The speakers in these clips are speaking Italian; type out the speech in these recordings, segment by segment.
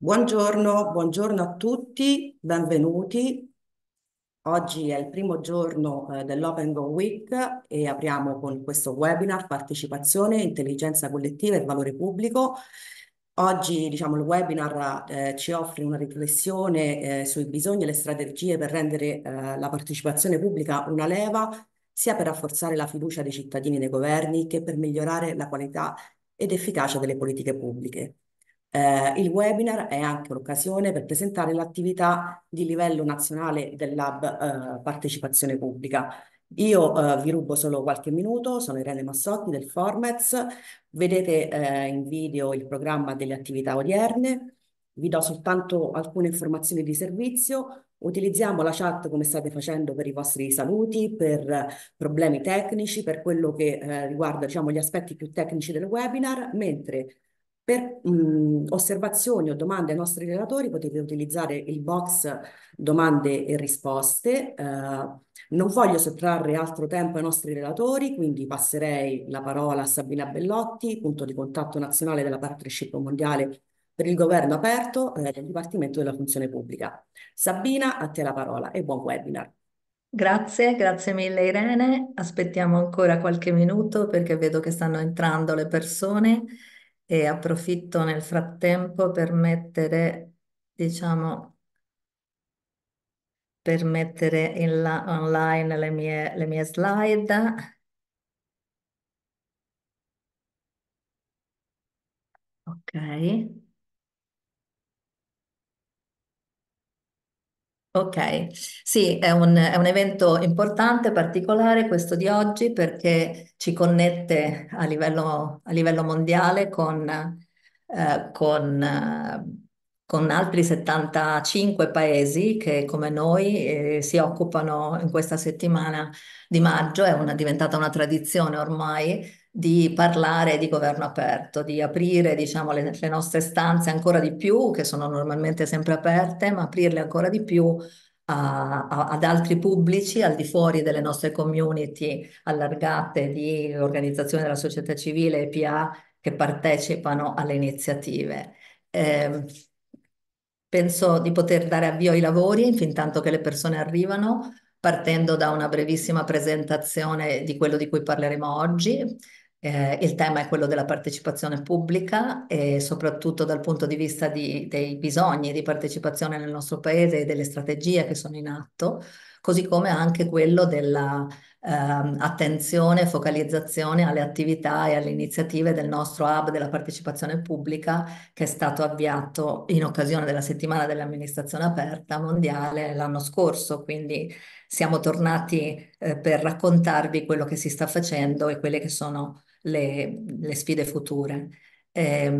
Buongiorno, buongiorno a tutti, benvenuti. Oggi è il primo giorno eh, dell'Open Go Week e apriamo con questo webinar Partecipazione, Intelligenza Collettiva e Valore Pubblico. Oggi, diciamo, il webinar eh, ci offre una riflessione eh, sui bisogni e le strategie per rendere eh, la partecipazione pubblica una leva sia per rafforzare la fiducia dei cittadini e dei governi che per migliorare la qualità ed efficacia delle politiche pubbliche. Eh, il webinar è anche un'occasione per presentare l'attività di livello nazionale del Lab eh, Partecipazione Pubblica. Io eh, vi rubo solo qualche minuto, sono Irene Massotti del Formez, vedete eh, in video il programma delle attività odierne, vi do soltanto alcune informazioni di servizio, Utilizziamo la chat come state facendo per i vostri saluti, per problemi tecnici, per quello che eh, riguarda diciamo, gli aspetti più tecnici del webinar, mentre per mh, osservazioni o domande ai nostri relatori potete utilizzare il box domande e risposte. Eh, non voglio sottrarre altro tempo ai nostri relatori, quindi passerei la parola a Sabina Bellotti, punto di contatto nazionale della partnership mondiale per il governo aperto eh, del Dipartimento della Funzione Pubblica. Sabina, a te la parola e buon webinar. Grazie, grazie mille Irene. Aspettiamo ancora qualche minuto perché vedo che stanno entrando le persone e approfitto nel frattempo per mettere, diciamo, per mettere in online le mie, le mie slide. Ok. Ok, sì, è un, è un evento importante, particolare questo di oggi perché ci connette a livello, a livello mondiale con, eh, con, eh, con altri 75 paesi che come noi eh, si occupano in questa settimana di maggio, è una, diventata una tradizione ormai di parlare di governo aperto, di aprire diciamo, le, le, nostre stanze ancora di più, che sono normalmente sempre aperte, ma aprirle ancora di più a, a, ad altri pubblici, al di fuori delle nostre community allargate di organizzazioni della società civile e PA che partecipano alle iniziative. Eh, penso di poter dare avvio ai lavori fin tanto che le persone arrivano partendo da una brevissima presentazione di quello di cui parleremo oggi eh, il tema è quello della partecipazione pubblica e soprattutto dal punto di vista di, dei bisogni di partecipazione nel nostro paese e delle strategie che sono in atto, così come anche quello della ehm, attenzione e focalizzazione alle attività e alle iniziative del nostro hub della partecipazione pubblica che è stato avviato in occasione della settimana dell'amministrazione aperta mondiale l'anno scorso, quindi siamo tornati eh, per raccontarvi quello che si sta facendo e quelle che sono le, le sfide future. Eh,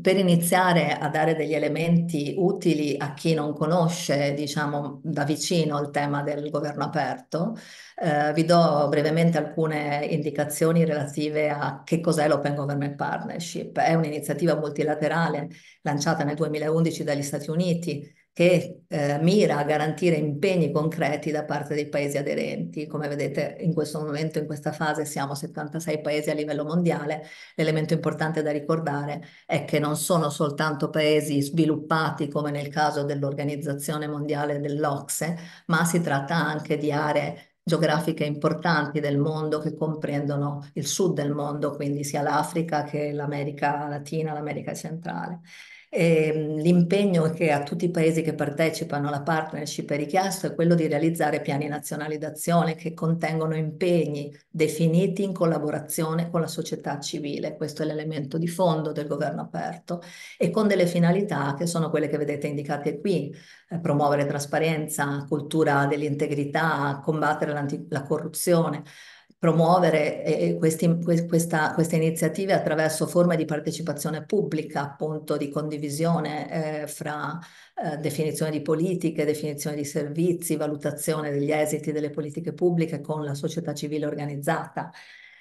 per iniziare a dare degli elementi utili a chi non conosce, diciamo, da vicino il tema del governo aperto, eh, vi do brevemente alcune indicazioni relative a che cos'è l'Open Government Partnership. È un'iniziativa multilaterale lanciata nel 2011 dagli Stati Uniti che eh, mira a garantire impegni concreti da parte dei paesi aderenti. Come vedete in questo momento, in questa fase, siamo 76 paesi a livello mondiale. L'elemento importante da ricordare è che non sono soltanto paesi sviluppati come nel caso dell'Organizzazione Mondiale dell'Ocse, ma si tratta anche di aree geografiche importanti del mondo che comprendono il sud del mondo, quindi sia l'Africa che l'America Latina, l'America Centrale. Ehm, l'impegno che a tutti i paesi che partecipano alla partnership è richiesto è quello di realizzare piani nazionali d'azione che contengono impegni definiti in collaborazione con la società civile, questo è l'elemento di fondo del governo aperto, e con delle finalità che sono quelle che vedete indicate qui, eh, promuovere trasparenza, cultura dell'integrità, combattere la corruzione, promuovere eh, eh questi, questa, queste iniziative attraverso forme di partecipazione pubblica, appunto di condivisione eh, fra eh, definizione di politiche, definizione di servizi, valutazione degli esiti delle politiche pubbliche con la società civile organizzata.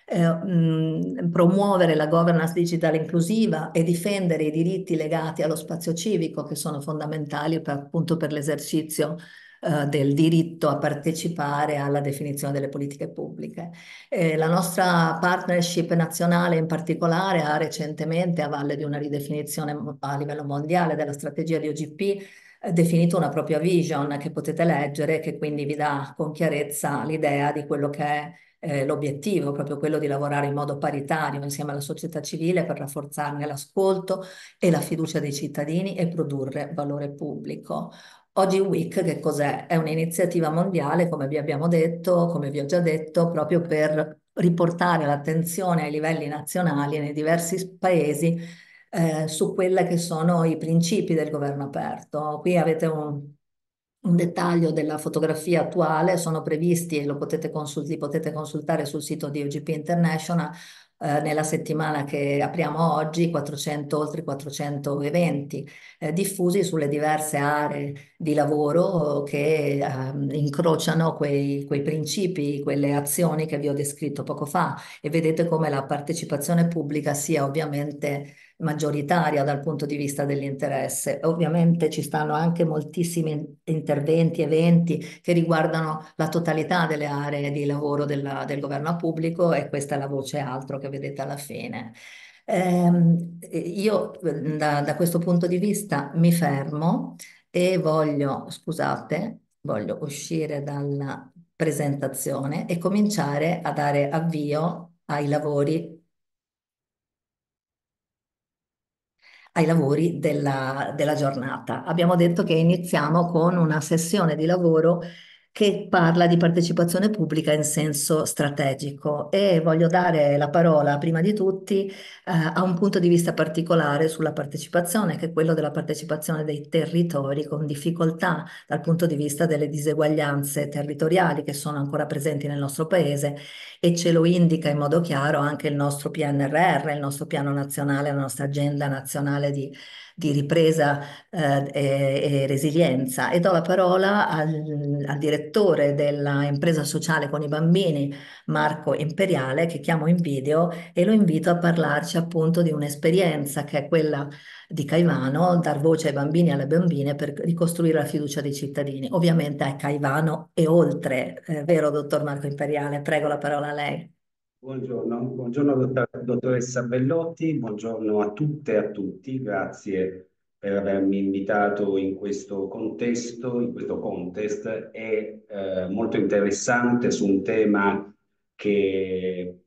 Eh, mh, promuovere la governance digitale inclusiva e difendere i diritti legati allo spazio civico che sono fondamentali per, appunto per l'esercizio eh, del diritto a partecipare alla definizione delle politiche pubbliche. Eh, la nostra partnership nazionale in particolare ha recentemente, a valle di una ridefinizione a livello mondiale della strategia di OGP, eh, definito una propria vision che potete leggere, che quindi vi dà con chiarezza l'idea di quello che è eh, l'obiettivo, proprio quello di lavorare in modo paritario insieme alla società civile per rafforzarne l'ascolto e la fiducia dei cittadini e produrre valore pubblico. Oggi Week che cos'è? È un'iniziativa mondiale, come vi abbiamo detto, come vi ho già detto, proprio per riportare l'attenzione ai livelli nazionali e nei diversi paesi eh, su quelli che sono i principi del governo aperto. Qui avete un, un dettaglio della fotografia attuale, sono previsti e lo potete, consult- potete consultare sul sito di OGP International eh, nella settimana che apriamo oggi 400, oltre 400 eventi eh, diffusi sulle diverse aree di lavoro che eh, incrociano quei, quei principi, quelle azioni che vi ho descritto poco fa e vedete come la partecipazione pubblica sia ovviamente maggioritaria dal punto di vista dell'interesse. Ovviamente ci stanno anche moltissimi interventi, eventi che riguardano la totalità delle aree di lavoro della, del governo pubblico e questa è la voce altro che vedete alla fine. Eh, io da, da questo punto di vista mi fermo e voglio, scusate, voglio uscire dalla presentazione e cominciare a dare avvio ai lavori ai lavori della, della giornata. Abbiamo detto che iniziamo con una sessione di lavoro che parla di partecipazione pubblica in senso strategico e voglio dare la parola prima di tutti eh, a un punto di vista particolare sulla partecipazione, che è quello della partecipazione dei territori con difficoltà dal punto di vista delle diseguaglianze territoriali che sono ancora presenti nel nostro Paese e ce lo indica in modo chiaro anche il nostro PNRR, il nostro piano nazionale, la nostra agenda nazionale di di ripresa eh, e, e, resilienza e do la parola al, al direttore dell'impresa sociale con i bambini, Marco Imperiale, che chiamo in video e lo invito a parlarci appunto di un'esperienza che è quella di Caivano, dar voce ai bambini e alle bambine per ricostruire la fiducia dei cittadini. Ovviamente è Caivano e oltre, è vero dottor Marco Imperiale? Prego la parola a lei. Buongiorno, buongiorno dottor dottoressa Bellotti, buongiorno a tutte e a tutti, grazie per avermi invitato in questo contesto, in questo contest, è eh, molto interessante su un tema che,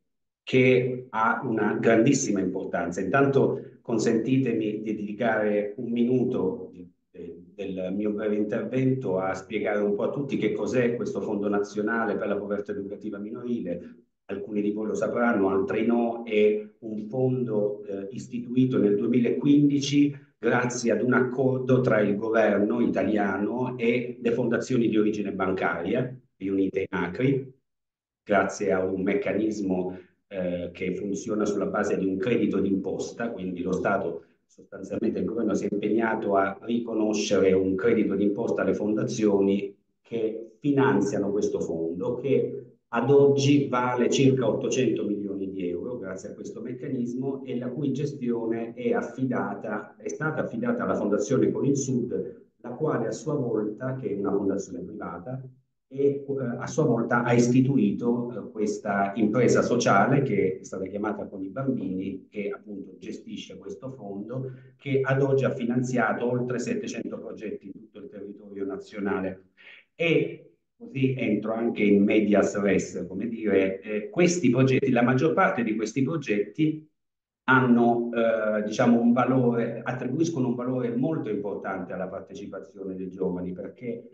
che ha una grandissima importanza. Intanto consentitemi di dedicare un minuto del mio breve intervento a spiegare un po' a tutti che cos'è questo Fondo Nazionale per la Povertà Educativa Minorile, alcuni di voi lo sapranno, altri no, è un fondo eh, istituito nel 2015 grazie ad un accordo tra il governo italiano e le fondazioni di origine bancaria riunite in Acri, grazie a un meccanismo eh, che funziona sulla base di un credito d'imposta, quindi lo Stato sostanzialmente il governo si è impegnato a riconoscere un credito d'imposta alle fondazioni che finanziano questo fondo che ad oggi vale circa 800 milioni di euro grazie a questo meccanismo e la cui gestione è, affidata, è stata affidata alla Fondazione Con il Sud, la quale a sua volta, che è una fondazione privata, e eh, a sua volta ha istituito eh, questa impresa sociale che è stata chiamata con i bambini, che appunto gestisce questo fondo, che ad oggi ha finanziato oltre 700 progetti in tutto il territorio nazionale. E così entro anche in medias res, come dire, eh, questi progetti, la maggior parte di questi progetti hanno, eh, diciamo, un valore, attribuiscono un valore molto importante alla partecipazione dei giovani perché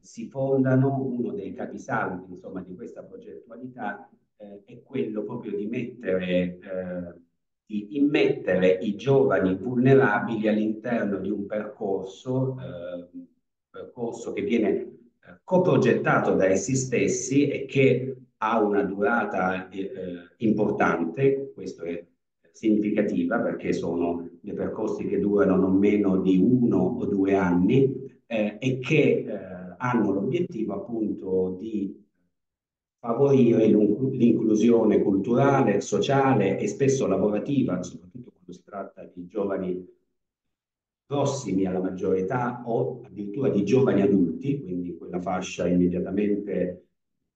si fondano, uno dei capisaldi, insomma, di questa progettualità eh, è quello proprio di mettere eh, di immettere i giovani vulnerabili all'interno di un percorso, eh, percorso che viene coprogettato da essi stessi e che ha una durata eh, importante, questo è significativa perché sono dei percorsi che durano non meno di uno o due anni eh, e che eh, hanno l'obiettivo appunto di favorire l'inclusione culturale, sociale e spesso lavorativa, soprattutto quando si tratta di giovani prossimi alla maggiore età o addirittura di giovani adulti, quindi quella fascia immediatamente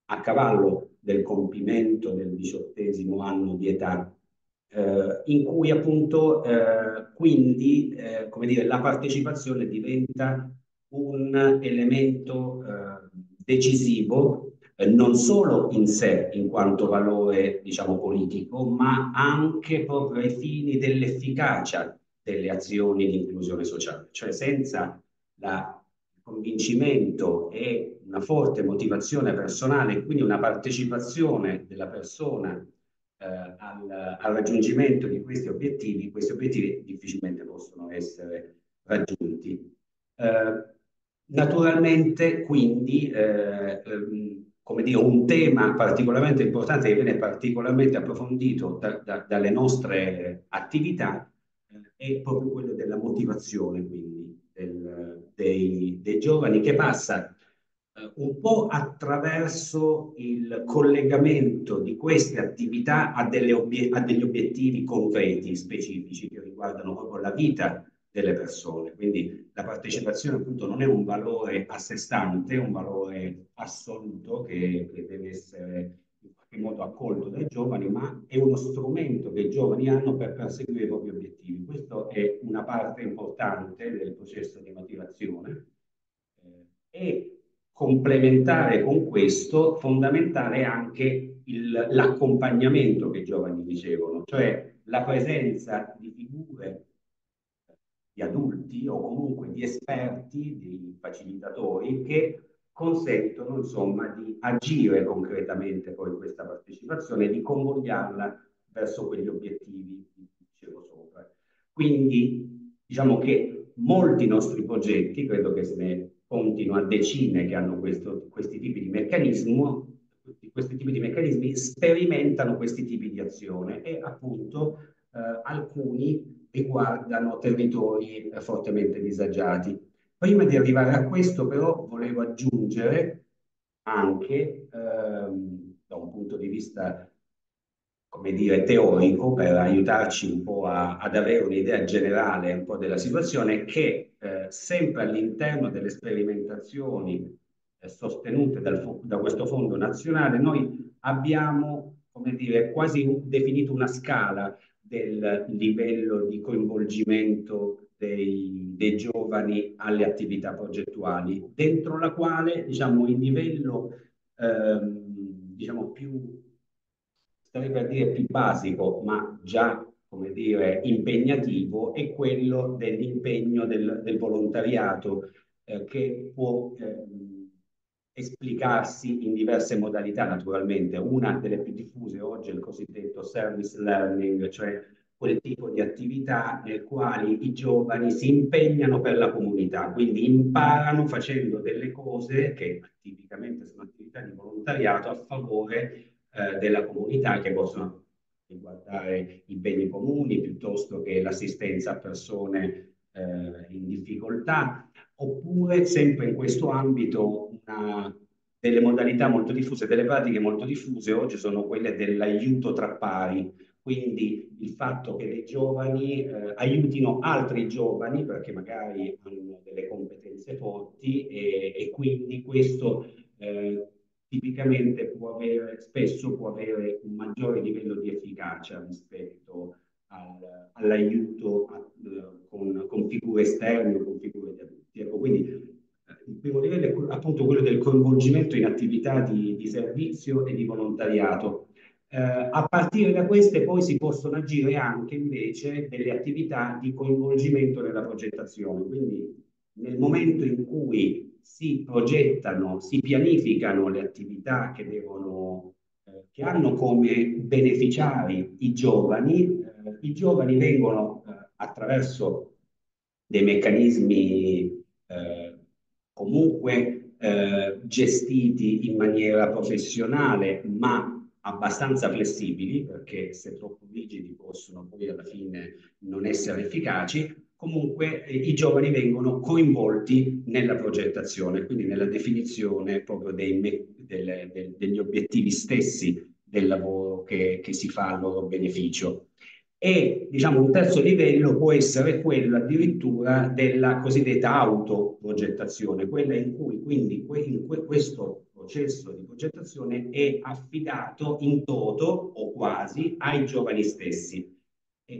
a cavallo del compimento del diciottesimo anno di età, eh, in cui appunto eh, quindi eh, come dire, la partecipazione diventa un elemento eh, decisivo eh, non solo in sé in quanto valore diciamo politico, ma anche proprio ai fini dell'efficacia delle azioni di inclusione sociale, cioè senza la convincimento e una forte motivazione personale, quindi una partecipazione della persona eh, al, al, raggiungimento di questi obiettivi, questi obiettivi difficilmente possono essere raggiunti. Eh, naturalmente, quindi, eh, ehm, come dire, un tema particolarmente importante che viene particolarmente approfondito da, da, dalle nostre attività è proprio quello della motivazione quindi del, dei, dei, giovani che passa eh, un po' attraverso il collegamento di queste attività a, obiet- a degli obiettivi concreti, specifici, che riguardano proprio la vita delle persone. Quindi la partecipazione appunto non è un valore a sé stante, è un valore assoluto che, che deve essere è molto accolto dai giovani, ma è uno strumento che i giovani hanno per perseguire i propri obiettivi. Questa è una parte importante del processo di motivazione eh, e complementare con questo fondamentale anche l'accompagnamento che i giovani ricevono, cioè la presenza di figure eh, di adulti o comunque di esperti, di facilitatori che consentono insomma di agire concretamente poi questa partecipazione e di convogliarla verso quegli obiettivi che dicevo sopra. Quindi diciamo che molti nostri progetti, credo che se ne contino a decine che hanno questo, questi tipi di meccanismo, questi tipi di meccanismi sperimentano questi tipi di azione e appunto eh, alcuni riguardano territori eh, fortemente disagiati. Prima di arrivare a questo però volevo aggiungere anche ehm, da un punto di vista come dire, teorico per aiutarci un po' a, ad avere un'idea generale un po' della situazione, che eh, sempre all'interno delle sperimentazioni eh, sostenute dal, da questo fondo nazionale noi abbiamo, come dire, quasi definito una scala del livello di coinvolgimento dei, dei, giovani alle attività progettuali, dentro la quale diciamo, il livello ehm, diciamo, più, starei per dire più basico, ma già come dire, impegnativo, è quello dell'impegno del, del volontariato eh, che può ehm, esplicarsi in diverse modalità naturalmente. Una delle più diffuse oggi è il cosiddetto service learning, cioè quel tipo di attività nel quale i giovani si impegnano per la comunità, quindi imparano facendo delle cose che tipicamente sono attività di volontariato a favore eh, della comunità che possono riguardare i beni comuni piuttosto che l'assistenza a persone eh, in difficoltà, oppure sempre in questo ambito una delle modalità molto diffuse, delle pratiche molto diffuse oggi sono quelle dell'aiuto tra pari, quindi il fatto che le giovani eh, aiutino altri giovani perché magari hanno delle competenze forti e, e quindi questo eh, tipicamente può avere, spesso può avere un maggiore livello di efficacia rispetto al, all'aiuto a, eh, con, con, figure esterne o con figure di adulti. Ecco, quindi eh, il primo livello è appunto quello del coinvolgimento in attività di, di servizio e di volontariato eh, a partire da queste poi si possono agire anche invece delle attività di coinvolgimento nella progettazione, quindi nel momento in cui si progettano, si pianificano le attività che devono eh, che hanno come beneficiari i giovani, eh, i giovani vengono eh, attraverso dei meccanismi eh, comunque gestiti in maniera professionale, ma abbastanza flessibili, perché se troppo rigidi possono poi alla fine non essere efficaci, comunque eh, i giovani vengono coinvolti nella progettazione, quindi nella definizione proprio dei, del, degli obiettivi stessi del lavoro che, che si fa a loro beneficio. E diciamo un terzo livello può essere quello addirittura della cosiddetta autoprogettazione, quella in cui quindi in questo processo di progettazione è affidato in toto o quasi ai giovani stessi.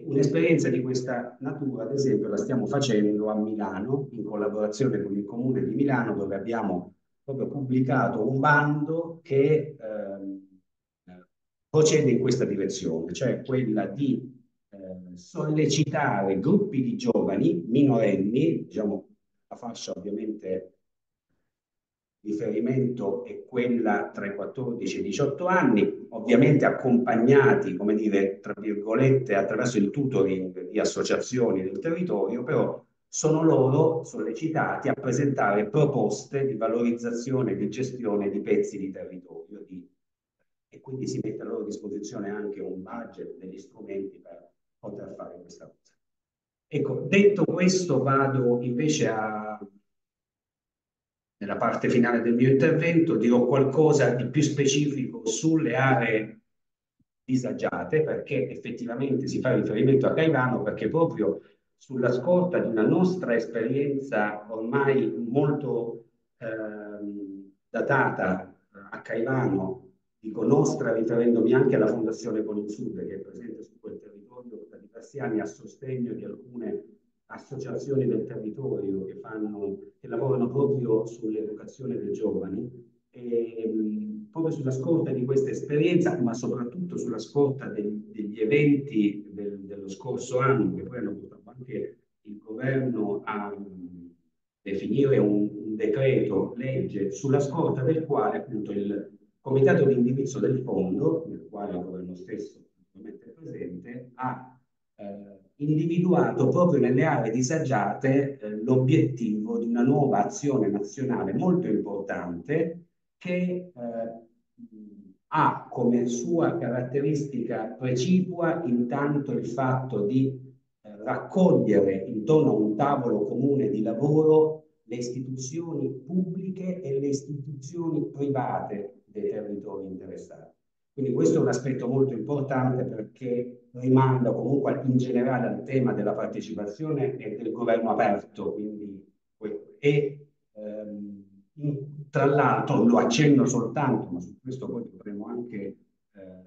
Un'esperienza di questa natura, ad esempio, la stiamo facendo a Milano in collaborazione con il Comune di Milano dove abbiamo proprio pubblicato un bando che eh, procede in questa direzione, cioè quella di eh, sollecitare gruppi di giovani minorenni, diciamo la fascia ovviamente riferimento è quella tra i 14 e i 18 anni, ovviamente accompagnati, come dire, tra virgolette, attraverso il tutoring di associazioni del territorio, però sono loro sollecitati a presentare proposte di valorizzazione e di gestione di pezzi di territorio di, e quindi si mette a loro disposizione anche un budget, degli strumenti per poter fare questa cosa. Ecco, detto questo vado invece a nella parte finale del mio intervento dirò qualcosa di più specifico sulle aree disagiate, perché effettivamente si fa riferimento a Caivano, perché proprio sulla scorta di una nostra esperienza ormai molto ehm, eh, datata a Caivano, dico nostra riferendomi anche alla Fondazione Coninsud, che è presente su quel territorio da diversi anni a sostegno di alcune associazioni del territorio che, fanno, che lavorano proprio sull'educazione dei giovani, e, mm, proprio sulla scorta di questa esperienza, ma soprattutto sulla scorta dei, degli eventi del, dello scorso anno, che poi hanno portato anche il governo a mm, definire un, un decreto legge sulla scorta del quale appunto il comitato di indirizzo del fondo, nel quale il governo stesso è presente, ha individuato proprio nelle aree disagiate eh, l'obiettivo di una nuova azione nazionale molto importante che eh, ha come sua caratteristica precipua intanto il fatto di eh, raccogliere intorno a un tavolo comune di lavoro le istituzioni pubbliche e le istituzioni private dei territori interessati. Quindi questo è un aspetto molto importante perché rimando comunque in generale al tema della partecipazione e del governo aperto, quindi, e ehm, tra l'altro lo accenno soltanto, ma su questo poi dovremo anche eh,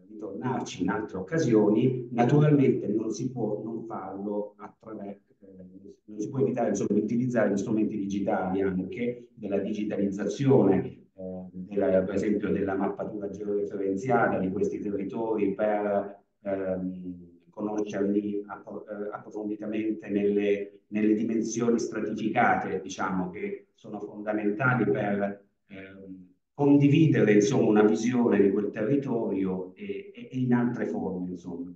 ritornarci in altre occasioni, naturalmente non si può non farlo attraverso, eh, non si può evitare insomma, di utilizzare gli strumenti digitali anche della digitalizzazione, eh, della, per esempio della mappatura georeferenziata di questi territori per ehm, conoscerli eh, approfonditamente nelle, nelle, dimensioni stratificate, diciamo, che sono fondamentali per ehm, condividere insomma, una visione di quel territorio e, e, e in altre forme. Insomma.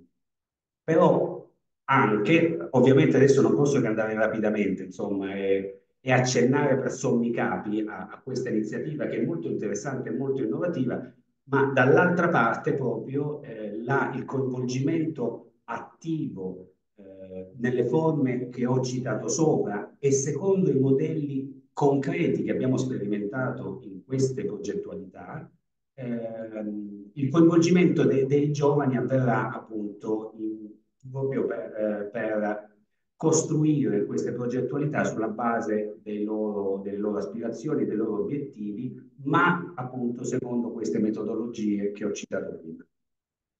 Però anche, ovviamente adesso non posso che andare rapidamente, insomma, e, e accennare per sommi capi a, a questa iniziativa che è molto interessante e molto innovativa, ma dall'altra parte proprio eh, la, il coinvolgimento attivo eh, nelle forme che ho citato sopra e secondo i modelli concreti che abbiamo sperimentato in queste progettualità, eh, il coinvolgimento de dei giovani avverrà appunto in, proprio per, eh, per, costruire queste progettualità sulla base loro, delle loro aspirazioni, dei loro obiettivi ma appunto secondo queste metodologie che ho citato prima.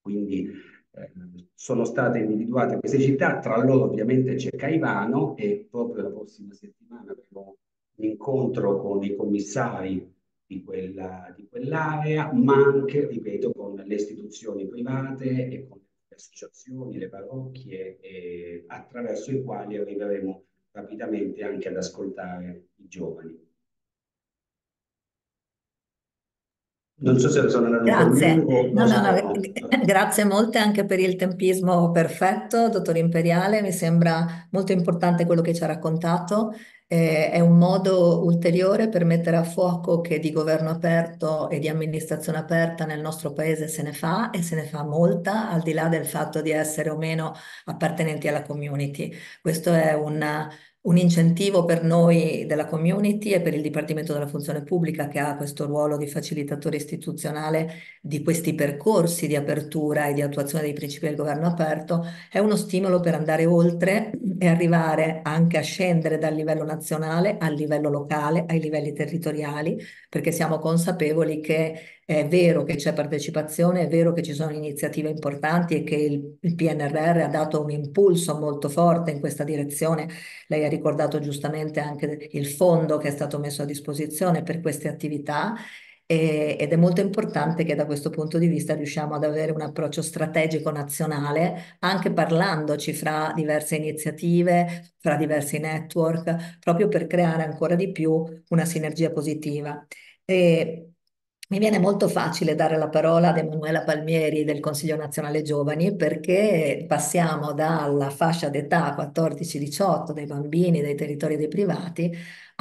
Quindi eh, sono state individuate queste città, tra loro ovviamente c'è Caivano e proprio la prossima settimana avremo un incontro con i commissari di, quella, di quell'area, ma anche, ripeto, con le istituzioni private e con le associazioni, le parrocchie, e, attraverso i quali arriveremo rapidamente anche ad ascoltare i giovani. Non so se sono andato Grazie. No, no, no, grazie molte anche per il tempismo perfetto, dottor Imperiale. Mi sembra molto importante quello che ci ha raccontato. Eh, è un modo ulteriore per mettere a fuoco che di governo aperto e di amministrazione aperta nel nostro paese se ne fa e se ne fa molta, al di là del fatto di essere o meno appartenenti alla community. Questo è un un incentivo per noi della community e per il Dipartimento della Funzione Pubblica che ha questo ruolo di facilitatore istituzionale di questi percorsi di apertura e di attuazione dei principi del governo aperto, è uno stimolo per andare oltre e arrivare anche a scendere dal livello nazionale al livello locale, ai livelli territoriali, perché siamo consapevoli che è vero che c'è partecipazione, è vero che ci sono iniziative importanti e che il, il PNRR ha dato un impulso molto forte in questa direzione. Lei ha ricordato giustamente anche il fondo che è stato messo a disposizione per queste attività ed è molto importante che da questo punto di vista riusciamo ad avere un approccio strategico nazionale, anche parlandoci fra diverse iniziative, fra diversi network, proprio per creare ancora di più una sinergia positiva. E mi viene molto facile dare la parola ad Emanuela Palmieri del Consiglio Nazionale Giovani perché passiamo dalla fascia d'età 14-18 dei bambini dei territori dei privati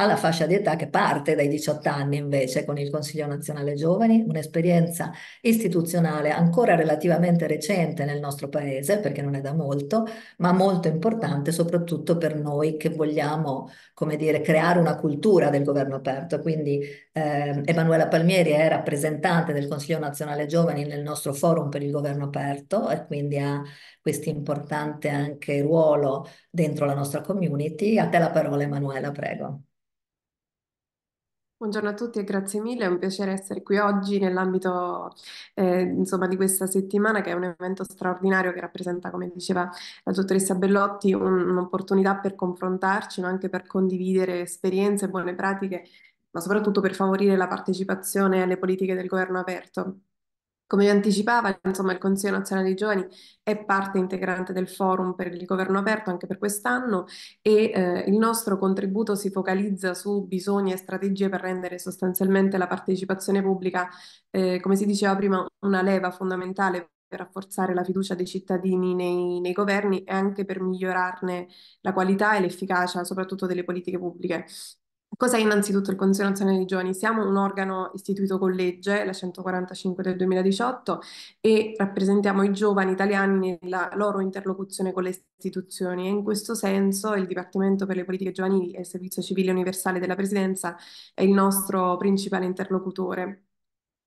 la fascia di età che parte dai 18 anni invece con il Consiglio Nazionale Giovani, un'esperienza istituzionale ancora relativamente recente nel nostro paese, perché non è da molto, ma molto importante soprattutto per noi che vogliamo, come dire, creare una cultura del governo aperto. Quindi eh, Emanuela Palmieri è rappresentante del Consiglio Nazionale Giovani nel nostro forum per il governo aperto e quindi ha questo importante anche ruolo dentro la nostra community. A te la parola Emanuela, prego. Buongiorno a tutti e grazie mille, è un piacere essere qui oggi nell'ambito eh, insomma, di questa settimana che è un evento straordinario che rappresenta, come diceva la dottoressa Bellotti, un'opportunità per confrontarci, ma anche per condividere esperienze, buone pratiche, ma soprattutto per favorire la partecipazione alle politiche del governo aperto. Come vi anticipava, insomma, il Consiglio Nazionale dei Giovani è parte integrante del forum per il governo aperto anche per quest'anno e eh, il nostro contributo si focalizza su bisogni e strategie per rendere sostanzialmente la partecipazione pubblica, eh, come si diceva prima, una leva fondamentale per rafforzare la fiducia dei cittadini nei, nei, governi e anche per migliorarne la qualità e l'efficacia, soprattutto delle politiche pubbliche. Cos'è innanzitutto il Consiglio Nazionale dei Giovani? Siamo un organo istituito con legge, la 145 del 2018, e rappresentiamo i giovani italiani nella loro interlocuzione con le istituzioni. E in questo senso il Dipartimento per le politiche giovanili e il Servizio Civile Universale della Presidenza è il nostro principale interlocutore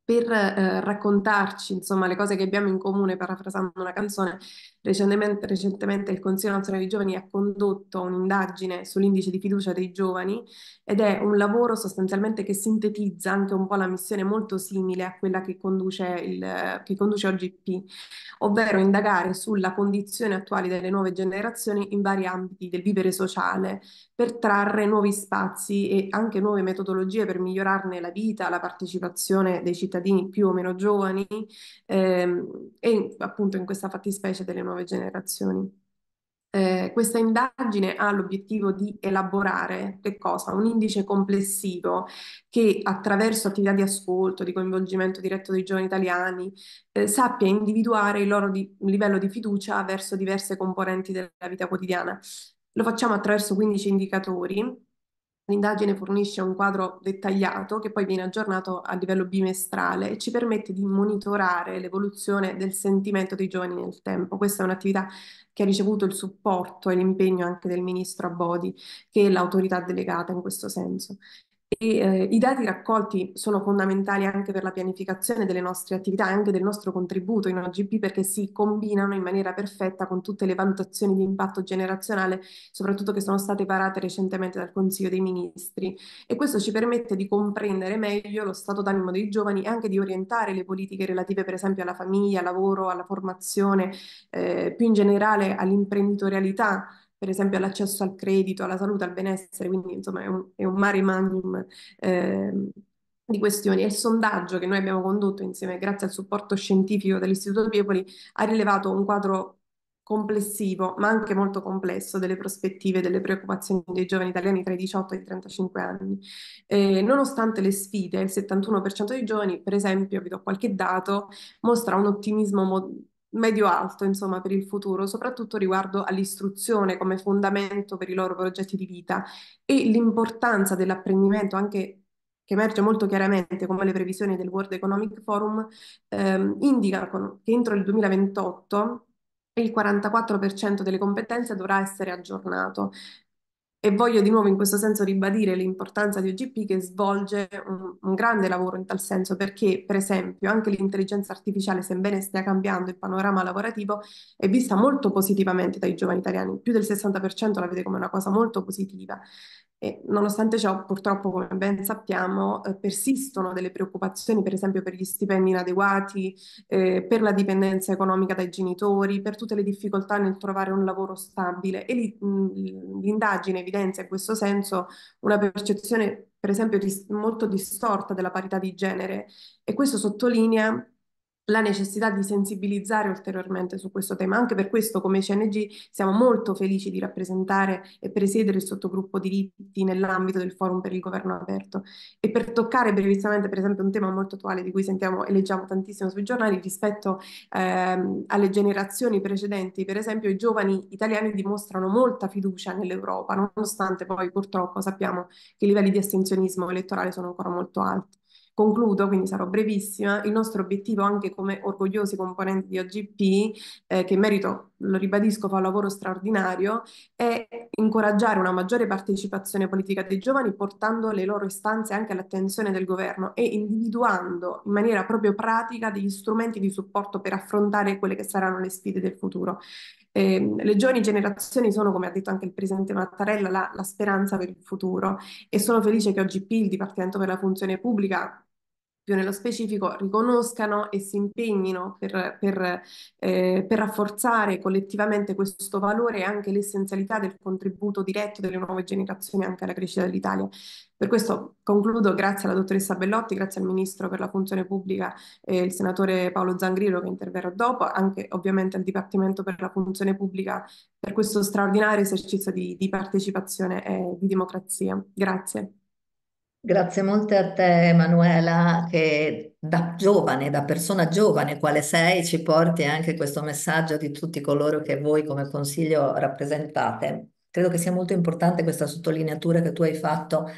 per eh, raccontarci insomma le cose che abbiamo in comune parafrasando una canzone Recentemente, recentemente il Consiglio nazionale dei giovani ha condotto un'indagine sull'indice di fiducia dei giovani ed è un lavoro sostanzialmente che sintetizza anche un po' la missione molto simile a quella che conduce, il, che conduce OGP, ovvero indagare sulla condizione attuale delle nuove generazioni in vari ambiti del vivere sociale per trarre nuovi spazi e anche nuove metodologie per migliorarne la vita, la partecipazione dei cittadini più o meno giovani ehm, e appunto in questa fattispecie delle nuove nuove generazioni. Eh, questa indagine ha l'obiettivo di elaborare Un indice complessivo che attraverso attività di ascolto, di coinvolgimento diretto dei giovani italiani, eh, sappia individuare il loro di livello di fiducia verso diverse componenti della vita quotidiana. Lo facciamo attraverso 15 indicatori L'indagine fornisce un quadro dettagliato che poi viene aggiornato a livello bimestrale e ci permette di monitorare l'evoluzione del sentimento dei giovani nel tempo. Questa è un'attività che ha ricevuto il supporto e l'impegno anche del ministro Abodi, che è l'autorità delegata in questo senso eh, I dati raccolti sono fondamentali anche per la pianificazione delle nostre attività e anche del nostro contributo in OGP perché si combinano in maniera perfetta con tutte le valutazioni di impatto generazionale, soprattutto che sono state parate recentemente dal Consiglio dei Ministri. E questo ci permette di comprendere meglio lo stato d'animo dei giovani e anche di orientare le politiche relative per esempio alla famiglia, al lavoro, alla formazione, eh, più in generale all'imprenditorialità per esempio all'accesso al credito, alla salute, al benessere, quindi insomma è un, è un mare magnum eh, di questioni. E il sondaggio che noi abbiamo condotto insieme, grazie al supporto scientifico dell'Istituto Piepoli, ha rilevato un quadro complessivo, ma anche molto complesso, delle prospettive, e delle preoccupazioni dei giovani italiani tra i 18 e i 35 anni. Eh, nonostante le sfide, il 71% dei giovani, per esempio, vi do qualche dato, mostra un ottimismo mod- medio-alto, insomma, per il futuro, soprattutto riguardo all'istruzione come fondamento per i loro progetti di vita e l'importanza dell'apprendimento anche che emerge molto chiaramente come le previsioni del World Economic Forum ehm, indicano che entro il 2028 il 44% delle competenze dovrà essere aggiornato. E voglio di nuovo in questo senso ribadire l'importanza di OGP che svolge un, un, grande lavoro in tal senso perché, per esempio, anche l'intelligenza artificiale, sebbene stia cambiando il panorama lavorativo, è vista molto positivamente dai giovani italiani. Più del 60% la vede come una cosa molto positiva. E nonostante ciò, purtroppo, come ben sappiamo, eh, persistono delle preoccupazioni, per esempio, per gli stipendi inadeguati, eh, per la dipendenza economica dai genitori, per tutte le difficoltà nel trovare un lavoro stabile. E lì, mh, l'indagine evidenzia in questo senso una percezione, per esempio, dis- molto distorta della parità di genere. E questo sottolinea la necessità di sensibilizzare ulteriormente su questo tema. Anche per questo come CNG siamo molto felici di rappresentare e presiedere il sottogruppo diritti nell'ambito del forum per il governo aperto e per toccare brevissimamente per esempio un tema molto attuale di cui sentiamo e leggiamo tantissimo sui giornali rispetto ehm, alle generazioni precedenti, per esempio i giovani italiani dimostrano molta fiducia nell'Europa nonostante poi purtroppo sappiamo che i livelli di astensionismo elettorale sono ancora molto alti. Concludo, quindi sarò brevissima, il nostro obiettivo anche come orgogliosi componenti di OGP, eh, che merito, lo ribadisco, fa un lavoro straordinario, è incoraggiare una maggiore partecipazione politica dei giovani portando le loro istanze anche all'attenzione del governo e individuando in maniera proprio pratica degli strumenti di supporto per affrontare quelle che saranno le sfide del futuro. Eh, le giovani generazioni sono, come ha detto anche il Presidente Mattarella, la, la speranza per il futuro e sono felice che OGP, il Dipartimento per la Funzione Pubblica, più nello specifico, riconoscano e si impegnino per, per, eh, per rafforzare collettivamente questo valore e anche l'essenzialità del contributo diretto delle nuove generazioni anche alla crescita dell'Italia. Per questo concludo, grazie alla dottoressa Bellotti, grazie al Ministro per la Funzione Pubblica e eh, il Senatore Paolo Zangrillo che interverrà dopo, anche ovviamente al Dipartimento per la Funzione Pubblica per questo straordinario esercizio di, di partecipazione e eh, di democrazia. Grazie. Grazie molte a te, Emanuela, che da giovane, da persona giovane quale sei, ci porti anche questo messaggio di tutti coloro che voi come consiglio rappresentate. Credo che sia molto importante questa sottolineatura che tu hai fatto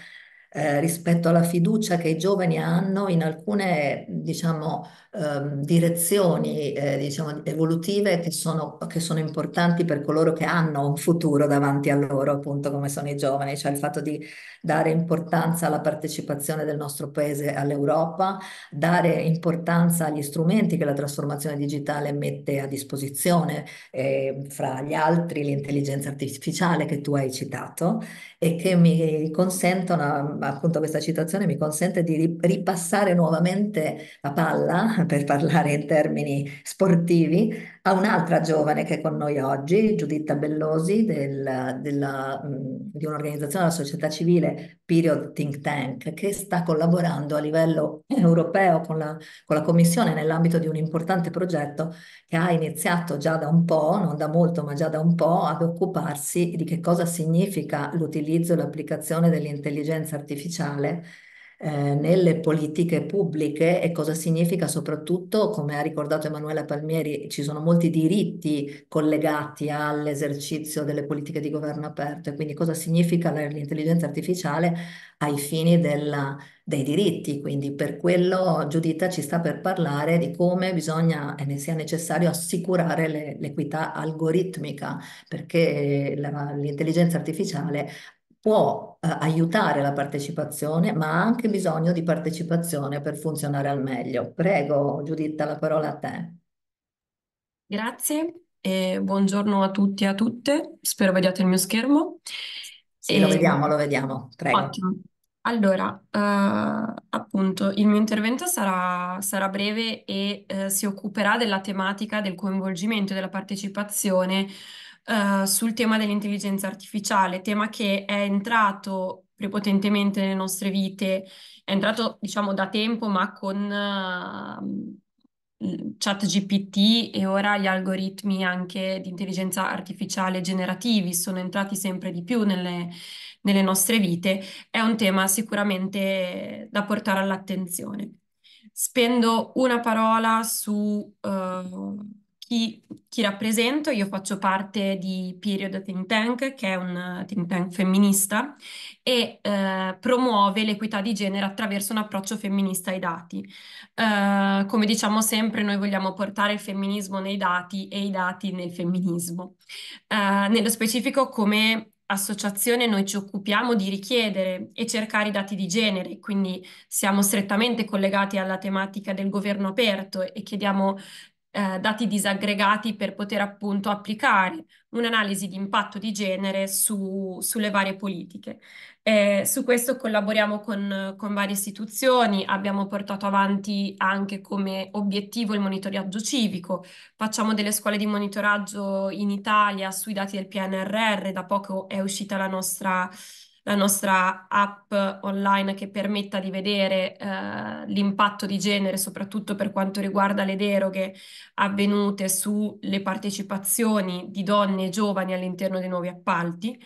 eh, rispetto alla fiducia che i giovani hanno in alcune, diciamo, Ehm, direzioni eh, diciamo, evolutive che sono, che sono, importanti per coloro che hanno un futuro davanti a loro, appunto come sono i giovani, cioè il fatto di dare importanza alla partecipazione del nostro paese all'Europa, dare importanza agli strumenti che la trasformazione digitale mette a disposizione, eh, fra gli altri l'intelligenza artificiale che tu hai citato e che mi consentono, appunto questa citazione mi consente di ripassare nuovamente la palla per parlare in termini sportivi, a un'altra giovane che è con noi oggi, Giuditta Bellosi, del, della, mm, di un'organizzazione della società civile, Period Think Tank, che sta collaborando a livello europeo con la, con la Commissione nell'ambito di un importante progetto che ha iniziato già da un po', non da molto, ma già da un po', ad occuparsi di che cosa significa l'utilizzo e l'applicazione dell'intelligenza artificiale eh, nelle politiche pubbliche e cosa significa soprattutto, come ha ricordato Emanuela Palmieri, ci sono molti diritti collegati all'esercizio delle politiche di governo aperto e quindi cosa significa l'intelligenza artificiale ai fini della, dei diritti. Quindi per quello Giuditta ci sta per parlare di come bisogna e ne sia necessario assicurare l'equità algoritmica, perché l'intelligenza artificiale può eh, aiutare la partecipazione, ma ha anche bisogno di partecipazione per funzionare al meglio. Prego, Giuditta, la parola a te. Grazie e buongiorno a tutti e a tutte. Spero vediate il mio schermo. Sì, e... lo vediamo, lo vediamo. Prego. Ottimo. Allora, eh, appunto, il mio intervento sarà, sarà breve e eh, si occuperà della tematica del coinvolgimento e della partecipazione eh, sul tema dell'intelligenza artificiale, tema che è entrato prepotentemente nelle nostre vite, è entrato diciamo da tempo, ma con eh, chat GPT e ora gli algoritmi anche di intelligenza artificiale generativi sono entrati sempre di più nelle, nelle nostre vite, è un tema sicuramente da portare all'attenzione. Spendo una parola su... Eh, chi, chi, rappresento, io faccio parte di Period Think Tank, che è un eh, think tank femminista e eh, promuove l'equità di genere attraverso un approccio femminista ai dati. Eh, come diciamo sempre, noi vogliamo portare il femminismo nei dati e i dati nel femminismo. Eh, nello specifico, come associazione noi ci occupiamo di richiedere e cercare i dati di genere, quindi siamo strettamente collegati alla tematica del governo aperto e chiediamo eh, dati disaggregati per poter appunto applicare un'analisi di impatto di genere su, sulle varie politiche. Eh, su questo collaboriamo con, con varie istituzioni, abbiamo portato avanti anche come obiettivo il monitoraggio civico, facciamo delle scuole di monitoraggio in Italia sui dati del PNRR, da poco è uscita la nostra la nostra app online che permetta di vedere eh, l'impatto di genere, soprattutto per quanto riguarda le deroghe avvenute sulle partecipazioni di donne e giovani all'interno dei nuovi appalti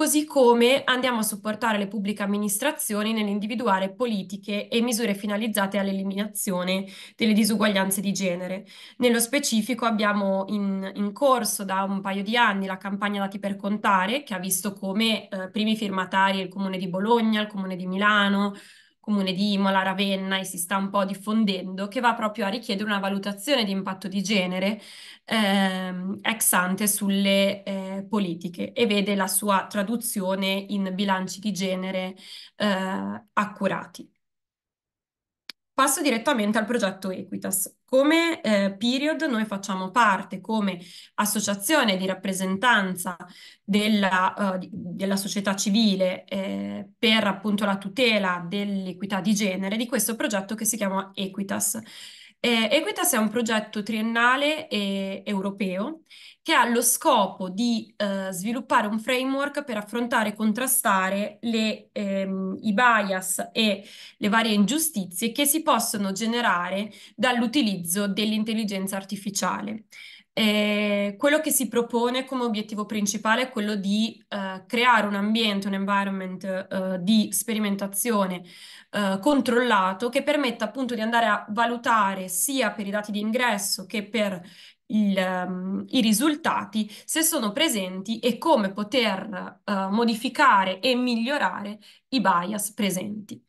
così come andiamo a supportare le pubbliche amministrazioni nell'individuare politiche e misure finalizzate all'eliminazione delle disuguaglianze di genere. Nello specifico abbiamo in, in corso da un paio di anni la campagna Dati per contare, che ha visto come eh, primi firmatari il Comune di Bologna, il Comune di Milano, comune di Imola, Ravenna e si sta un po' diffondendo, che va proprio a richiedere una valutazione di impatto di genere ehm, ex ante sulle eh, politiche e vede la sua traduzione in bilanci di genere eh, accurati. Passo direttamente al progetto Equitas. Come eh, Period noi facciamo parte come associazione di rappresentanza della, uh, della società civile eh, per appunto la tutela dell'equità di genere di questo progetto che si chiama Equitas. Eh, Equitas è un progetto triennale e europeo che ha lo scopo di eh, sviluppare un framework per affrontare e contrastare le, ehm, i bias e le varie ingiustizie che si possono generare dall'utilizzo dell'intelligenza artificiale. Eh, quello che si propone come obiettivo principale è quello di eh, creare un ambiente, un environment eh, di sperimentazione eh, controllato che permetta appunto di andare a valutare sia per i dati di ingresso che per il, um, i risultati, se sono presenti e come poter uh, modificare e migliorare i bias presenti.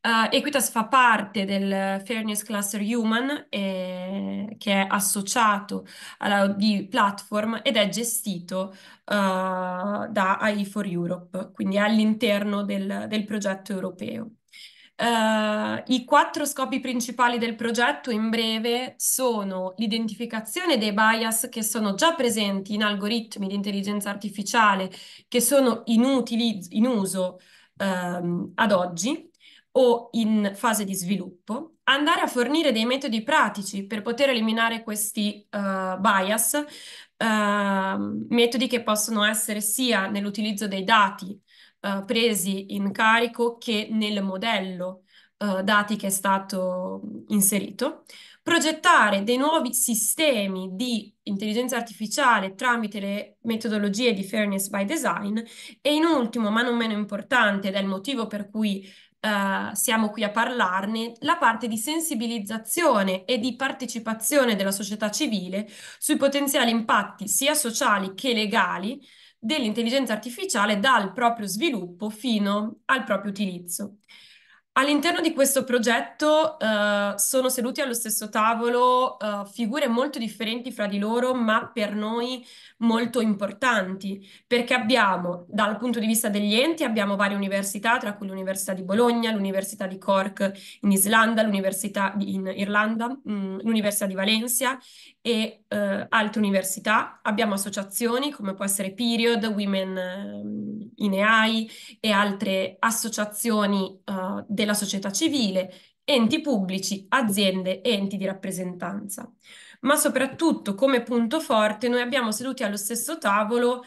Uh, Equitas fa parte del Fairness Cluster Human eh, che è associato alla di platform ed è gestito uh, da AI4 Europe, quindi all'interno del, del progetto europeo. Uh, I quattro scopi principali del progetto, in breve, sono l'identificazione dei bias che sono già presenti in algoritmi di intelligenza artificiale che sono in, utiliz- in uso um, ad oggi o in fase di sviluppo, andare a fornire dei metodi pratici per poter eliminare questi uh, bias, uh, metodi che possono essere sia nell'utilizzo dei dati, eh, presi in carico che nel modello uh, dati che è stato inserito, progettare dei nuovi sistemi di intelligenza artificiale tramite le metodologie di Fairness by Design e in ultimo, ma non meno importante, ed è il motivo per cui Uh, siamo qui a parlarne, la parte di sensibilizzazione e di partecipazione della società civile sui potenziali impatti sia sociali che legali dell'intelligenza artificiale dal proprio sviluppo fino al proprio utilizzo. All'interno di questo progetto eh, sono seduti allo stesso tavolo eh, figure molto differenti fra di loro, ma per noi molto importanti, perché abbiamo, dal punto di vista degli enti, abbiamo varie università, tra cui l'Università di Bologna, l'Università di Cork in Islanda, l'Università in Irlanda, mm, l'Università di Valencia e eh, altre università. Abbiamo associazioni come può essere Period, Women ehm, in AI e altre associazioni uh, della società civile, enti pubblici, aziende e enti di rappresentanza ma soprattutto come punto forte noi abbiamo seduti allo stesso tavolo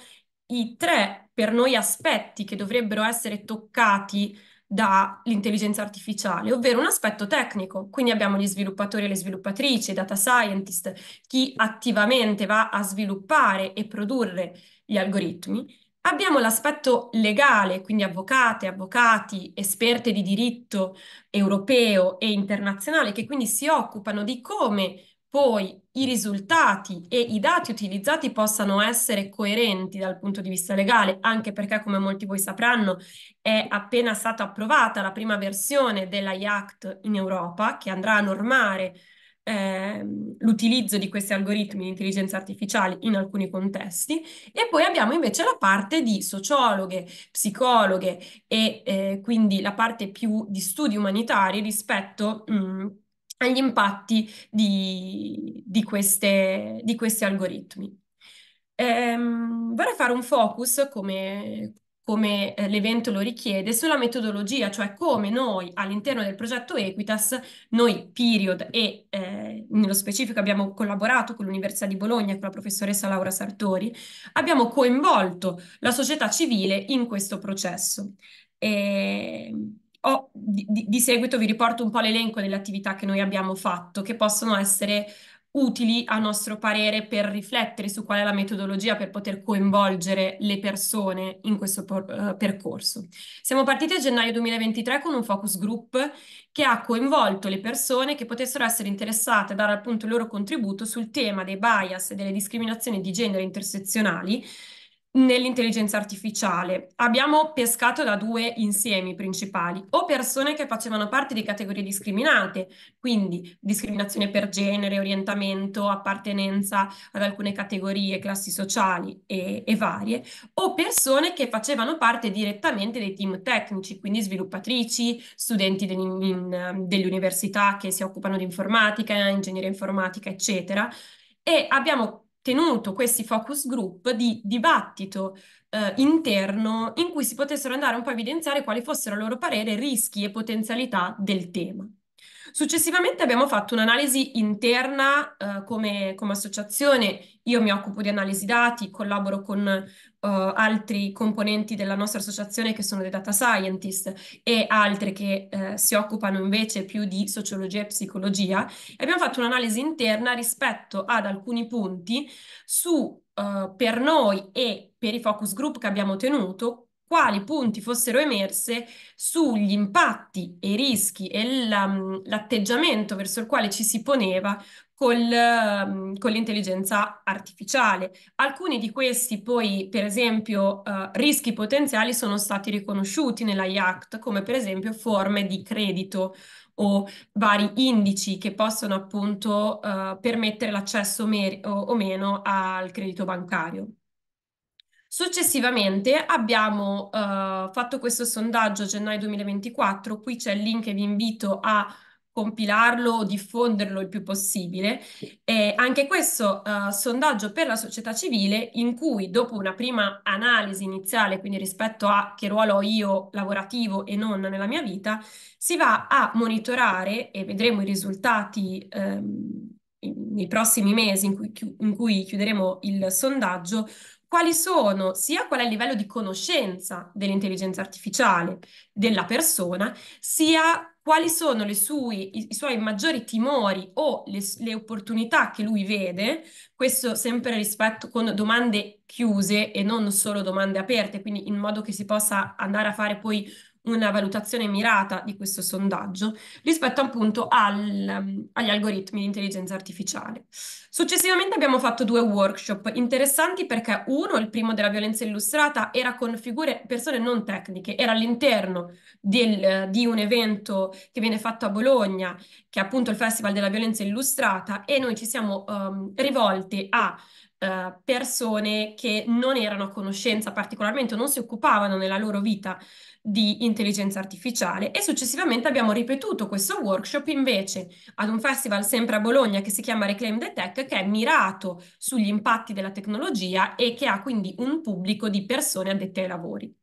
i tre per noi aspetti che dovrebbero essere toccati dall'intelligenza artificiale, ovvero un aspetto tecnico. Quindi abbiamo gli sviluppatori e le sviluppatrici, data scientist, chi attivamente va a sviluppare e produrre gli algoritmi. Abbiamo l'aspetto legale, quindi avvocate, avvocati, esperte di diritto europeo e internazionale, che quindi si occupano di come poi i risultati e i dati utilizzati possano essere coerenti dal punto di vista legale, anche perché, come molti voi sapranno, è appena stata approvata la prima versione della IACT in Europa che andrà a normare ehm, l'utilizzo di questi algoritmi di intelligenza artificiale in alcuni contesti e poi abbiamo invece la parte di sociologhe, psicologhe e eh, quindi la parte più di studi umanitari rispetto mh, mm, agli impatti di, di, queste, di questi algoritmi. Ehm, vorrei fare un focus, come, come eh, l'evento lo richiede, sulla metodologia, cioè come noi all'interno del progetto Equitas, noi Period e eh, nello specifico abbiamo collaborato con l'Università di Bologna, con la professoressa Laura Sartori, abbiamo coinvolto la società civile in questo processo. E ehm, ho, di, di seguito vi riporto un po' l'elenco delle attività che noi abbiamo fatto, che possono essere utili a nostro parere per riflettere su qual è la metodologia per poter coinvolgere le persone in questo uh, percorso. Siamo partiti a gennaio 2023 con un focus group che ha coinvolto le persone che potessero essere interessate a dare appunto il loro contributo sul tema dei bias e delle discriminazioni di genere intersezionali nell'intelligenza artificiale. Abbiamo pescato da due insiemi principali, o persone che facevano parte di categorie discriminate, quindi discriminazione per genere, orientamento, appartenenza ad alcune categorie, classi sociali e, e varie, o persone che facevano parte direttamente dei team tecnici, quindi sviluppatrici, studenti de, in, delle università che si occupano di informatica, ingegneria informatica, eccetera. E abbiamo tenuto questi focus group di dibattito eh, interno in cui si potessero andare un po' a evidenziare quali fossero a loro parere rischi e potenzialità del tema. Successivamente abbiamo fatto un'analisi interna eh, come, come, associazione. Io mi occupo di analisi dati, collaboro con eh, altri componenti della nostra associazione che sono dei data scientist e altre che eh, si occupano invece più di sociologia e psicologia. E abbiamo fatto un'analisi interna rispetto ad alcuni punti su eh, per noi e per i focus group che abbiamo tenuto quali punti fossero emerse sugli impatti e i rischi e mm, l'atteggiamento verso il quale ci si poneva col, mm, con l'intelligenza artificiale. Alcuni di questi poi, per esempio, eh, rischi potenziali sono stati riconosciuti nella IACT, come per esempio forme di credito o vari indici che possono appunto eh, permettere l'accesso o meno al credito bancario. Successivamente abbiamo uh, fatto questo sondaggio a gennaio 2024, qui c'è il link e vi invito a compilarlo o diffonderlo il più possibile. Eh, anche questo uh, sondaggio per la società civile in cui dopo una prima analisi iniziale, quindi rispetto a che ruolo ho io lavorativo e non nella mia vita, si va a monitorare e vedremo i risultati ehm, nei prossimi mesi in cui, in cui chiuderemo il sondaggio quali sono, sia qual è il livello di conoscenza dell'intelligenza artificiale della persona, sia quali sono sui, i, i, suoi maggiori timori o le, le, opportunità che lui vede, questo sempre rispetto con domande chiuse e non solo domande aperte, quindi in modo che si possa andare a fare poi una valutazione mirata di questo sondaggio rispetto appunto al, ehm, agli algoritmi di intelligenza artificiale. Successivamente abbiamo fatto due workshop interessanti perché uno, il primo della violenza illustrata, era con figure, persone non tecniche, era all'interno del, eh, di un evento che viene fatto a Bologna, che è appunto il Festival della Violenza Illustrata, e noi ci siamo um, rivolti a eh, persone che non erano a conoscenza particolarmente, o non si occupavano nella loro vita di intelligenza artificiale e successivamente abbiamo ripetuto questo workshop invece ad un festival sempre a Bologna che si chiama Reclaim the Tech che è mirato sugli impatti della tecnologia e che ha quindi un pubblico di persone addette ai lavori.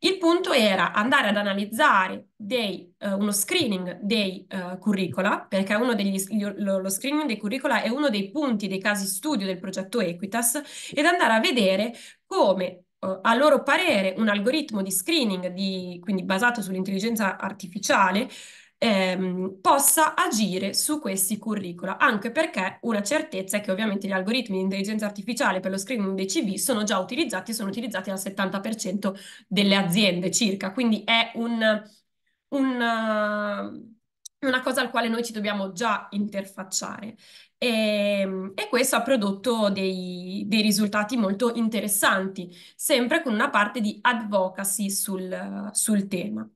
Il punto era andare ad analizzare dei, uh, uno screening dei uh, curricula, perché degli, lo, lo, screening dei curricula è uno dei punti dei casi studio del progetto Equitas, ed andare a vedere come eh, a loro parere un algoritmo di screening, di, quindi basato sull'intelligenza artificiale, ehm, possa agire su questi curricula, anche perché una certezza è che ovviamente gli algoritmi di intelligenza artificiale per lo screening dei CV sono già utilizzati e sono utilizzati dal 70% delle aziende circa, quindi è un, un, una cosa al quale noi ci dobbiamo già interfacciare. E, ehm, e questo ha prodotto dei, dei, risultati molto interessanti, sempre con una parte di advocacy sul, sul tema.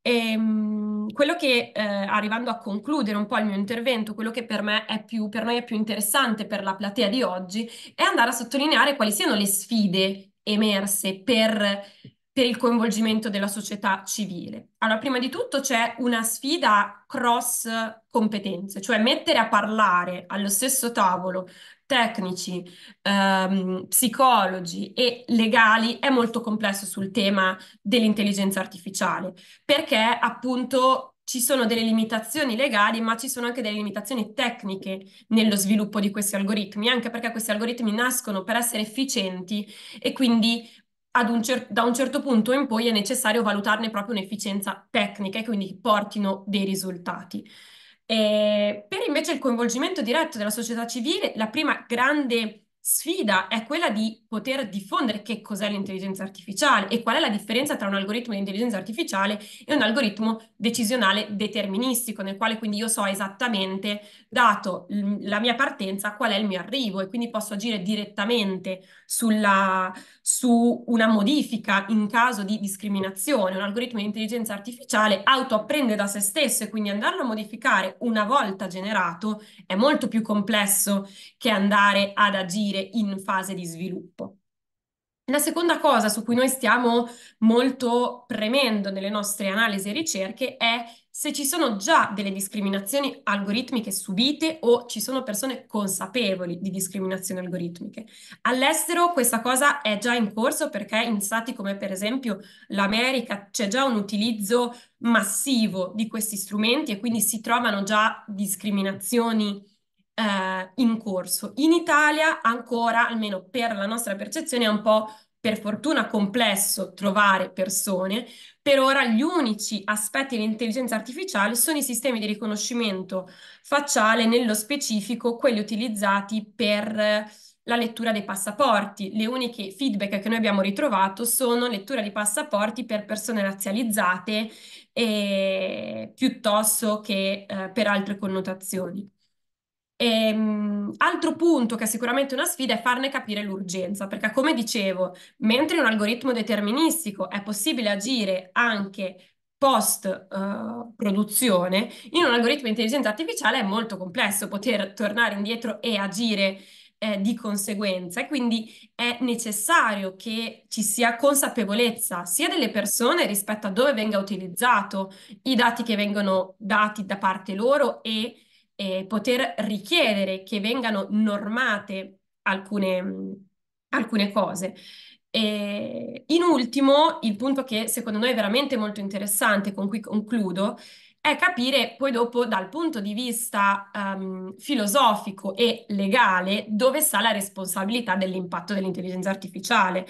E, ehm, quello che, eh, arrivando a concludere un po' il mio intervento, quello che per me è più, per noi è più interessante per la platea di oggi è andare a sottolineare quali siano le sfide emerse per per il coinvolgimento della società civile. Allora, prima di tutto c'è una sfida cross competenze, cioè mettere a parlare allo stesso tavolo tecnici, ehm, psicologi e legali è molto complesso sul tema dell'intelligenza artificiale, perché appunto ci sono delle limitazioni legali, ma ci sono anche delle limitazioni tecniche nello sviluppo di questi algoritmi, anche perché questi algoritmi nascono per essere efficienti e quindi un cer- da un certo punto in poi è necessario valutarne proprio un'efficienza tecnica e quindi portino dei risultati. Eh, per invece il coinvolgimento diretto della società civile, la prima grande sfida è quella di poter diffondere che cos'è l'intelligenza artificiale e qual è la differenza tra un algoritmo di intelligenza artificiale e un algoritmo decisionale deterministico, nel quale quindi io so esattamente, dato la mia partenza, qual è il mio arrivo e quindi posso agire direttamente sulla, su una modifica in caso di discriminazione. Un algoritmo di intelligenza artificiale autoapprende da se stesso e quindi andarlo a modificare una volta generato è molto più complesso che andare ad agire in fase di sviluppo. La seconda cosa su cui noi stiamo molto premendo nelle nostre analisi e ricerche è se ci sono già delle discriminazioni algoritmiche subite o ci sono persone consapevoli di discriminazioni algoritmiche. All'estero questa cosa è già in corso perché in stati come per esempio l'America c'è già un utilizzo massivo di questi strumenti e quindi si trovano già discriminazioni eh, in corso. In Italia ancora, almeno per la nostra percezione, è un po' per fortuna complesso trovare persone, per ora gli unici aspetti dell'intelligenza artificiale sono i sistemi di riconoscimento facciale, nello specifico quelli utilizzati per la lettura dei passaporti. Le uniche feedback che noi abbiamo ritrovato sono lettura di passaporti per persone razzializzate e... piuttosto che eh, per altre connotazioni. Ehm, altro punto che è sicuramente una sfida è farne capire l'urgenza, perché come dicevo, mentre in un algoritmo deterministico è possibile agire anche post uh, produzione, in un algoritmo di intelligenza artificiale è molto complesso poter tornare indietro e agire eh, di conseguenza e quindi è necessario che ci sia consapevolezza sia delle persone rispetto a dove venga utilizzato i dati che vengono dati da parte loro e eh, poter richiedere che vengano normate alcune, alcune cose. E in ultimo, il punto che secondo noi è veramente molto interessante, con cui concludo, è capire poi dopo dal punto di vista um, filosofico e legale dove sta la responsabilità dell'impatto dell'intelligenza artificiale,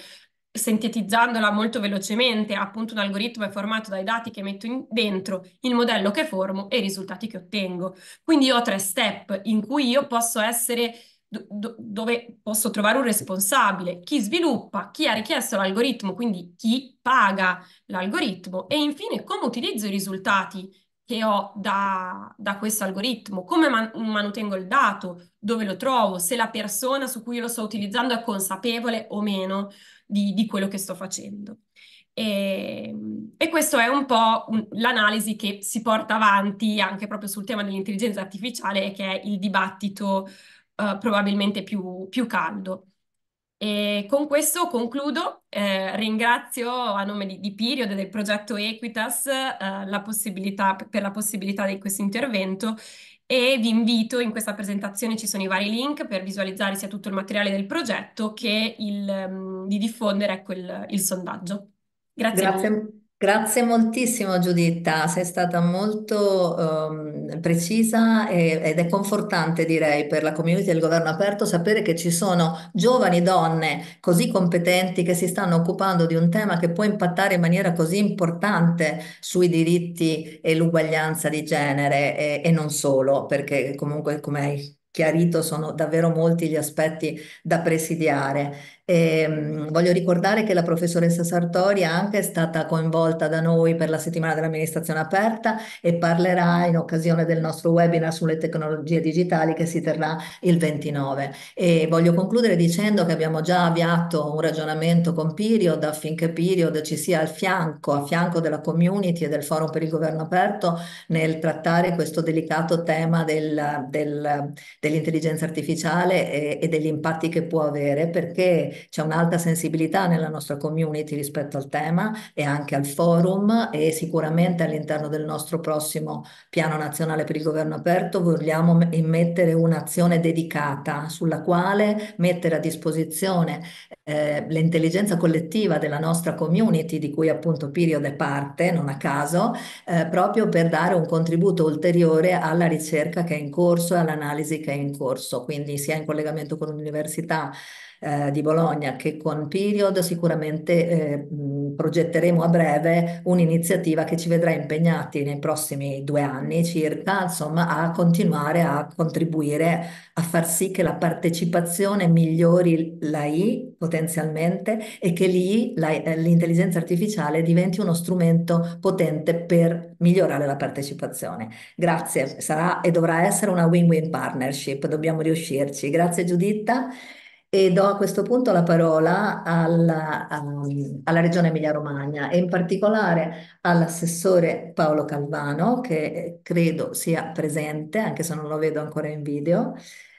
sintetizzandola molto velocemente, appunto un algoritmo è formato dai dati che metto in, dentro, il modello che formo e i risultati che ottengo. Quindi io ho tre step in cui io posso essere dove posso trovare un responsabile, chi sviluppa, chi ha richiesto l'algoritmo, quindi chi paga l'algoritmo e infine come utilizzo i risultati che ho da, da questo algoritmo, come man mantengo il dato, dove lo trovo, se la persona su cui lo sto utilizzando è consapevole o meno di, di quello che sto facendo. E, ehm, e questo è un po' l'analisi che si porta avanti anche proprio sul tema dell'intelligenza artificiale, che è il dibattito uh, probabilmente più, più caldo. E con questo concludo, eh, ringrazio a nome di, di Period e del progetto Equitas eh, la possibilità, per la possibilità di questo intervento e vi invito, in questa presentazione ci sono i vari link per visualizzare sia tutto il materiale del progetto che il, um, di diffondere ecco, il, il sondaggio. Grazie. Grazie. Grazie moltissimo Giuditta, sei stata molto ehm, precisa e- ed è confortante direi per la community del governo aperto sapere che ci sono giovani donne così competenti che si stanno occupando di un tema che può impattare in maniera così importante sui diritti e l'uguaglianza di genere e, e non solo, perché comunque come hai chiarito sono davvero molti gli aspetti da presidiare. E, ehm, voglio ricordare che la professoressa Sartori è anche stata coinvolta da noi per la settimana dell'amministrazione aperta e parlerà in occasione del nostro webinar sulle tecnologie digitali che si terrà il 29. E voglio concludere dicendo che abbiamo già avviato un ragionamento con Period affinché Period ci sia al fianco, a fianco della community e del forum per il governo aperto nel trattare questo delicato tema del, del, dell'intelligenza artificiale e, e degli impatti che può avere perché c'è un'alta sensibilità nella nostra community rispetto al tema e anche al forum e sicuramente all'interno del nostro prossimo piano nazionale per il governo aperto vogliamo immettere un'azione dedicata sulla quale mettere a disposizione eh, l'intelligenza collettiva della nostra community di cui appunto Period è parte, non a caso, eh, proprio per dare un contributo ulteriore alla ricerca che è in corso e all'analisi che è in corso, quindi sia in collegamento con l'università eh, di Bologna che con Period sicuramente eh, progetteremo a breve un'iniziativa che ci vedrà impegnati nei prossimi due anni circa, insomma, a continuare a contribuire a far sì che la partecipazione migliori la I potenzialmente e che l'I, eh, l'intelligenza artificiale, diventi uno strumento potente per migliorare la partecipazione. Grazie, sarà e dovrà essere una win-win partnership, dobbiamo riuscirci. Grazie Giuditta. E do a questo punto la parola alla, alla Regione Emilia-Romagna e in particolare all'assessore Paolo Calvano, che credo sia presente, anche se non lo vedo ancora in video.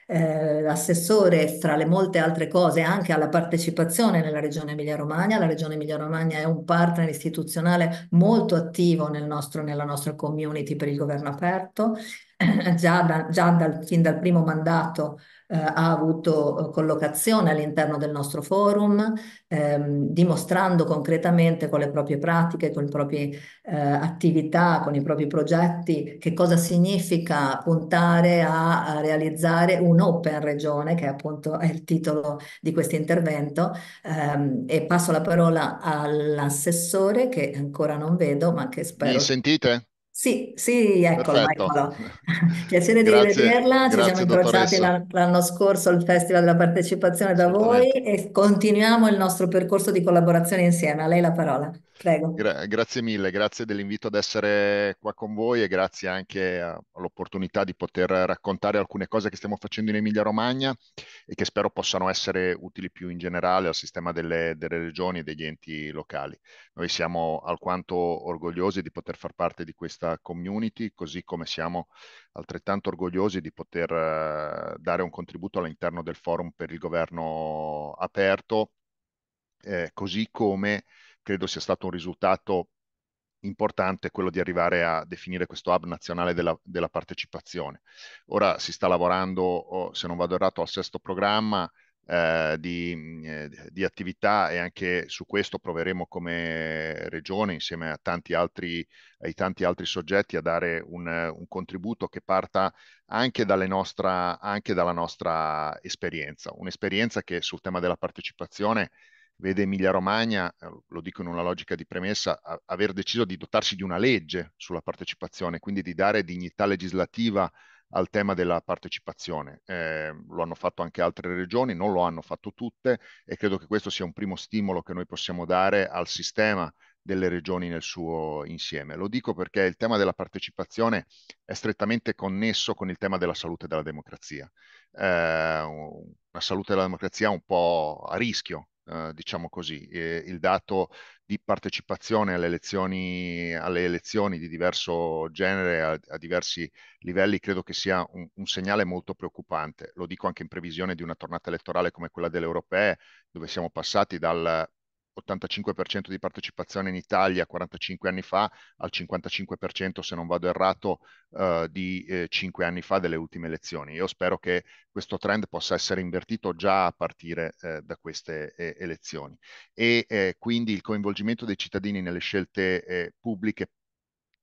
Eh, l'assessore, tra le molte altre cose, anche alla partecipazione nella Regione Emilia-Romagna. La Regione Emilia-Romagna è un partner istituzionale molto attivo nel nostro, nella nostra community per il governo aperto. già, da, già dal, fin dal primo mandato eh, ha avuto collocazione all'interno del nostro forum, ehm, dimostrando concretamente con le proprie pratiche, con le proprie eh, attività, con i propri progetti, che cosa significa puntare a, a realizzare un'open open regione, che appunto è il titolo di questo intervento. Ehm, e passo la parola all'assessore che ancora non vedo, ma che spero. Mi sentite? Sì, sì, eccolo, Perfetto. eccolo. Piacere di Grazie, rivederla. Ci siamo grazie incrociati dottoressa. l'anno scorso al Festival della Partecipazione da voi Assolutamente. e continuiamo il nostro percorso di collaborazione insieme. A lei la parola. Prego. Gra- grazie mille, grazie dell'invito ad essere qua con voi e grazie anche a- all'opportunità di poter raccontare alcune cose che stiamo facendo in Emilia Romagna e che spero possano essere utili più in generale al sistema delle, delle regioni e degli enti locali. Noi siamo alquanto orgogliosi di poter far parte di questa community, così come siamo altrettanto orgogliosi di poter uh, dare un contributo all'interno del forum per il governo aperto, eh, così come credo sia stato un risultato importante quello di arrivare a definire questo hub nazionale della, della partecipazione. Ora si sta lavorando, se non vado errato, al sesto programma eh, di, eh, di, attività e anche su questo proveremo come regione insieme a tanti altri, ai tanti altri soggetti a dare un, un contributo che parta anche, nostra, anche dalla nostra esperienza, un'esperienza che sul tema della partecipazione vede Emilia Romagna, eh, lo dico in una logica di premessa, aver deciso di dotarsi di una legge sulla partecipazione, quindi di dare dignità legislativa al tema della partecipazione. Eh, lo hanno fatto anche altre regioni, non lo hanno fatto tutte e credo che questo sia un primo stimolo che noi possiamo dare al sistema delle regioni nel suo insieme. Lo dico perché il tema della partecipazione è strettamente connesso con il tema della salute della democrazia. Eh, una salute della democrazia un po' a rischio, eh, diciamo così, eh, il dato di partecipazione alle elezioni, alle elezioni di diverso genere, a, a, diversi livelli, credo che sia un, un segnale molto preoccupante. Lo dico anche in previsione di una tornata elettorale come quella delle europee, dove siamo passati dal 85% di partecipazione in Italia 45 anni fa al 55%, se non vado errato, eh, di eh, 5 anni fa delle ultime elezioni. Io spero che questo trend possa essere invertito già a partire eh, da queste eh, elezioni. E eh, quindi il coinvolgimento dei cittadini nelle scelte eh, pubbliche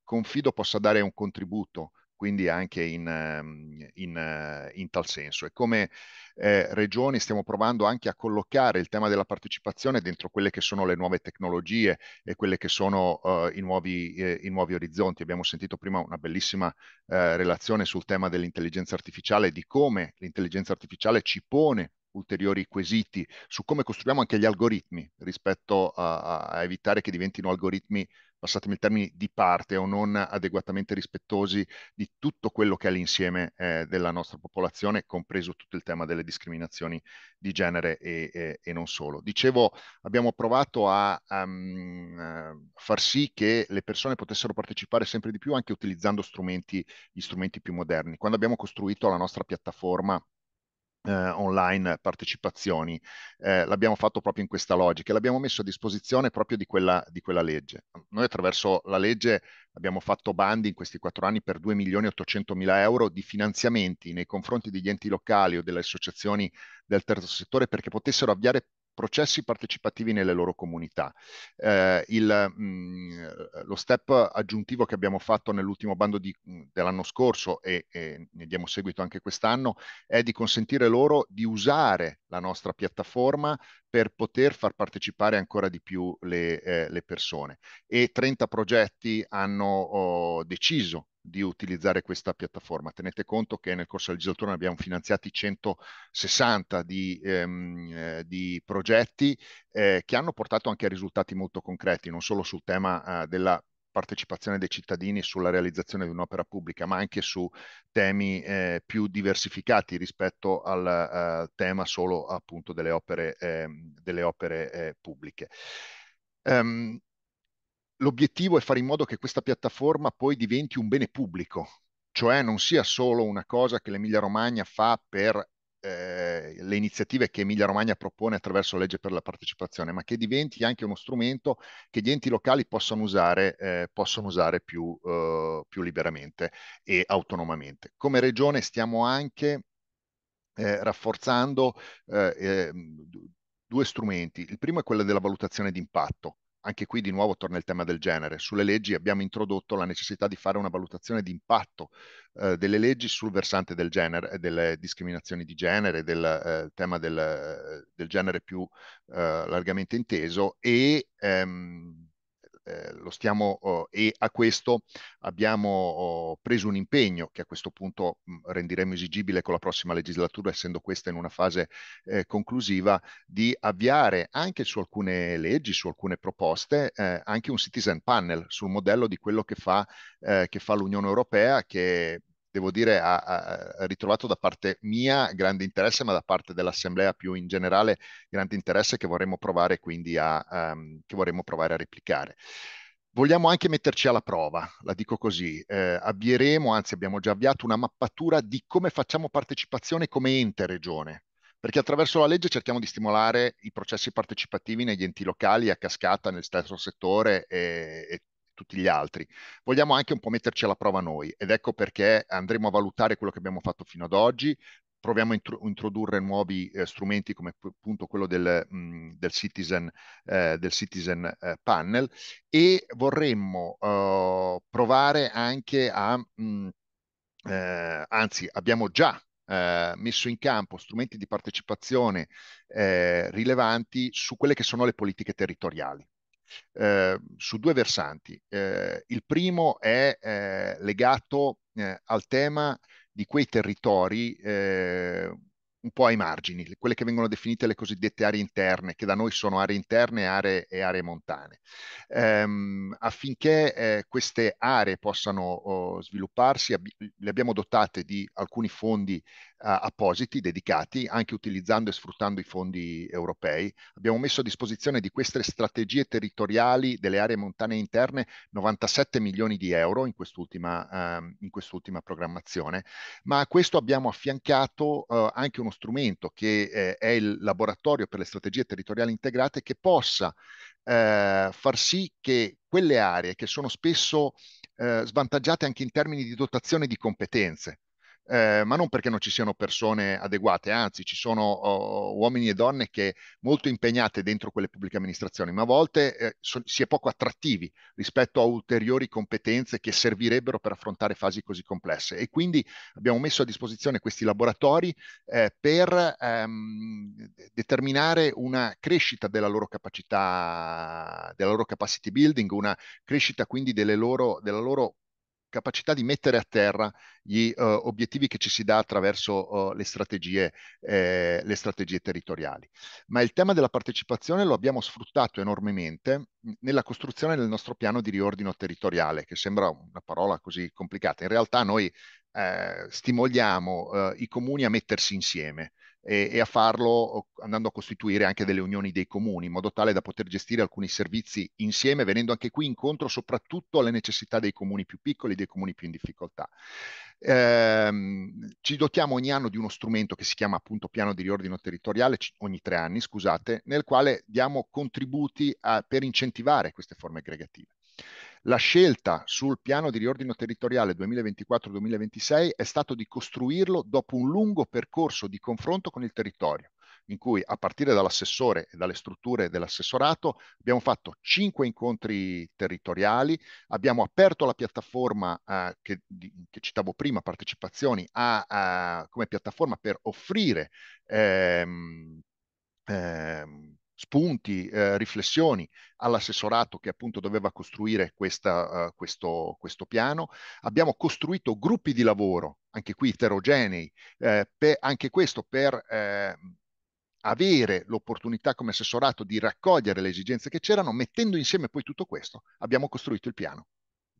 confido possa dare un contributo quindi anche in, ehm, in, eh, in tal senso. E come eh, regioni stiamo provando anche a collocare il tema della partecipazione dentro quelle che sono le nuove tecnologie e quelle che sono uh, i, nuovi, eh, i, nuovi, orizzonti. Abbiamo sentito prima una bellissima eh, relazione sul tema dell'intelligenza artificiale e di come l'intelligenza artificiale ci pone ulteriori quesiti su come costruiamo anche gli algoritmi rispetto a, a evitare che diventino algoritmi, passatemi il termine, di parte o non adeguatamente rispettosi di tutto quello che è l'insieme eh, della nostra popolazione, compreso tutto il tema delle discriminazioni di genere e, e, e non solo. Dicevo, abbiamo provato a, a, ehm, a eh, far sì che le persone potessero partecipare sempre di più anche utilizzando strumenti, gli strumenti più moderni. Quando abbiamo costruito la nostra piattaforma, eh, online partecipazioni. Eh, l'abbiamo fatto proprio in questa logica e l'abbiamo messo a disposizione proprio di quella, di quella legge. Noi attraverso la legge abbiamo fatto bandi in questi quattro anni per 2 milioni e 800 mila euro di finanziamenti nei confronti degli enti locali o delle associazioni del terzo settore perché potessero avviare processi partecipativi nelle loro comunità. Eh, il, mh, mm, lo step aggiuntivo che abbiamo fatto nell'ultimo bando di, mm, dell'anno scorso e, e, ne diamo seguito anche quest'anno è di consentire loro di usare la nostra piattaforma per poter far partecipare ancora di più le, eh, le persone. E 30 progetti hanno oh, deciso di utilizzare questa piattaforma. Tenete conto che nel corso della legislatura ne abbiamo finanziati 160 di, ehm, eh, di progetti eh, che hanno portato anche a risultati molto concreti, non solo sul tema eh, della partecipazione dei cittadini sulla realizzazione di un'opera pubblica, ma anche su temi eh, più diversificati rispetto al uh, tema solo appunto delle opere, eh, delle opere eh, pubbliche. Um, L'obiettivo è fare in modo che questa piattaforma poi diventi un bene pubblico, cioè non sia solo una cosa che l'Emilia Romagna fa per eh, le iniziative che Emilia Romagna propone attraverso legge per la partecipazione, ma che diventi anche uno strumento che gli enti locali possano usare, eh, possono usare più, eh, più, liberamente e autonomamente. Come regione stiamo anche eh, rafforzando eh, ehm, due strumenti. Il primo è quello della valutazione d'impatto, anche qui di nuovo torna il tema del genere. Sulle leggi abbiamo introdotto la necessità di fare una valutazione di impatto eh, delle leggi sul versante del genere, eh, delle discriminazioni di genere, del eh, tema del, eh, del, genere più eh, largamente inteso e ehm, eh, lo stiamo oh, e a questo abbiamo oh, preso un impegno che a questo punto mm, renderemo esigibile con la prossima legislatura, essendo questa in una fase eh, conclusiva, di avviare anche su alcune leggi, su alcune proposte, eh, anche un citizen panel sul modello di quello che fa, che fa l'Unione Europea, che devo dire, ha, ha, ritrovato da parte mia grande interesse, ma da parte dell'Assemblea più in generale grande interesse che vorremmo provare quindi a, um, vorremmo provare a replicare. Vogliamo anche metterci alla prova, la dico così, eh, avvieremo, anzi abbiamo già avviato una mappatura di come facciamo partecipazione come ente regione, perché attraverso la legge cerchiamo di stimolare i processi partecipativi negli enti locali a cascata nel stesso settore e, e tutti gli altri. Vogliamo anche un po' metterci alla prova noi ed ecco perché andremo a valutare quello che abbiamo fatto fino ad oggi, proviamo a introdurre nuovi eh, strumenti come appunto quello del, mh, mm, del Citizen, eh, del citizen eh, Panel e vorremmo eh, provare anche a, mh, mm, eh, anzi abbiamo già eh, messo in campo strumenti di partecipazione rilevanti su quelle che sono le politiche territoriali. Eh, su due versanti. Eh, il primo è eh, legato eh, al tema di quei territori eh, un po' ai margini, quelle che vengono definite le cosiddette aree interne, che da noi sono aree interne e aree, e aree montane. Ehm, affinché queste aree possano oh, svilupparsi, ab- le abbiamo dotate di alcuni fondi appositi dedicati, anche utilizzando e sfruttando i fondi europei. Abbiamo messo a disposizione di queste strategie territoriali delle aree montane interne 97 milioni di euro in quest'ultima, uh, in quest'ultima programmazione, ma a questo abbiamo affiancato uh, anche uno strumento che eh, è il laboratorio per le strategie territoriali integrate che possa eh, far sì che quelle aree che sono spesso eh, svantaggiate anche in termini di dotazione di competenze, Ehm, ma non perché non ci siano persone adeguate, anzi ci sono oh, uomini e donne che molto impegnate dentro quelle pubbliche amministrazioni, ma a volte eh, so, si è poco attrattivi rispetto a ulteriori competenze che servirebbero per affrontare fasi così complesse e quindi abbiamo messo a disposizione questi laboratori eh, per ehm, determinare una crescita della loro capacità, della loro capacity building, una crescita quindi loro, della loro capacità di mettere a terra gli uh, obiettivi che ci si dà attraverso uh, le, strategie, eh, le, strategie, territoriali. Ma il tema della partecipazione lo abbiamo sfruttato enormemente mm, nella costruzione del nostro piano di riordino territoriale, che sembra una parola così complicata. In realtà noi eh, stimoliamo eh, i comuni a mettersi insieme e, e a farlo andando a costituire anche delle unioni dei comuni, in modo tale da poter gestire alcuni servizi insieme, venendo anche qui incontro soprattutto alle necessità dei comuni più piccoli, dei comuni più in difficoltà. Ehm, ci dotiamo ogni anno di uno strumento che si chiama appunto piano di riordino territoriale, ogni tre anni, scusate, nel quale diamo contributi a, per incentivare queste forme aggregative. La scelta sul piano di riordino territoriale 2024-2026 è stato di costruirlo dopo un lungo percorso di confronto con il territorio in cui a partire dall'assessore e dalle strutture dell'assessorato abbiamo fatto cinque incontri territoriali, abbiamo aperto la piattaforma eh, che, di, che, citavo prima, partecipazioni, a, a, come piattaforma per offrire ehm, ehm, spunti, eh, riflessioni all'assessorato che appunto doveva costruire questa, uh, questo, questo, piano. Abbiamo costruito gruppi di lavoro, anche qui eterogenei, eh, per, anche questo per eh, avere l'opportunità come assessorato di raccogliere le esigenze che c'erano, mettendo insieme poi tutto questo abbiamo costruito il piano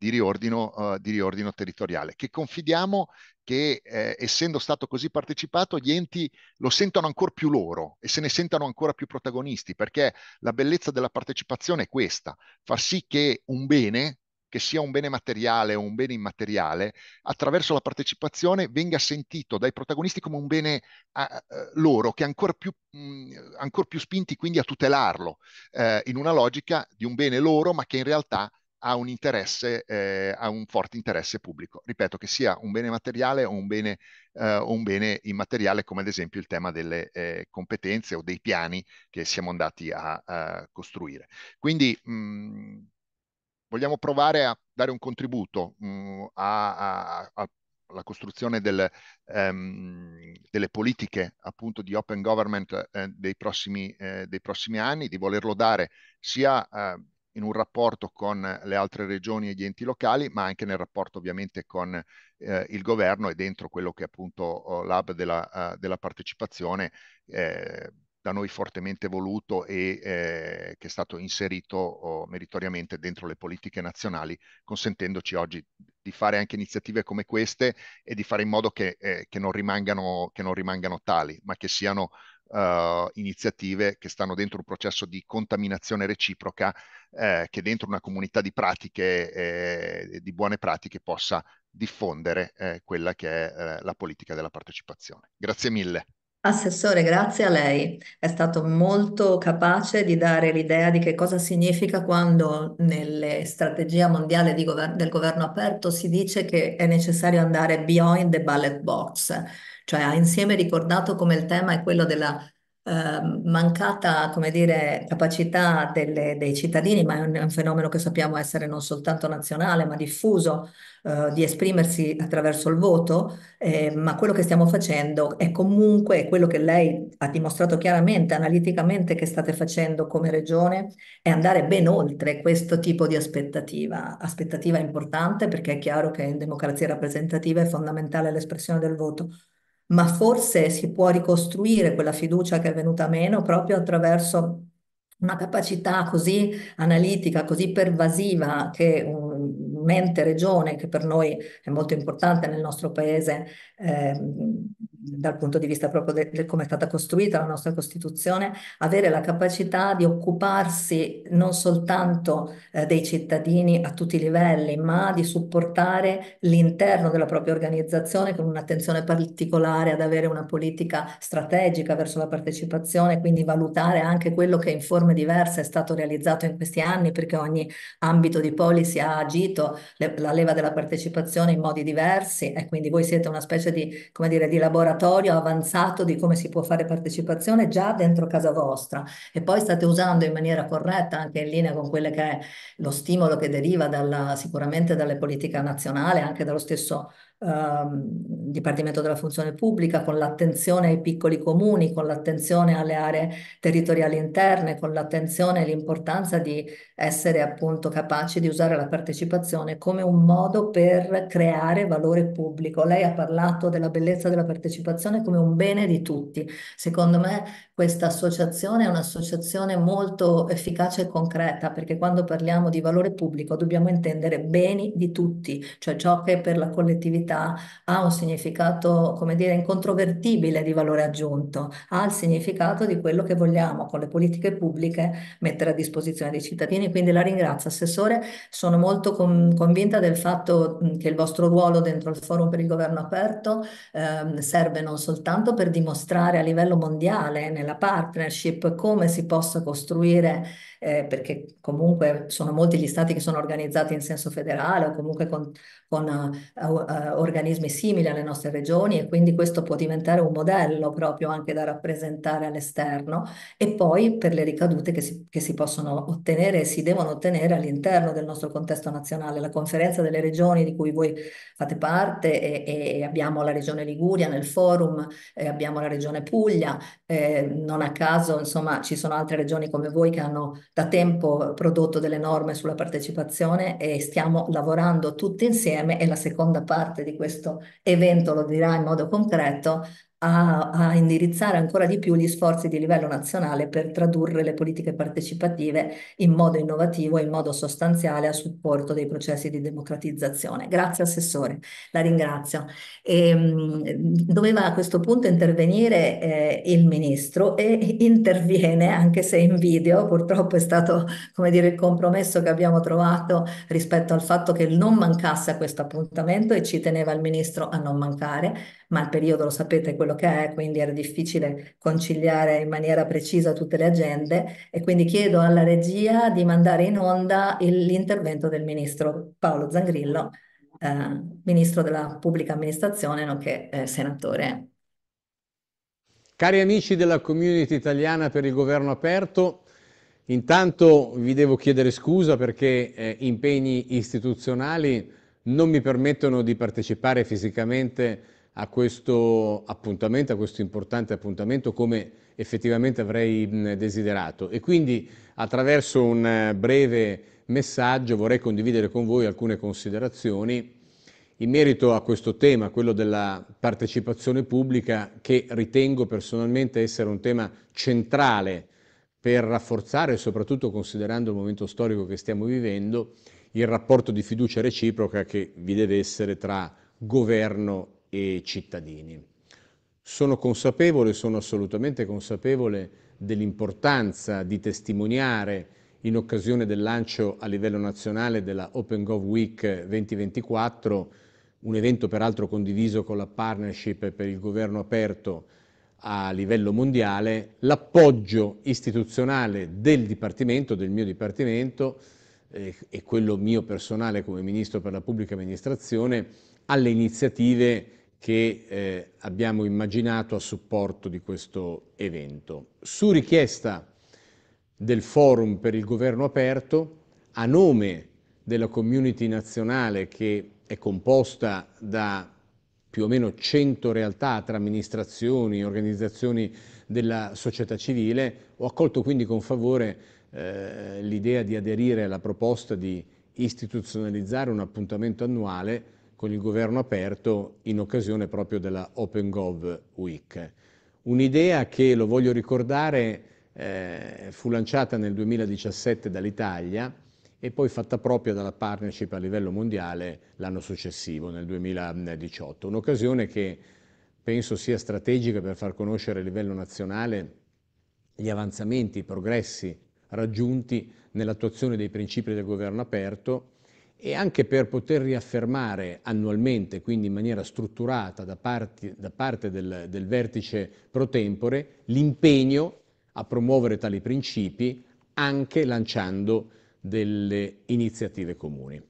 di riordino, uh, di riordino territoriale, che confidiamo che eh, essendo stato così partecipato gli enti lo sentano ancora più loro e se ne sentano ancora più protagonisti, perché la bellezza della partecipazione è questa, far sì che un bene che sia un bene materiale o un bene immateriale, attraverso la partecipazione venga sentito dai protagonisti come un bene a, a loro, che ancora più, mh, ancora più spinti quindi a tutelarlo, eh, in una logica di un bene loro, ma che in realtà ha un interesse, eh, ha un forte interesse pubblico. Ripeto, che sia un bene materiale o un bene, eh, o un bene immateriale, come ad esempio il tema delle eh, competenze o dei piani che siamo andati a, a costruire. Quindi mh, mhmm, vogliamo provare a dare un contributo mh, mhmm, a, a, la costruzione del, um, delle politiche appunto di open government eh, dei prossimi, eh, dei, prossimi, anni, di volerlo dare sia eh, in un rapporto con le altre regioni e gli enti locali, ma anche nel rapporto ovviamente con eh, il governo e dentro quello che è appunto oh, l'hub della, uh, della partecipazione eh, da noi fortemente voluto e eh, che è stato inserito oh, meritoriamente dentro le politiche nazionali, consentendoci oggi di fare anche iniziative come queste e di fare in modo che, eh, che, non, rimangano, che non rimangano tali, ma che siano uh, iniziative che stanno dentro un processo di contaminazione reciproca eh, che dentro una comunità di pratiche, eh, di buone pratiche, possa diffondere eh, quella che è eh, la politica della partecipazione. Grazie mille. Assessore, grazie a lei. È stato molto capace di dare l'idea di che cosa significa quando nelle strategie mondiali gover del governo aperto si dice che è necessario andare beyond the ballot box cioè ha insieme ricordato come il tema è quello della eh, mancata, come dire, capacità delle, dei cittadini, ma è un, è un, fenomeno che sappiamo essere non soltanto nazionale, ma diffuso, eh, di esprimersi attraverso il voto, eh, ma quello che stiamo facendo è comunque quello che lei ha dimostrato chiaramente, analiticamente, che state facendo come regione, è andare ben oltre questo tipo di aspettativa. Aspettativa importante perché è chiaro che in democrazia rappresentativa è fondamentale l'espressione del voto ma forse si può ricostruire quella fiducia che è venuta meno proprio attraverso una capacità così analitica, così pervasiva che un mente regione, che per noi è molto importante nel nostro paese, eh, dal punto di vista proprio di come è stata costruita la nostra Costituzione, avere la capacità di occuparsi non soltanto eh, dei cittadini a tutti i livelli, ma di supportare l'interno della propria organizzazione con un'attenzione particolare ad avere una politica strategica verso la partecipazione, quindi valutare anche quello che in forme diverse è stato realizzato in questi anni, perché ogni ambito di policy ha agito le- la leva della partecipazione in modi diversi e quindi voi siete una specie di, come dire, di laboratorio laboratorio avanzato di come si può fare partecipazione già dentro casa vostra e poi state usando in maniera corretta, anche in linea con quello che è lo stimolo che deriva dalla, sicuramente dalle politiche nazionali, anche dallo stesso Ehm, Dipartimento della Funzione Pubblica, con l'attenzione ai piccoli comuni, con l'attenzione alle aree territoriali interne, con l'attenzione e l'importanza di essere appunto capaci di usare la partecipazione come un modo per creare valore pubblico. Lei ha parlato della bellezza della partecipazione come un bene di tutti. Secondo me questa associazione è un'associazione molto efficace e concreta perché quando parliamo di valore pubblico dobbiamo intendere beni di tutti, cioè ciò che per la collettività verità ha un significato, come dire, incontrovertibile di valore aggiunto, ha il significato di quello che vogliamo con le politiche pubbliche mettere a disposizione dei cittadini. Quindi la ringrazio, Assessore, sono molto com- convinta del fatto che il vostro ruolo dentro il Forum per il Governo Aperto ehm, serve non soltanto per dimostrare a livello mondiale nella partnership come si possa costruire eh, perché comunque sono molti gli stati che sono organizzati in senso federale o comunque con, con uh, uh, uh, organismi simili alle nostre regioni e quindi questo può diventare un modello proprio anche da rappresentare all'esterno e poi per le ricadute che si, che si possono ottenere e si devono ottenere all'interno del nostro contesto nazionale. La conferenza delle regioni di cui voi fate parte e, e abbiamo la regione Liguria nel forum, eh, abbiamo la regione Puglia, eh, non a caso insomma ci sono altre regioni come voi che hanno da tempo prodotto delle norme sulla partecipazione e stiamo lavorando tutti insieme e la seconda parte di questo evento lo dirà in modo concreto a, a, indirizzare ancora di più gli sforzi di livello nazionale per tradurre le politiche partecipative in modo innovativo e in modo sostanziale a supporto dei processi di democratizzazione. Grazie Assessore, la ringrazio. E, ehm, doveva a questo punto intervenire eh, il Ministro e interviene, anche se in video, purtroppo è stato come dire, il compromesso che abbiamo trovato rispetto al fatto che non mancasse a questo appuntamento e ci teneva il Ministro a non mancare ma il periodo lo sapete quello che è, quindi era difficile conciliare in maniera precisa tutte le agende e quindi chiedo alla regia di mandare in onda l'intervento del ministro Paolo Zangrillo, eh, ministro della pubblica amministrazione, nonché eh, senatore. Cari amici della community italiana per il governo aperto, Intanto vi devo chiedere scusa perché eh, impegni istituzionali non mi permettono di partecipare fisicamente a questo appuntamento, a questo importante appuntamento come effettivamente avrei desiderato e quindi attraverso un eh, breve messaggio vorrei condividere con voi alcune considerazioni in merito a questo tema, quello della partecipazione pubblica, che ritengo personalmente essere un tema centrale per rafforzare, soprattutto considerando il momento storico che stiamo vivendo, il rapporto di fiducia reciproca che vi deve essere tra governo e cittadini. Sono consapevole, sono assolutamente consapevole dell'importanza di testimoniare in occasione del lancio a livello nazionale della Open Gov Week 2024, un evento peraltro condiviso con la partnership per il governo aperto a livello mondiale, l'appoggio istituzionale del Dipartimento, del mio Dipartimento eh, e quello mio personale come Ministro per la Pubblica Amministrazione alle iniziative che eh, abbiamo immaginato a supporto di questo evento. Su richiesta del Forum per il Governo Aperto, a nome della community nazionale che è composta da più o meno 100 realtà tra amministrazioni, e organizzazioni della società civile, ho accolto quindi con favore eh, l'idea di aderire alla proposta di istituzionalizzare un appuntamento annuale con il governo aperto in occasione proprio della Open Gov Week. Un'idea che, lo voglio ricordare, eh, fu lanciata nel 2017 dall'Italia e poi fatta propria dalla partnership a livello mondiale l'anno successivo, nel 2018. Un'occasione che penso sia strategica per far conoscere a livello nazionale gli avanzamenti, i progressi raggiunti nell'attuazione dei principi del governo aperto e anche per poter riaffermare annualmente, quindi in maniera strutturata da, parti, da parte del, del, vertice pro tempore, l'impegno a promuovere tali principi anche lanciando delle iniziative comuni.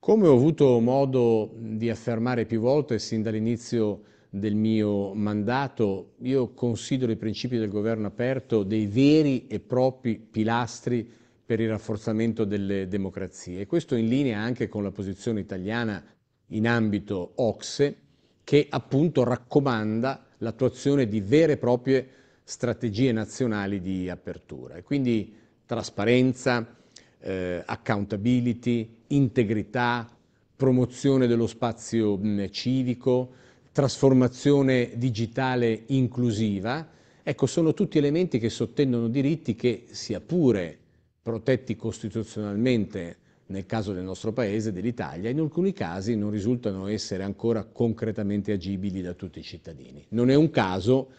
Come ho avuto modo di affermare più volte sin dall'inizio del mio mandato, io considero i principi del governo aperto dei veri e propri pilastri per il rafforzamento delle democrazie. Questo in linea anche con la posizione italiana in ambito OXE, che appunto raccomanda l'attuazione di vere e proprie strategie nazionali di apertura. E quindi trasparenza, eh, accountability, integrità, promozione dello spazio mh, civico, trasformazione digitale inclusiva, ecco, sono tutti elementi che sottendono diritti che, sia pure protetti costituzionalmente nel caso del nostro Paese, dell'Italia, in alcuni casi non risultano essere ancora concretamente agibili da tutti i cittadini. Non è un caso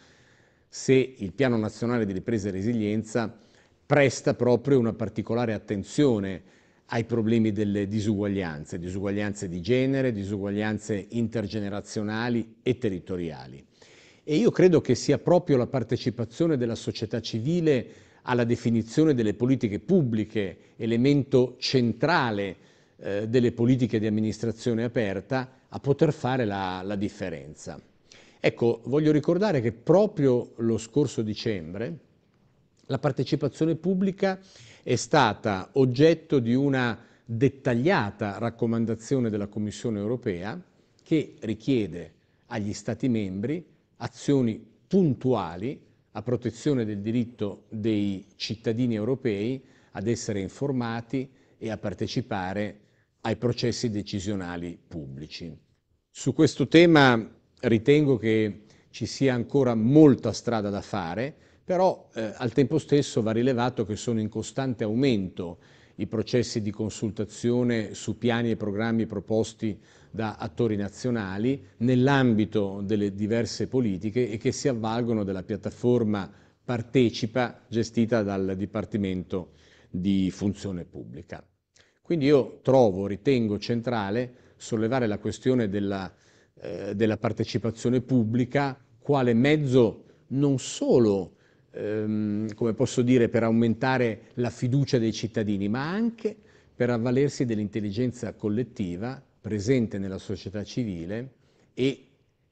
se il Piano Nazionale di Ripresa e Resilienza presta proprio una particolare attenzione ai problemi delle disuguaglianze, disuguaglianze di genere, disuguaglianze intergenerazionali e territoriali. E io credo che sia proprio la partecipazione della società civile alla definizione delle politiche pubbliche, elemento centrale eh, delle politiche di amministrazione aperta, a poter fare la, la differenza. Ecco, voglio ricordare che proprio lo scorso dicembre la partecipazione pubblica è stata oggetto di una dettagliata raccomandazione della Commissione europea che richiede agli Stati membri azioni puntuali a protezione del diritto dei cittadini europei ad essere informati e a partecipare ai processi decisionali pubblici. Su questo tema ritengo che ci sia ancora molta strada da fare, però eh, al tempo stesso va rilevato che sono in costante aumento i processi di consultazione su piani e programmi proposti da attori nazionali nell'ambito delle diverse politiche e che si avvalgono della piattaforma partecipa gestita dal Dipartimento di Funzione Pubblica. Quindi io trovo, ritengo centrale sollevare la questione della, eh, della partecipazione pubblica quale mezzo non solo ehm, come posso dire, per aumentare la fiducia dei cittadini, ma anche per avvalersi dell'intelligenza collettiva presente nella società civile e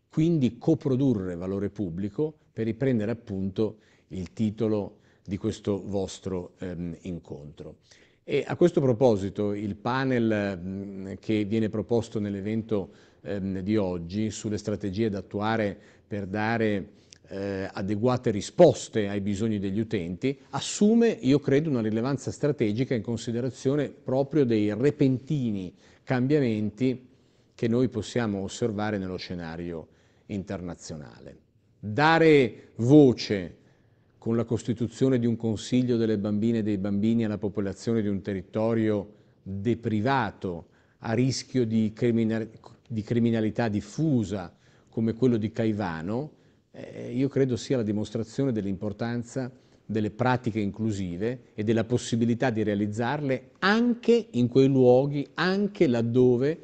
quindi coprodurre valore pubblico per riprendere appunto il titolo di questo vostro ehm, incontro. E a questo proposito il panel mh, che viene proposto nell'evento ehm, di oggi sulle strategie da attuare per dare eh, adeguate risposte ai bisogni degli utenti, assume, io credo, una rilevanza strategica in considerazione proprio dei repentini cambiamenti che noi possiamo osservare nello scenario internazionale. Dare voce con la costituzione di un consiglio delle bambine e dei bambini alla popolazione di un territorio deprivato, a rischio di, criminal di criminalità diffusa, come quello di Caivano, eh, io credo sia la dimostrazione dell'importanza delle pratiche inclusive e della possibilità di realizzarle anche in quei luoghi, anche laddove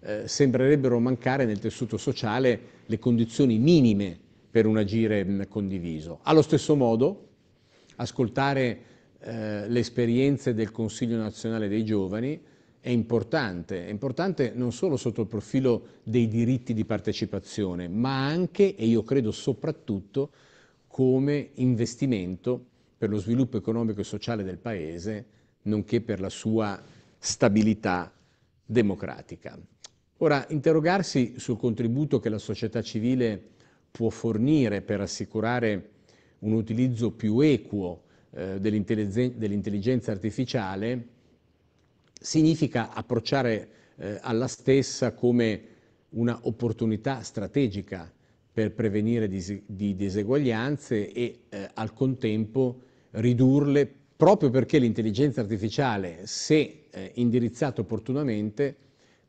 eh, sembrerebbero mancare nel tessuto sociale le condizioni minime per un agire mh, condiviso. Allo stesso modo, ascoltare eh, le esperienze del Consiglio nazionale dei giovani è importante, è importante non solo sotto il profilo dei diritti di partecipazione, ma anche, e io credo soprattutto, come investimento per lo sviluppo economico e sociale del Paese, nonché per la sua stabilità democratica. Ora, interrogarsi sul contributo che la società civile può fornire per assicurare un utilizzo più equo eh, dell'intelligenza artificiale significa approcciare eh, alla stessa come una opportunità strategica per prevenire di diseguaglianze e eh, al contempo ridurle proprio perché l'intelligenza artificiale, se eh, indirizzata opportunamente,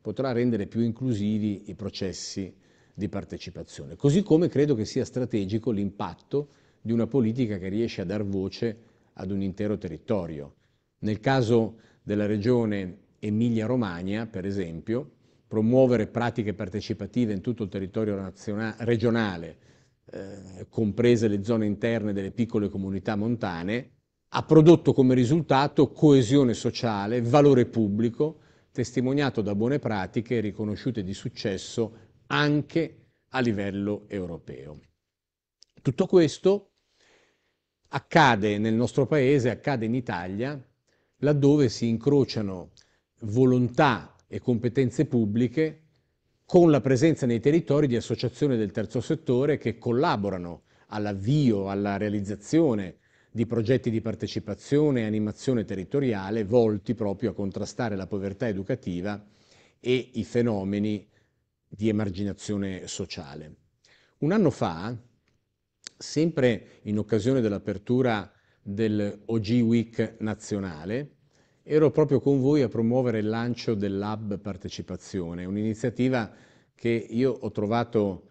potrà rendere più inclusivi i processi di partecipazione. Così come credo che sia strategico l'impatto di una politica che riesce a dar voce ad un intero territorio. Nel caso della regione Emilia-Romagna, per esempio, promuovere pratiche partecipative in tutto il territorio nazionale, regionale, eh, comprese le zone interne delle piccole comunità montane, ha prodotto come risultato coesione sociale, valore pubblico, testimoniato da buone pratiche riconosciute di successo anche a livello europeo. Tutto questo accade nel nostro paese, accade in Italia, laddove si incrociano volontà e competenze pubbliche con la presenza nei territori di associazioni del terzo settore che collaborano all'avvio, alla realizzazione di progetti di partecipazione e animazione territoriale volti proprio a contrastare la povertà educativa e i fenomeni di emarginazione sociale. Un anno fa, sempre in occasione dell'apertura del OG Week nazionale, Ero proprio con voi a promuovere il lancio dell'Hub Partecipazione, un'iniziativa che io ho trovato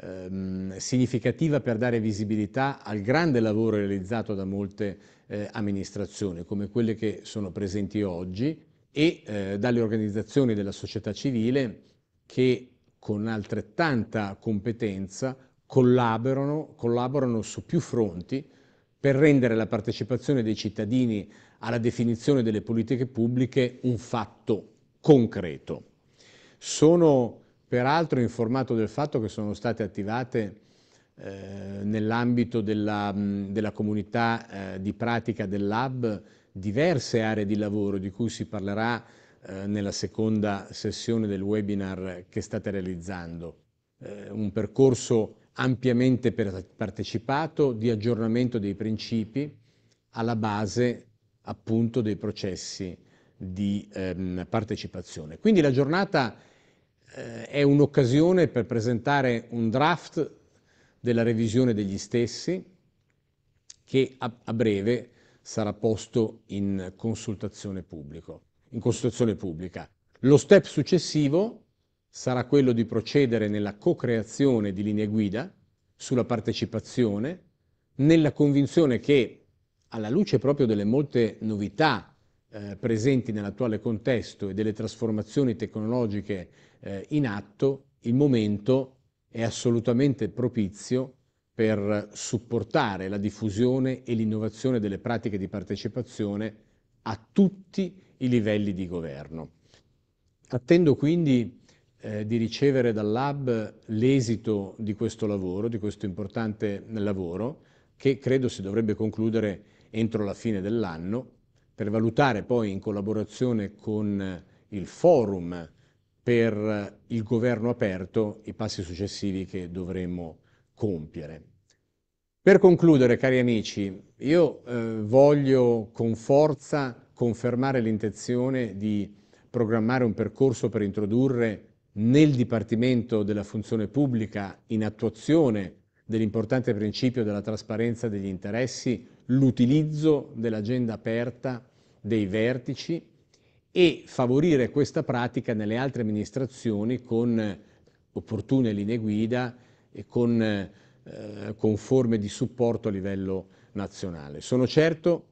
ehm, significativa per dare visibilità al grande lavoro realizzato da molte eh, amministrazioni, come quelle che sono presenti oggi, e eh, dalle organizzazioni della società civile che con altrettanta competenza collaborano, collaborano su più fronti per rendere la partecipazione dei cittadini alla definizione delle politiche pubbliche un fatto concreto. Sono peraltro informato del fatto che sono state attivate eh, nell'ambito della, della, comunità eh, di pratica del lab diverse aree di lavoro di cui si parlerà eh, nella seconda sessione del webinar che state realizzando. un percorso ampiamente partecipato di aggiornamento dei principi alla base appunto dei processi di ehm, partecipazione. Quindi la giornata eh, è un'occasione per presentare un draft della revisione degli stessi che a, a breve sarà posto in consultazione, pubblico, in consultazione pubblica. Lo step successivo sarà quello di procedere nella co-creazione di linee guida sulla partecipazione, nella convinzione che alla luce proprio delle molte novità eh, presenti nell'attuale contesto e delle trasformazioni tecnologiche eh, in atto, il momento è assolutamente propizio per supportare la diffusione e l'innovazione delle pratiche di partecipazione a tutti i livelli di governo. Attendo quindi eh, di ricevere dal Lab l'esito di questo lavoro, di questo importante lavoro, che credo si dovrebbe concludere entro la fine dell'anno per valutare poi in collaborazione con eh, il forum per eh, il governo aperto i passi successivi che dovremo compiere. Per concludere, cari amici, io eh, voglio con forza confermare l'intenzione di programmare un percorso per introdurre nel Dipartimento della Funzione Pubblica, in attuazione dell'importante principio della trasparenza degli interessi, l'utilizzo dell'agenda aperta dei vertici e favorire questa pratica nelle altre amministrazioni con opportune linee guida e con, eh, con forme di supporto a livello nazionale. Sono certo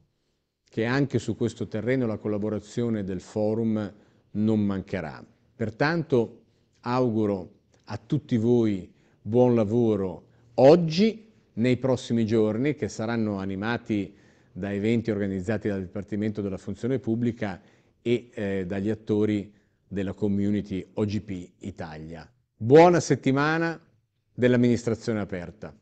che anche su questo terreno la collaborazione del forum non mancherà. Pertanto auguro a tutti voi buon lavoro oggi nei prossimi giorni che saranno animati da eventi organizzati dal Dipartimento della Funzione Pubblica e eh, dagli attori della community OGP Italia. Buona settimana dell'amministrazione aperta.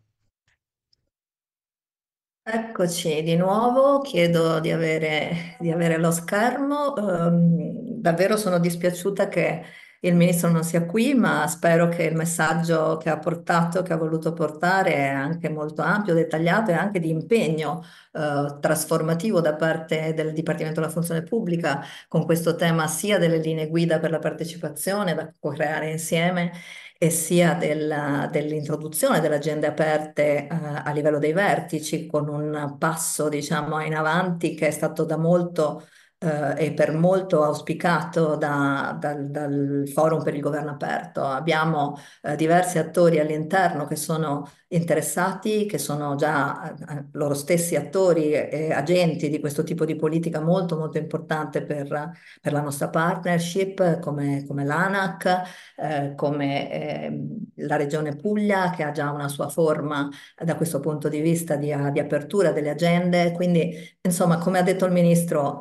Eccoci di nuovo, chiedo di avere, di avere lo schermo. Um, davvero sono dispiaciuta che il ministro non sia qui, ma spero che il messaggio che ha portato, che ha voluto portare è anche molto ampio, dettagliato e anche di impegno eh, trasformativo da parte del Dipartimento della Funzione Pubblica con questo tema sia delle linee guida per la partecipazione da creare insieme e sia della, dell'introduzione delle agende aperte eh, a livello dei vertici con un passo diciamo in avanti che è stato da molto eh, e per molto auspicato da, dal, dal, Forum per il Governo Aperto. Abbiamo eh, diversi attori all'interno che sono interessati, che sono già eh, eh, loro stessi attori e agenti di questo tipo di politica molto molto importante per, per la nostra partnership, come, come l'ANAC, eh, come ehm, la Regione Puglia, che ha già una sua forma da questo punto di vista di, di apertura delle agende. Quindi, insomma, come ha detto il Ministro,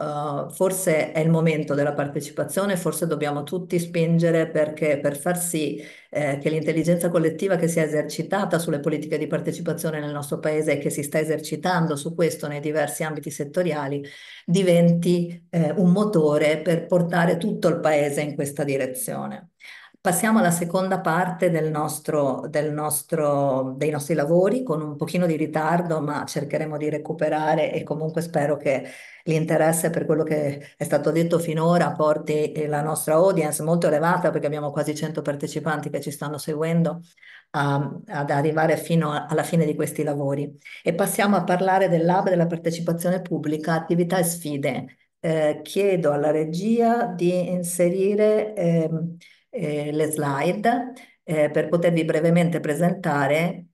eh, forse è il momento della partecipazione, forse dobbiamo tutti spingere perché, per far sì eh, che l'intelligenza collettiva che si è esercitata sulle politiche di partecipazione nel nostro paese e che si sta esercitando su questo nei diversi ambiti settoriali diventi eh, un motore per portare tutto il paese in questa direzione. Passiamo alla seconda parte del nostro, del nostro, dei nostri lavori con un pochino di ritardo, ma cercheremo di recuperare e comunque spero che l'interesse per quello che è stato detto finora porti la nostra audience molto elevata, perché abbiamo quasi 100 partecipanti che ci stanno seguendo, a, ad arrivare fino a, alla fine di questi lavori. E passiamo a parlare del Lab della partecipazione pubblica, attività e sfide. Eh, chiedo alla regia di inserire... Ehm, eh, le slide eh, per potervi brevemente presentare,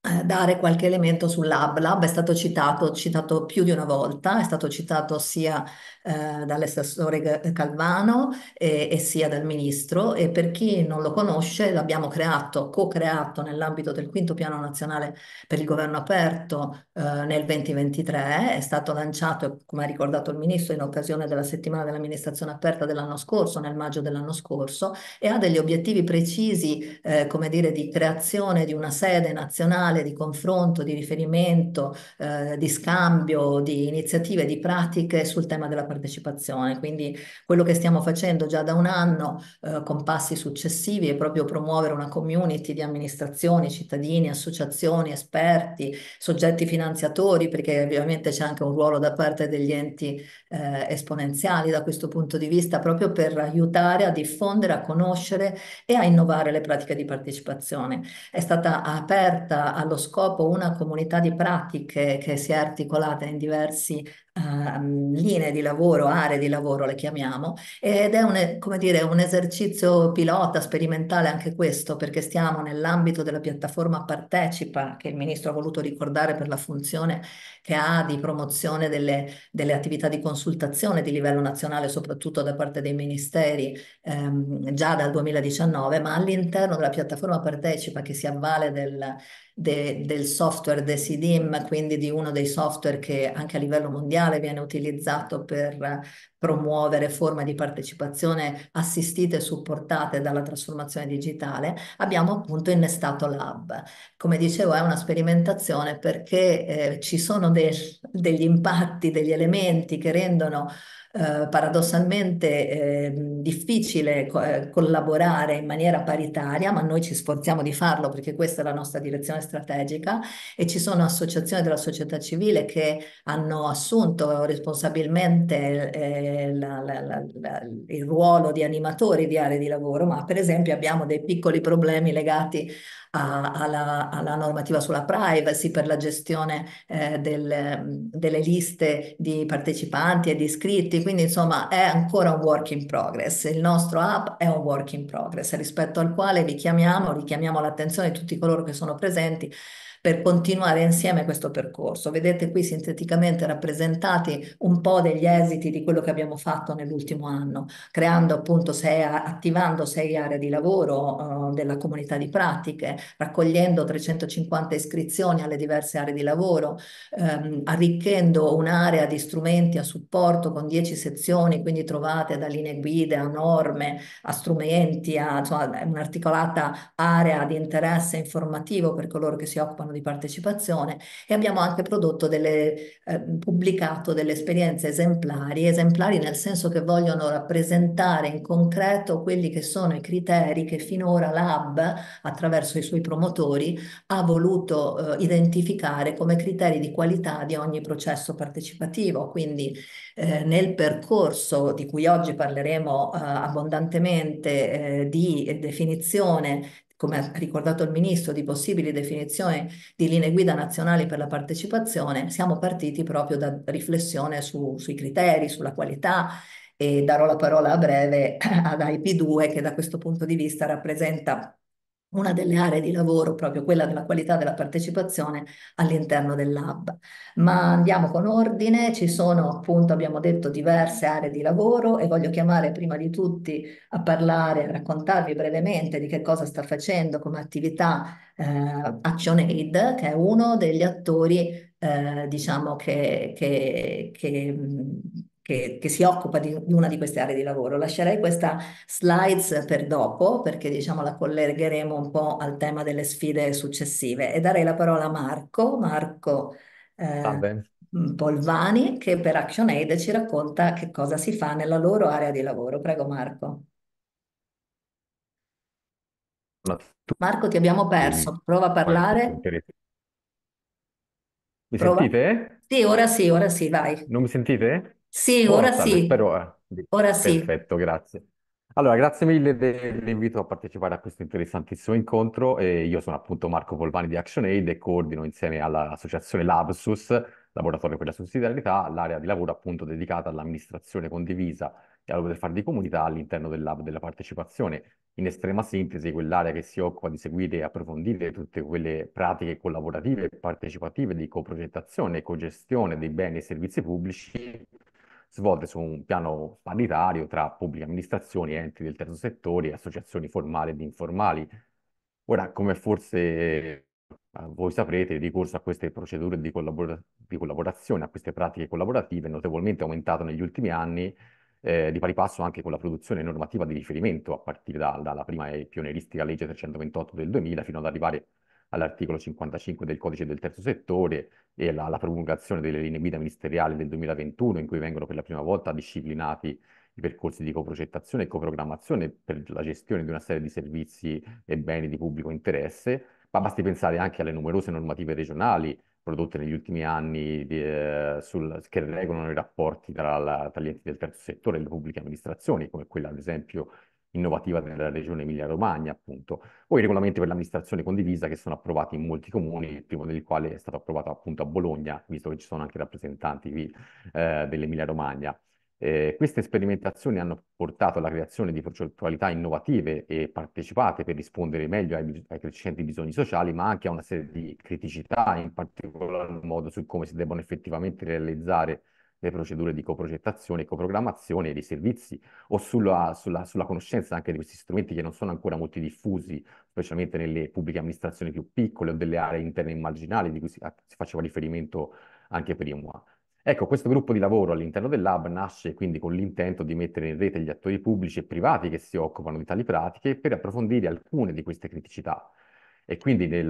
eh, dare qualche elemento sull'Hub. L'Hub è stato citato, citato più di una volta, è stato citato sia eh, dall'assessore Calvano e, eh, e, sia dal ministro e per chi non lo conosce l'abbiamo creato, co-creato nell'ambito del quinto piano nazionale per il governo aperto eh, nel 2023, è stato lanciato, come ha ricordato il ministro, in occasione della settimana dell'amministrazione aperta dell'anno scorso, nel maggio dell'anno scorso, e ha degli obiettivi precisi, eh, come dire, di creazione di una sede nazionale di confronto, di riferimento, eh, di scambio, di iniziative, di pratiche sul tema della partecipazione. Quindi quello che stiamo facendo già da un anno eh, con passi successivi è proprio promuovere una community di amministrazioni, cittadini, associazioni, esperti, soggetti finanziatori, perché ovviamente c'è anche un ruolo da parte degli enti eh, esponenziali da questo punto di vista, proprio per aiutare a diffondere, a conoscere e a innovare le pratiche di partecipazione. È stata aperta allo scopo una comunità di pratiche che si è articolata in diversi Ehm, linee di lavoro, aree di lavoro le chiamiamo, ed è un, dire, un, esercizio pilota, sperimentale anche questo, perché stiamo nell'ambito della piattaforma Partecipa, che il Ministro ha voluto ricordare per la funzione che ha di promozione delle, delle attività di consultazione di livello nazionale, soprattutto da parte dei ministeri, ehm, già dal 2019, ma all'interno della piattaforma Partecipa che si avvale del de, del software de CDIM, quindi di uno dei software che anche a livello mondiale viene utilizzato per eh, promuovere forme di partecipazione assistite e supportate dalla trasformazione digitale, abbiamo appunto innestato l'hub. Come dicevo, è una sperimentazione perché eh, ci sono de- degli impatti, degli elementi che rendono eh, paradossalmente eh, difficile co- eh, collaborare in maniera paritaria, ma noi ci sforziamo di farlo perché questa è la nostra direzione strategica e ci sono associazioni della società civile che hanno assunto responsabilmente eh, la, la, la, il ruolo di animatori di aree di lavoro, ma per esempio abbiamo dei piccoli problemi legati alla, alla, normativa sulla privacy per la gestione eh, del, delle liste di partecipanti e di iscritti, quindi insomma è ancora un work in progress. Il nostro app è un work in progress rispetto al quale vi chiamiamo, richiamiamo l'attenzione di tutti coloro che sono presenti per continuare insieme questo percorso. Vedete qui sinteticamente rappresentati un po' degli esiti di quello che abbiamo fatto nell'ultimo anno, creando appunto sei, attivando sei aree di lavoro eh, della comunità di pratiche, raccogliendo 350 iscrizioni alle diverse aree di lavoro, ehm, arricchendo un'area di strumenti a supporto con 10 sezioni, quindi trovate da linee guide a norme, a strumenti, a insomma, un'articolata area di interesse informativo per coloro che si occupano di partecipazione e abbiamo anche prodotto delle, eh, pubblicato delle esperienze esemplari, esemplari nel senso che vogliono rappresentare in concreto quelli che sono i criteri che finora l'Hub, attraverso i suoi promotori, ha voluto eh, identificare come criteri di qualità di ogni processo partecipativo. Quindi eh, nel percorso di cui oggi parleremo eh, abbondantemente eh, di definizione come ha ricordato il Ministro, di possibili definizioni di linee guida nazionali per la partecipazione, siamo partiti proprio da riflessione su, sui criteri, sulla qualità e darò la parola a breve ad IP2 che da questo punto di vista rappresenta una delle aree di lavoro, proprio quella della qualità della partecipazione all'interno del lab. Ma andiamo con ordine, ci sono appunto, abbiamo detto, diverse aree di lavoro e voglio chiamare prima di tutti a parlare, a raccontarvi brevemente di che cosa sta facendo come attività eh, ActionAid, che è uno degli attori, eh, diciamo, che, che, che che, che, si occupa di, una di queste aree di lavoro. Lascerei questa slides per dopo perché diciamo la collegheremo un po' al tema delle sfide successive e darei la parola a Marco, Marco eh, ah, mm, Polvani che per ActionAid ci racconta che cosa si fa nella loro area di lavoro. Prego Marco. Marco ti abbiamo perso, prova a parlare. Mi Prova. sentite? Sì, ora sì, ora sì, vai. Non mi sentite? Sì, ora Portano, sì, però eh, ora sì. perfetto, grazie. Allora, grazie mille dell'invito a partecipare a questo interessantissimo incontro. E io sono appunto Marco Polvani di ActionAid e coordino insieme all'associazione Labsus, Laboratorio per la Sussidiarietà, l'area di lavoro appunto dedicata all'amministrazione condivisa e al welfare di comunità all'interno del Lab della partecipazione. In estrema sintesi, quell'area che si occupa di seguire e approfondire tutte quelle pratiche collaborative e partecipative di coprogettazione e cogestione dei beni e servizi pubblici svolte su un piano paritario tra pubbliche amministrazioni, enti del terzo settore e associazioni formali ed informali. Ora, come forse eh, voi saprete, il ricorso a queste procedure di, collabora- di collaborazione, a queste pratiche collaborative è notevolmente aumentato negli ultimi anni eh, di pari passo anche con la produzione normativa di riferimento, a partire da, dalla prima e pionieristica legge 328 del 2000 fino ad arrivare all'articolo 55 del codice del terzo settore e alla promulgazione delle linee guida ministeriali del 2021 in cui vengono per la prima volta disciplinati i percorsi di coprogettazione e coprogrammazione per la gestione di una serie di servizi e beni di pubblico interesse, ma basti pensare anche alle numerose normative regionali prodotte negli ultimi anni di, eh, sul, che regolano i rapporti tra, la, tra, gli enti del terzo settore e le pubbliche amministrazioni, come quella ad esempio innovativa della regione Emilia-Romagna, appunto, o i regolamenti per l'amministrazione condivisa che sono approvati in molti comuni, il primo del quale è stato approvato appunto a Bologna, visto che ci sono anche rappresentanti qui eh, dell'Emilia-Romagna. Eh, queste sperimentazioni hanno portato alla creazione di progettualità innovative e partecipate per rispondere meglio ai, ai, crescenti bisogni sociali, ma anche a una serie di criticità, in particolar modo su come si debbano effettivamente realizzare le procedure di coprogettazione coprogrammazione dei servizi o sulla, sulla, sulla, conoscenza anche di questi strumenti che non sono ancora molto diffusi, specialmente nelle pubbliche amministrazioni più piccole o delle aree interne e marginali di cui si, si faceva riferimento anche prima. Ecco, questo gruppo di lavoro all'interno del lab nasce quindi con l'intento di mettere in rete gli attori pubblici e privati che si occupano di tali pratiche per approfondire alcune di queste criticità e quindi nel,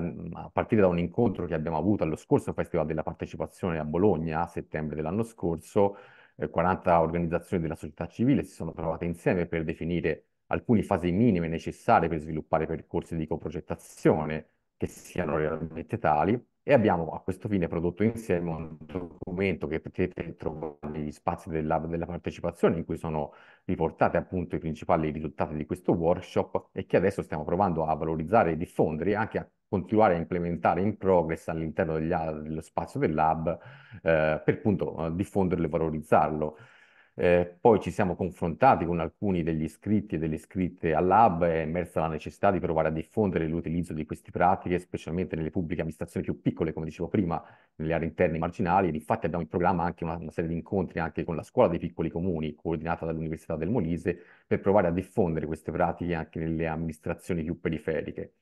mm, a partire da un incontro che abbiamo avuto allo scorso Festival della Partecipazione a Bologna, a settembre dell'anno scorso, eh, 40 organizzazioni della società civile si sono trovate insieme per definire alcune fasi minime necessarie per sviluppare percorsi di coprogettazione che siano realmente tali e abbiamo a questo fine prodotto insieme un documento che potete trovare negli spazi della, della, partecipazione in cui sono riportati appunto i principali risultati di questo workshop e che adesso stiamo provando a valorizzare e diffondere e anche a continuare a implementare in progress all'interno dello spazio del lab eh, per appunto eh, diffonderlo e valorizzarlo. Eh, poi ci siamo confrontati con alcuni degli iscritti e delle iscritte al lab, è emersa la necessità di provare a diffondere l'utilizzo di queste pratiche, specialmente nelle pubbliche amministrazioni più piccole, come dicevo prima, nelle aree interne e marginali. Ed infatti abbiamo in programma anche una, una, serie di incontri anche con la scuola dei piccoli comuni, coordinata dall'Università del Molise, per provare a diffondere queste pratiche anche nelle amministrazioni più periferiche.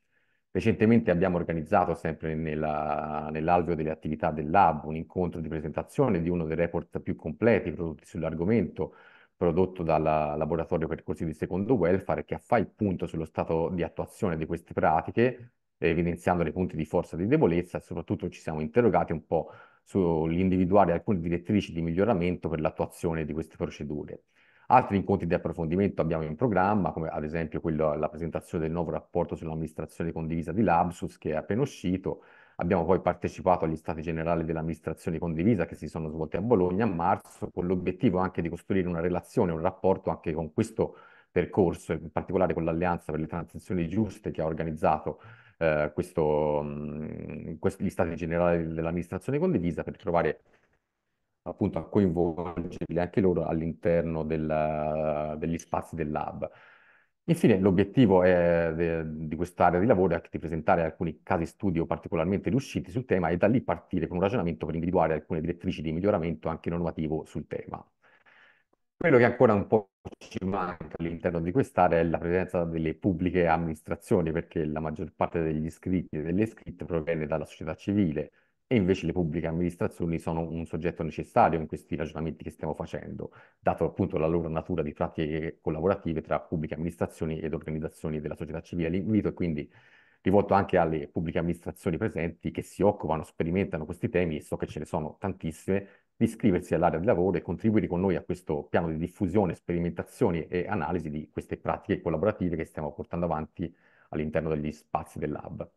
Recentemente abbiamo organizzato, sempre nella, nell'alveo delle attività del Lab, un incontro di presentazione di uno dei report più completi prodotti sull'argomento, prodotto dal Laboratorio Percorsi di Secondo Welfare, che fa il punto sullo stato di attuazione di queste pratiche, evidenziando i punti di forza e di debolezza e soprattutto ci siamo interrogati un po' sull'individuare alcune direttrici di miglioramento per l'attuazione di queste procedure. Altri incontri di approfondimento abbiamo in programma, come ad esempio quello, la presentazione del nuovo rapporto sull'amministrazione condivisa di Labsus che è appena uscito. Abbiamo poi partecipato agli stati generali dell'amministrazione condivisa che si sono svolti a Bologna a marzo, con l'obiettivo anche di costruire una relazione, un rapporto anche con questo percorso, in particolare con l'Alleanza per le Transizioni Giuste che ha organizzato eh, questo, mh, mm, quest- gli stati generali dell'amministrazione condivisa per trovare appunto a coinvolgerli anche loro all'interno del, degli spazi del lab. Infine, l'obiettivo di quest'area di lavoro è anche di presentare alcuni casi studio particolarmente riusciti sul tema e da lì partire con un ragionamento per individuare alcune direttrici di miglioramento anche normativo sul tema. Quello che ancora un po' ci manca all'interno di quest'area è la presenza delle pubbliche amministrazioni, perché la maggior parte degli iscritti e delle iscritte proviene dalla società civile, e invece le pubbliche amministrazioni sono un soggetto necessario in questi ragionamenti che stiamo facendo, dato appunto la loro natura di pratiche collaborative tra pubbliche amministrazioni ed organizzazioni della società civile. L'invito è quindi rivolto anche alle pubbliche amministrazioni presenti che si occupano, sperimentano questi temi, e so che ce ne sono tantissime, di iscriversi all'area di lavoro e contribuire con noi a questo piano di diffusione, sperimentazione e analisi di queste pratiche collaborative che stiamo portando avanti all'interno degli spazi del lab.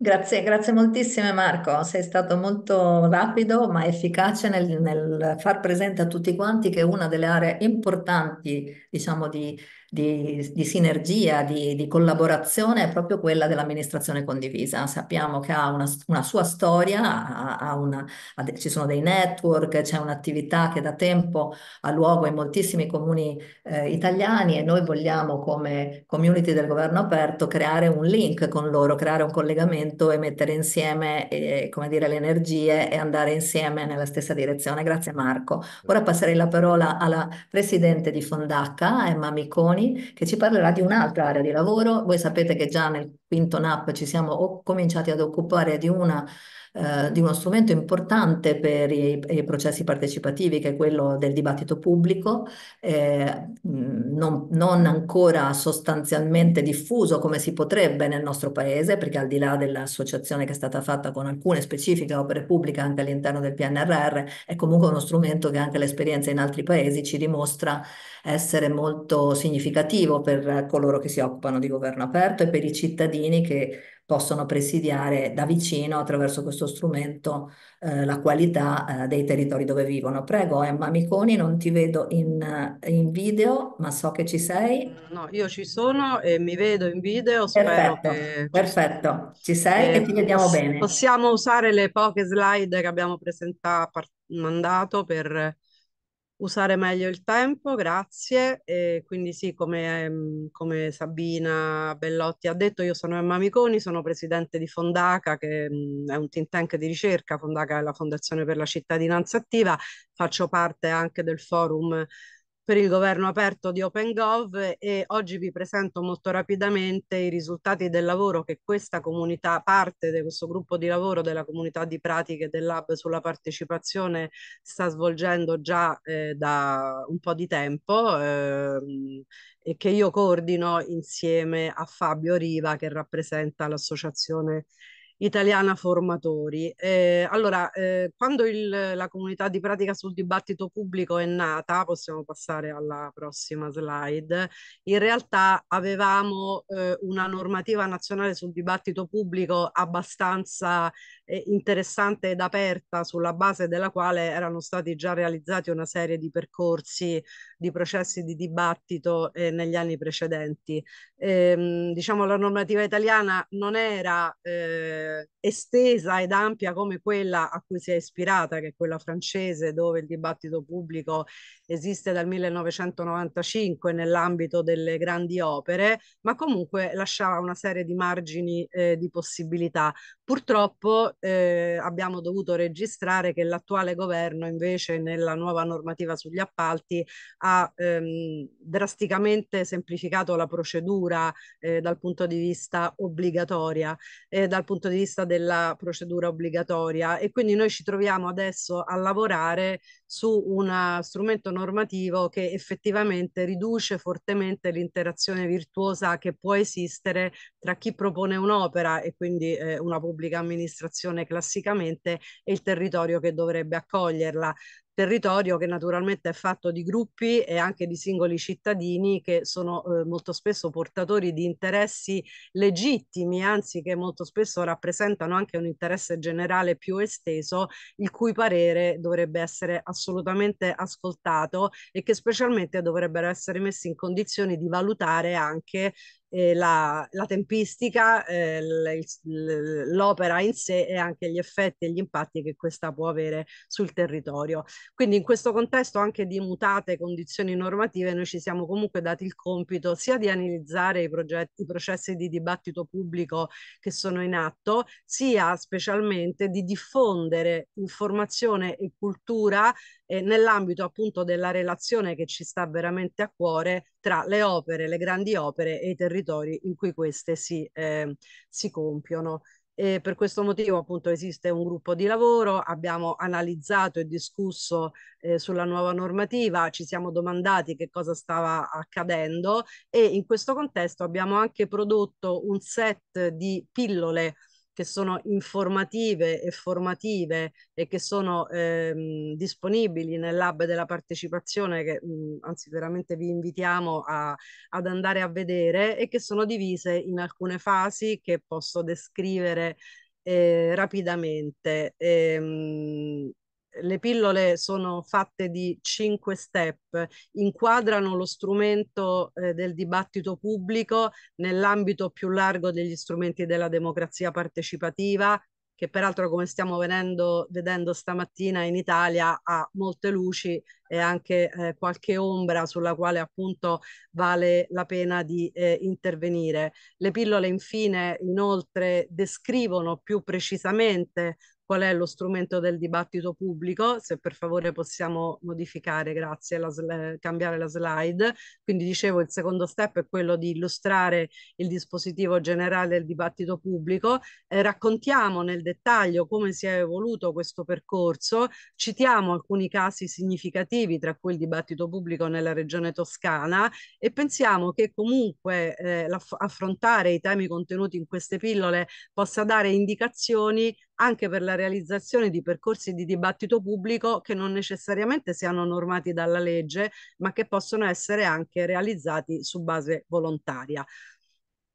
Grazie, grazie moltissime Marco, sei stato molto rapido ma efficace nel, nel far presente a tutti quanti che una delle aree importanti, diciamo, di, di, di sinergia, di, di, collaborazione è proprio quella dell'amministrazione condivisa. Sappiamo che ha una, una sua storia, ha, ha una, ha, ci sono dei network, c'è un'attività che da tempo ha luogo in moltissimi comuni eh, italiani e noi vogliamo come community del governo aperto creare un link con loro, creare un collegamento e mettere insieme eh, dire, le energie e andare insieme nella stessa direzione. Grazie Marco. Ora passerei la parola alla presidente di Fondacca, Emma Miconi Meloni che ci parlerà di un'altra area di lavoro. Voi sapete che già nel quinto NAP ci siamo cominciati ad occupare di una eh, di uno strumento importante per i, i, processi partecipativi, che è quello del dibattito pubblico, eh, non, non, ancora sostanzialmente diffuso come si potrebbe nel nostro paese, perché al di là dell'associazione che è stata fatta con alcune specifiche opere pubbliche anche all'interno del PNRR, è comunque uno strumento che anche l'esperienza in altri paesi ci dimostra essere molto significativo per coloro che si occupano di governo aperto e per i cittadini che possono presidiare da vicino attraverso questo strumento eh, la qualità eh, dei territori dove vivono. Prego Emma Miconi, non ti vedo in, eh, in, video, ma so che ci sei. Mm, no, io ci sono e mi vedo in video, spero perfetto, che... Perfetto, ci sei eh, e ti vediamo bene. Possiamo usare le poche slide che abbiamo presentato, mandato per usare meglio il tempo, grazie. E quindi sì, come, ehm, come Sabina Bellotti ha detto, io sono Emma Miconi, sono presidente di Fondaca, che è un think tank di ricerca, Fondaca è la Fondazione per la Cittadinanza Attiva, faccio parte anche del forum per il governo aperto di OpenGov e oggi vi presento molto rapidamente i risultati del lavoro che questa comunità, parte di questo gruppo di lavoro della comunità di pratiche del lab sulla partecipazione sta svolgendo già eh, da un po' di tempo eh, e che io coordino insieme a Fabio Riva che rappresenta l'associazione italiana formatori. Eh, allora, eh, quando il, la comunità di pratica sul dibattito pubblico è nata, possiamo passare alla prossima slide, in realtà avevamo eh, una normativa nazionale sul dibattito pubblico abbastanza eh, interessante ed aperta sulla base della quale erano stati già realizzati una serie di percorsi, di processi di dibattito eh, negli anni precedenti. Ehm, diciamo la normativa italiana non era eh, eh, estesa ed ampia come quella a cui si è ispirata, che è quella francese, dove il dibattito pubblico esiste dal 1995 nell'ambito delle grandi opere, ma comunque lasciava una serie di margini eh, di possibilità. Purtroppo eh, abbiamo dovuto registrare che l'attuale governo invece nella nuova normativa sugli appalti ha ehm, drasticamente semplificato la procedura eh, dal punto di vista obbligatoria, eh, dal punto di vista della procedura obbligatoria e quindi noi ci troviamo adesso a lavorare su un strumento normativo che effettivamente riduce fortemente l'interazione virtuosa che può esistere tra chi propone un'opera e quindi eh, una pubblica amministrazione classicamente e il territorio che dovrebbe accoglierla territorio che naturalmente è fatto di gruppi e anche di singoli cittadini che sono eh, molto spesso portatori di interessi legittimi, anzi che molto spesso rappresentano anche un interesse generale più esteso, il cui parere dovrebbe essere assolutamente ascoltato e che specialmente dovrebbero essere messi in condizioni di valutare anche eh, la, la, tempistica, eh, l'opera in sé e anche gli effetti e gli impatti che questa può avere sul territorio. Quindi in questo contesto anche di mutate condizioni normative noi ci siamo comunque dati il compito sia di analizzare i, progetti, i processi di dibattito pubblico che sono in atto, sia specialmente di diffondere informazione e cultura eh, nell'ambito appunto della relazione che ci sta veramente a cuore tra le opere, le grandi opere e i territori in cui queste si, eh, si compiono. E per questo motivo appunto esiste un gruppo di lavoro, abbiamo analizzato e discusso eh, sulla nuova normativa, ci siamo domandati che cosa stava accadendo e in questo contesto abbiamo anche prodotto un set di pillole che sono informative e formative e che sono ehm, disponibili nell'hub della partecipazione, che mh, mhmm, anzi veramente vi invitiamo a, ad andare a vedere e che sono divise in alcune fasi che posso descrivere eh, rapidamente. Ehm, le pillole sono fatte di cinque step, inquadrano lo strumento eh, del dibattito pubblico nell'ambito più largo degli strumenti della democrazia partecipativa, che peraltro come stiamo venendo, vedendo stamattina in Italia ha molte luci e anche eh, qualche ombra sulla quale appunto vale la pena di eh, intervenire. Le pillole infine inoltre descrivono più precisamente qual è lo strumento del dibattito pubblico, se per favore possiamo modificare, grazie, la cambiare la slide. Quindi dicevo il secondo step è quello di illustrare il dispositivo generale del dibattito pubblico, eh, raccontiamo nel dettaglio come si è evoluto questo percorso, citiamo alcuni casi significativi tra cui il dibattito pubblico nella regione toscana e pensiamo che comunque eh, aff affrontare i temi contenuti in queste pillole possa dare indicazioni anche per la realizzazione di percorsi di dibattito pubblico che non necessariamente siano normati dalla legge, ma che possono essere anche realizzati su base volontaria.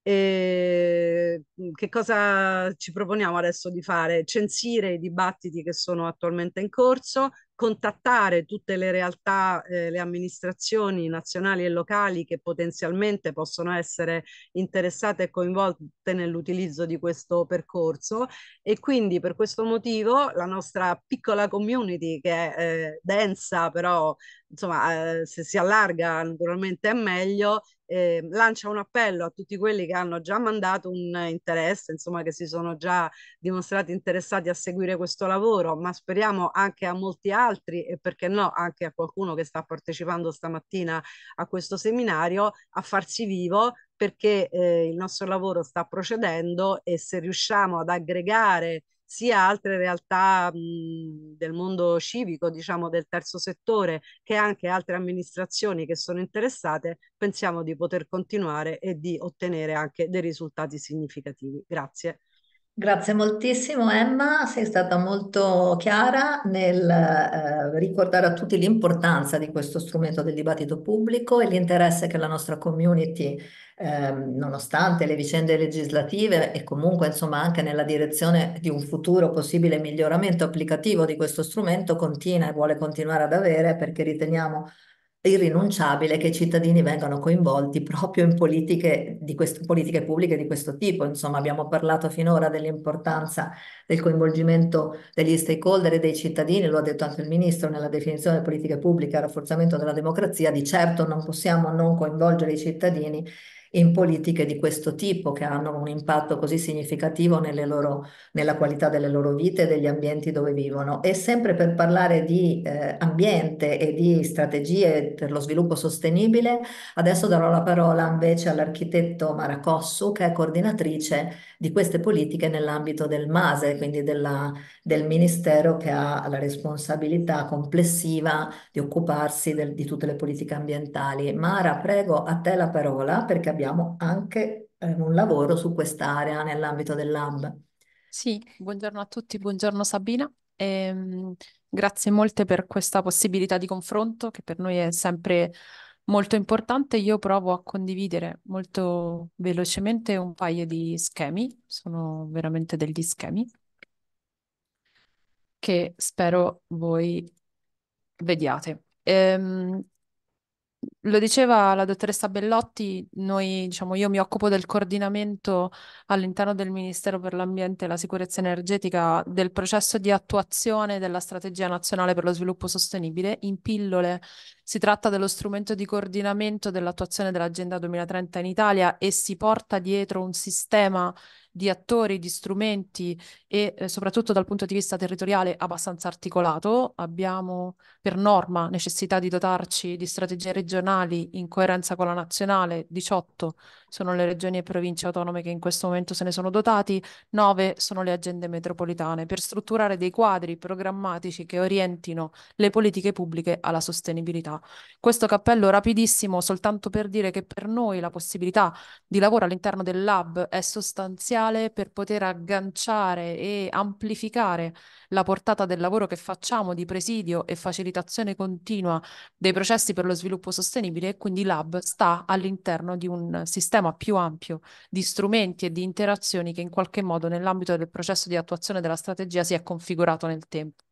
E mm, che cosa ci proponiamo adesso di fare? Censire i dibattiti che sono attualmente in corso, contattare tutte le realtà, eh, le amministrazioni nazionali e locali che potenzialmente possono essere interessate e coinvolte nell'utilizzo di questo percorso e quindi per questo motivo la nostra piccola community che è eh, densa però insomma eh, se si allarga naturalmente è meglio eh, lancia un appello a tutti quelli che hanno già mandato un interesse, insomma che si sono già dimostrati interessati a seguire questo lavoro, ma speriamo anche a molti altri e perché no anche a qualcuno che sta partecipando stamattina a questo seminario a farsi vivo perché eh, il nostro lavoro sta procedendo e se riusciamo ad aggregare sia altre realtà mh, mhmm, del mondo civico, diciamo del terzo settore, che anche altre amministrazioni che sono interessate, pensiamo di poter continuare e di ottenere anche dei risultati significativi. Grazie. Grazie moltissimo Emma, sei stata molto chiara nel eh, ricordare a tutti l'importanza di questo strumento del dibattito pubblico e l'interesse che la nostra community, eh, nonostante le vicende legislative e comunque insomma anche nella direzione di un futuro possibile miglioramento applicativo di questo strumento, continua e vuole continuare ad avere perché riteniamo irrinunciabile che i cittadini vengano coinvolti proprio in politiche, questo, politiche, pubbliche di questo tipo. Insomma, abbiamo parlato finora dell'importanza del coinvolgimento degli stakeholder e dei cittadini, lo ha detto anche il Ministro nella definizione delle politiche pubbliche e rafforzamento della democrazia, di certo non possiamo non coinvolgere i cittadini in politiche di questo tipo che hanno un impatto così significativo nelle loro, nella qualità delle loro vite e degli ambienti dove vivono. E sempre per parlare di eh, ambiente e di strategie per lo sviluppo sostenibile, adesso darò la parola invece all'architetto Mara Cossu, che è coordinatrice di queste politiche nell'ambito del MASE, quindi della, del Ministero che ha la responsabilità complessiva di occuparsi del, di tutte le politiche ambientali. Mara, prego, a te la parola perché abbiamo abbiamo anche eh, un lavoro su quest'area nell'ambito dell'hub. Sì, buongiorno a tutti, buongiorno Sabina. E, ehm, grazie molte per questa possibilità di confronto che per noi è sempre molto importante. Io provo a condividere molto velocemente un paio di schemi, sono veramente degli schemi che spero voi vediate. Ehm, lo diceva la dottoressa Bellotti, noi, diciamo, io mi occupo del coordinamento all'interno del Ministero per l'Ambiente e la Sicurezza Energetica del processo di attuazione della Strategia Nazionale per lo Sviluppo Sostenibile. In pillole si tratta dello strumento di coordinamento dell'attuazione dell'Agenda 2030 in Italia e si porta dietro un sistema di attori, di strumenti e eh, soprattutto dal punto di vista territoriale abbastanza articolato. Abbiamo per norma necessità di dotarci di strategie regionali regionali in coerenza con la nazionale, 18 sono le regioni e province autonome che in questo momento se ne sono dotati, 9 sono le agende metropolitane, per strutturare dei quadri programmatici che orientino le politiche pubbliche alla sostenibilità. Questo cappello rapidissimo soltanto per dire che per noi la possibilità di lavoro all'interno del lab è sostanziale per poter agganciare e amplificare la portata del lavoro che facciamo di presidio e facilitazione continua dei processi per lo sviluppo sostenibile e quindi lab sta all'interno di un sistema sistema più ampio di strumenti e di interazioni che in qualche modo nell'ambito del processo di attuazione della strategia si è configurato nel tempo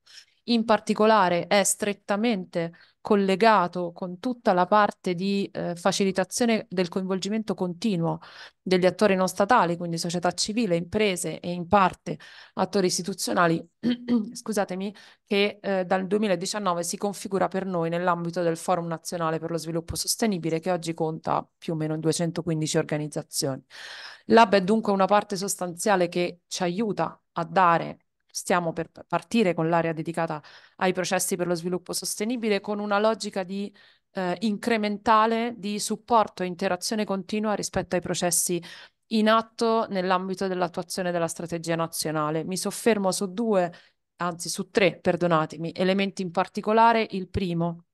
in particolare è strettamente collegato con tutta la parte di eh, facilitazione del coinvolgimento continuo degli attori non statali, quindi società civile, imprese e in parte attori istituzionali, scusatemi, che eh, dal 2019 si configura per noi nell'ambito del Forum Nazionale per lo Sviluppo Sostenibile che oggi conta più o meno 215 organizzazioni. L'Hub è dunque una parte sostanziale che ci aiuta a dare stiamo per partire con l'area dedicata ai processi per lo sviluppo sostenibile con una logica di eh, incrementale di supporto e interazione continua rispetto ai processi in atto nell'ambito dell'attuazione della strategia nazionale. Mi soffermo su due, anzi su tre, perdonatemi, elementi in particolare. Il primo,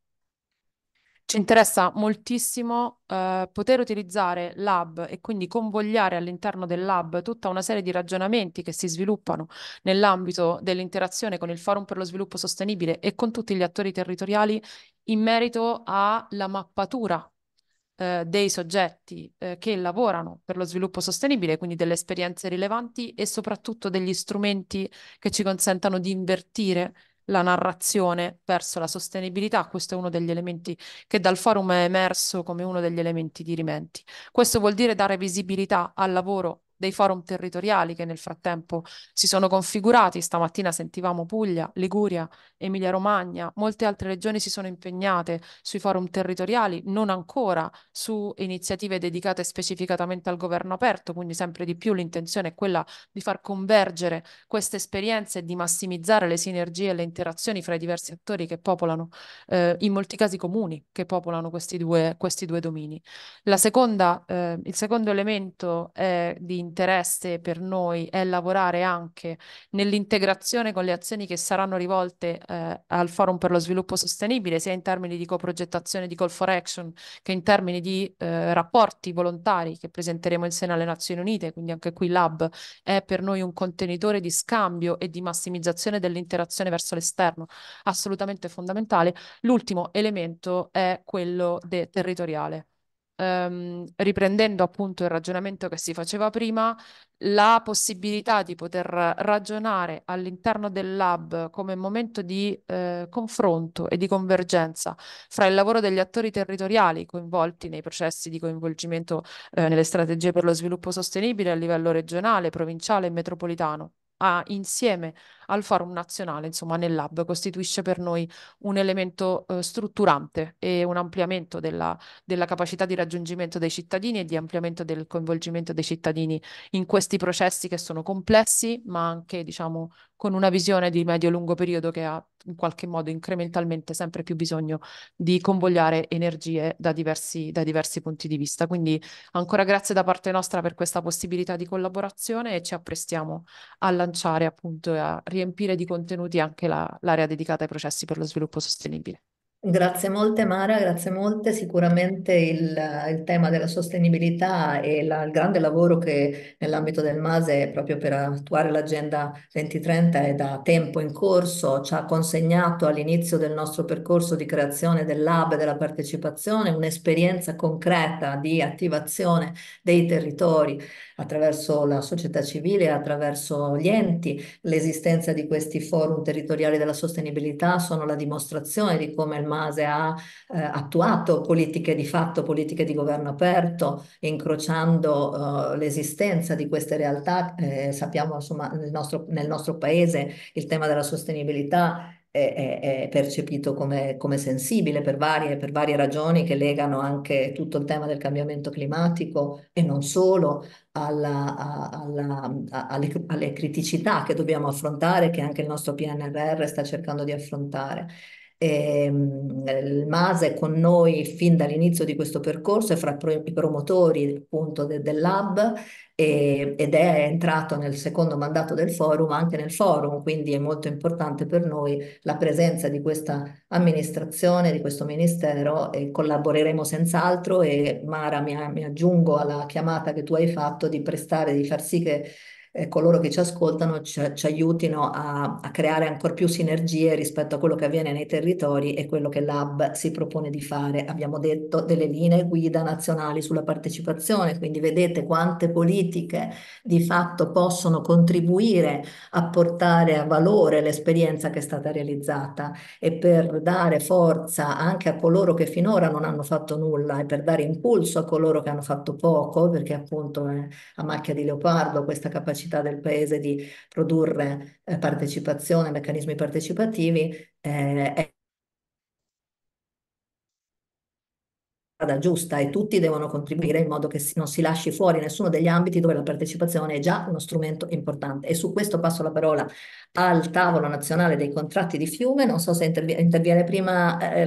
ci interessa moltissimo eh, poter utilizzare l'hub e quindi convogliare all'interno dell'hub tutta una serie di ragionamenti che si sviluppano nell'ambito dell'interazione con il Forum per lo Sviluppo Sostenibile e con tutti gli attori territoriali in merito alla mappatura eh, dei soggetti eh, che lavorano per lo sviluppo sostenibile, quindi delle esperienze rilevanti e soprattutto degli strumenti che ci consentano di invertire la narrazione verso la sostenibilità, questo è uno degli elementi che dal forum è emerso come uno degli elementi dirimenti. Questo vuol dire dare visibilità al lavoro dei forum territoriali che nel frattempo si sono configurati. Stamattina sentivamo Puglia, Liguria, Emilia-Romagna, molte altre regioni si sono impegnate sui forum territoriali, non ancora su iniziative dedicate specificatamente al governo aperto, quindi sempre di più l'intenzione è quella di far convergere queste esperienze e di massimizzare le sinergie e le interazioni fra i diversi attori che popolano, eh, in molti casi comuni, che popolano questi due, questi due domini. Seconda, eh, il secondo elemento è di interesse per noi è lavorare anche nell'integrazione con le azioni che saranno rivolte eh, al Forum per lo sviluppo sostenibile, sia in termini di coprogettazione di call for action che in termini di eh, rapporti volontari che presenteremo insieme alle Nazioni Unite, quindi anche qui l'Hub è per noi un contenitore di scambio e di massimizzazione dell'interazione verso l'esterno assolutamente fondamentale. L'ultimo elemento è quello territoriale ehm, riprendendo appunto il ragionamento che si faceva prima, la possibilità di poter ragionare all'interno del lab come momento di eh, confronto e di convergenza fra il lavoro degli attori territoriali coinvolti nei processi di coinvolgimento eh, nelle strategie per lo sviluppo sostenibile a livello regionale, provinciale e metropolitano, a, insieme al forum nazionale, insomma, nell'hub, costituisce per noi un elemento eh, strutturante e un ampliamento della, della, capacità di raggiungimento dei cittadini e di ampliamento del coinvolgimento dei cittadini in questi processi che sono complessi, ma anche, diciamo, con una visione di medio-lungo periodo che ha in qualche modo incrementalmente sempre più bisogno di convogliare energie da diversi, da diversi punti di vista. Quindi ancora grazie da parte nostra per questa possibilità di collaborazione e ci apprestiamo a lanciare appunto e a riprendere riempire di contenuti anche la, l'area dedicata ai processi per lo sviluppo sostenibile. Grazie molte Mara, grazie molte. Sicuramente il, il tema della sostenibilità e la, il grande lavoro che nell'ambito del MASE proprio per attuare l'agenda 2030 è da tempo in corso, ci ha consegnato all'inizio del nostro percorso di creazione del lab della partecipazione un'esperienza concreta di attivazione dei territori attraverso la società civile, attraverso gli enti. L'esistenza di questi forum territoriali della sostenibilità sono la dimostrazione di come il Mase ha eh, attuato politiche di fatto, politiche di governo aperto, incrociando eh, l'esistenza di queste realtà. Eh, sappiamo insomma nel nostro, nel nostro paese il tema della sostenibilità è, percepito come, come sensibile per varie, per varie, ragioni che legano anche tutto il tema del cambiamento climatico e non solo alla, alla, alle, alle criticità che dobbiamo affrontare, che anche il nostro PNRR sta cercando di affrontare. Ehm, il MAS è con noi fin dall'inizio di questo percorso, è fra i promotori appunto de, del lab e, ehm, ed è entrato nel secondo mandato del forum anche nel forum, quindi è molto importante per noi la presenza di questa amministrazione, di questo ministero e collaboreremo senz'altro e Mara mi, mi aggiungo alla chiamata che tu hai fatto di prestare, di far sì che eh, coloro che ci ascoltano ci, ci aiutino a, a, creare ancora più sinergie rispetto a quello che avviene nei territori e quello che l'Hub si propone di fare. Abbiamo detto delle linee guida nazionali sulla partecipazione, quindi vedete quante politiche di fatto possono contribuire a portare a valore l'esperienza che è stata realizzata e per dare forza anche a coloro che finora non hanno fatto nulla e per dare impulso a coloro che hanno fatto poco, perché appunto è a macchia di leopardo questa capacità capacità del Paese di produrre eh, partecipazione, meccanismi partecipativi, è eh, giusta e tutti devono contribuire in modo che non si lasci fuori nessuno degli ambiti dove la partecipazione è già uno strumento importante. E su questo passo la parola al tavolo nazionale dei contratti di fiume. Non so se intervi- interviene prima eh,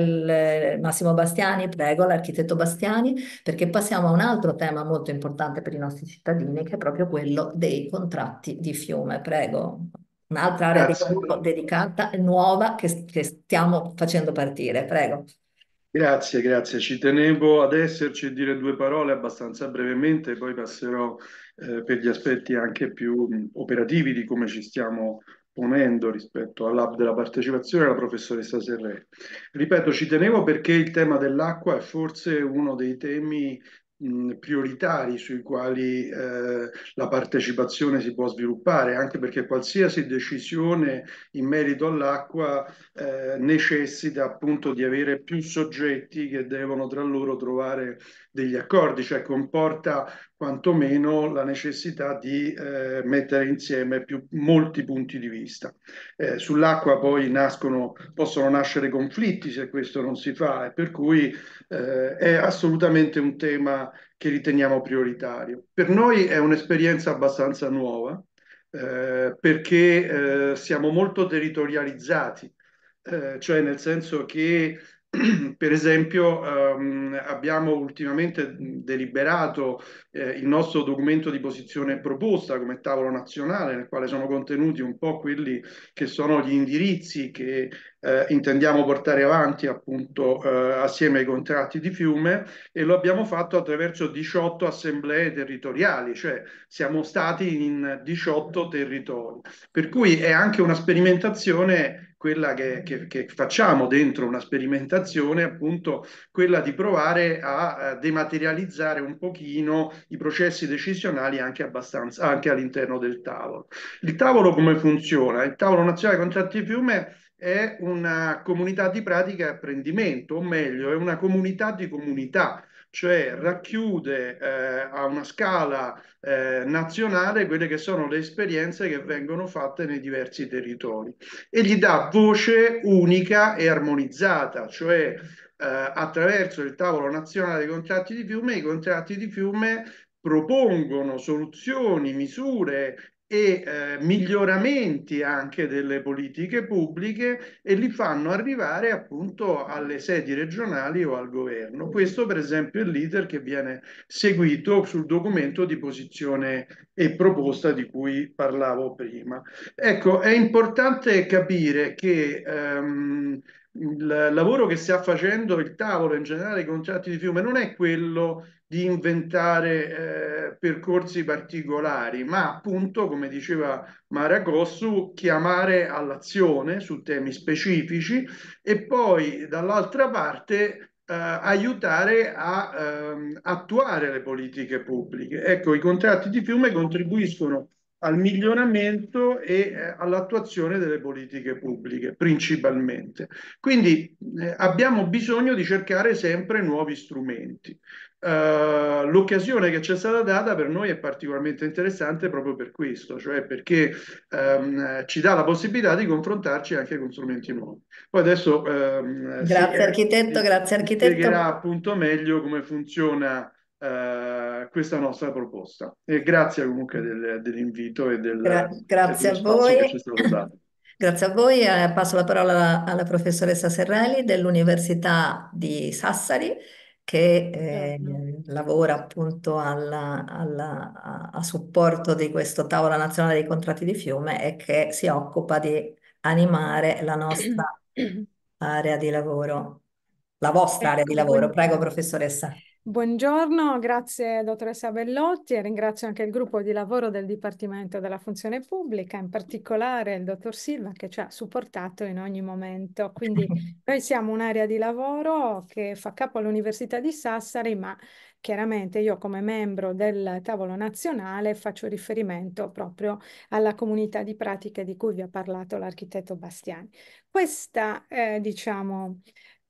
eh Massimo Bastiani, prego, l'architetto Bastiani, perché passiamo a un altro tema molto importante per i nostri cittadini, che è proprio quello dei contratti di fiume. Prego. Un'altra area di sviluppo dedicata, nuova, che, che stiamo facendo partire. Prego. Grazie, grazie. Ci tenevo ad esserci e dire due parole abbastanza brevemente, poi passerò eh, per gli aspetti anche più operativi di come ci stiamo ponendo rispetto all'hub della partecipazione alla professoressa Serrè. Ripeto, ci tenevo perché il tema dell'acqua è forse uno dei temi mh, prioritari sui quali eh, la partecipazione si può sviluppare, anche perché qualsiasi decisione in merito all'acqua eh, necessita appunto di avere più soggetti che devono tra loro trovare degli accordi, cioè comporta quantomeno la necessità di eh, mettere insieme più, molti punti di vista. Eh, sull'acqua poi nascono, possono nascere conflitti se questo non si fa e per cui eh, è assolutamente un tema che riteniamo prioritario. Per noi è un'esperienza abbastanza nuova eh, perché eh, siamo molto territorializzati, eh, cioè nel senso che per esempio ehm, abbiamo ultimamente deliberato eh, il nostro documento di posizione proposta come tavolo nazionale nel quale sono contenuti un po' quelli che sono gli indirizzi che eh, intendiamo portare avanti appunto eh, assieme ai contratti di fiume e lo abbiamo fatto attraverso 18 assemblee territoriali, cioè siamo stati in 18 territori. Per cui è anche una sperimentazione quella che, che, che facciamo dentro una sperimentazione, appunto quella di provare a, a dematerializzare un pochino i processi decisionali anche, abbastanza, anche all'interno del tavolo. Il tavolo come funziona? Il tavolo nazionale contratti fiume è una comunità di pratica e apprendimento, o meglio, è una comunità di comunità, cioè racchiude eh, a una scala eh, nazionale quelle che sono le esperienze che vengono fatte nei diversi territori e gli dà voce unica e armonizzata, cioè eh, attraverso il tavolo nazionale dei contratti di fiume, i contratti di fiume propongono soluzioni, misure e eh, miglioramenti anche delle politiche pubbliche e li fanno arrivare appunto alle sedi regionali o al governo. Questo per esempio è l'iter che viene seguito sul documento di posizione e proposta di cui parlavo prima. Ecco, è importante capire che ehm, il lavoro che sta facendo il tavolo in generale i contratti di fiume non è quello di inventare eh, percorsi particolari, ma appunto, come diceva Maragossu, chiamare all'azione su temi specifici e poi dall'altra parte eh, aiutare a ehm, attuare le politiche pubbliche. Ecco, i contratti di fiume contribuiscono al miglioramento e eh, all'attuazione delle politiche pubbliche principalmente. Quindi eh, abbiamo bisogno di cercare sempre nuovi strumenti. Uh, l'occasione che ci è stata data per noi è particolarmente interessante proprio per questo, cioè perché um, ci dà la possibilità di confrontarci anche con strumenti nuovi. Poi adesso um, grazie eh, architetto, grazie architetto. Spiegherà appunto meglio come funziona eh, questa nostra proposta. E grazie comunque del, dell'invito e del Gra- grazie a voi. che ci è stato dato. Grazie a voi, eh, passo la parola alla professoressa Serrelli dell'Università di Sassari che eh, lavora appunto alla, alla, a, a supporto di questo tavolo nazionale dei contratti di fiume e che si occupa di animare la nostra area di lavoro, la vostra ecco, area di lavoro. Prego, professoressa. Buongiorno, grazie dottoressa Bellotti e ringrazio anche il gruppo di lavoro del Dipartimento della Funzione Pubblica, in particolare il dottor Silva che ci ha supportato in ogni momento. Quindi noi siamo un'area di lavoro che fa capo all'Università di Sassari, ma chiaramente io come membro del tavolo nazionale faccio riferimento proprio alla comunità di pratiche di cui vi ha parlato l'architetto Bastiani. Questa, eh, diciamo,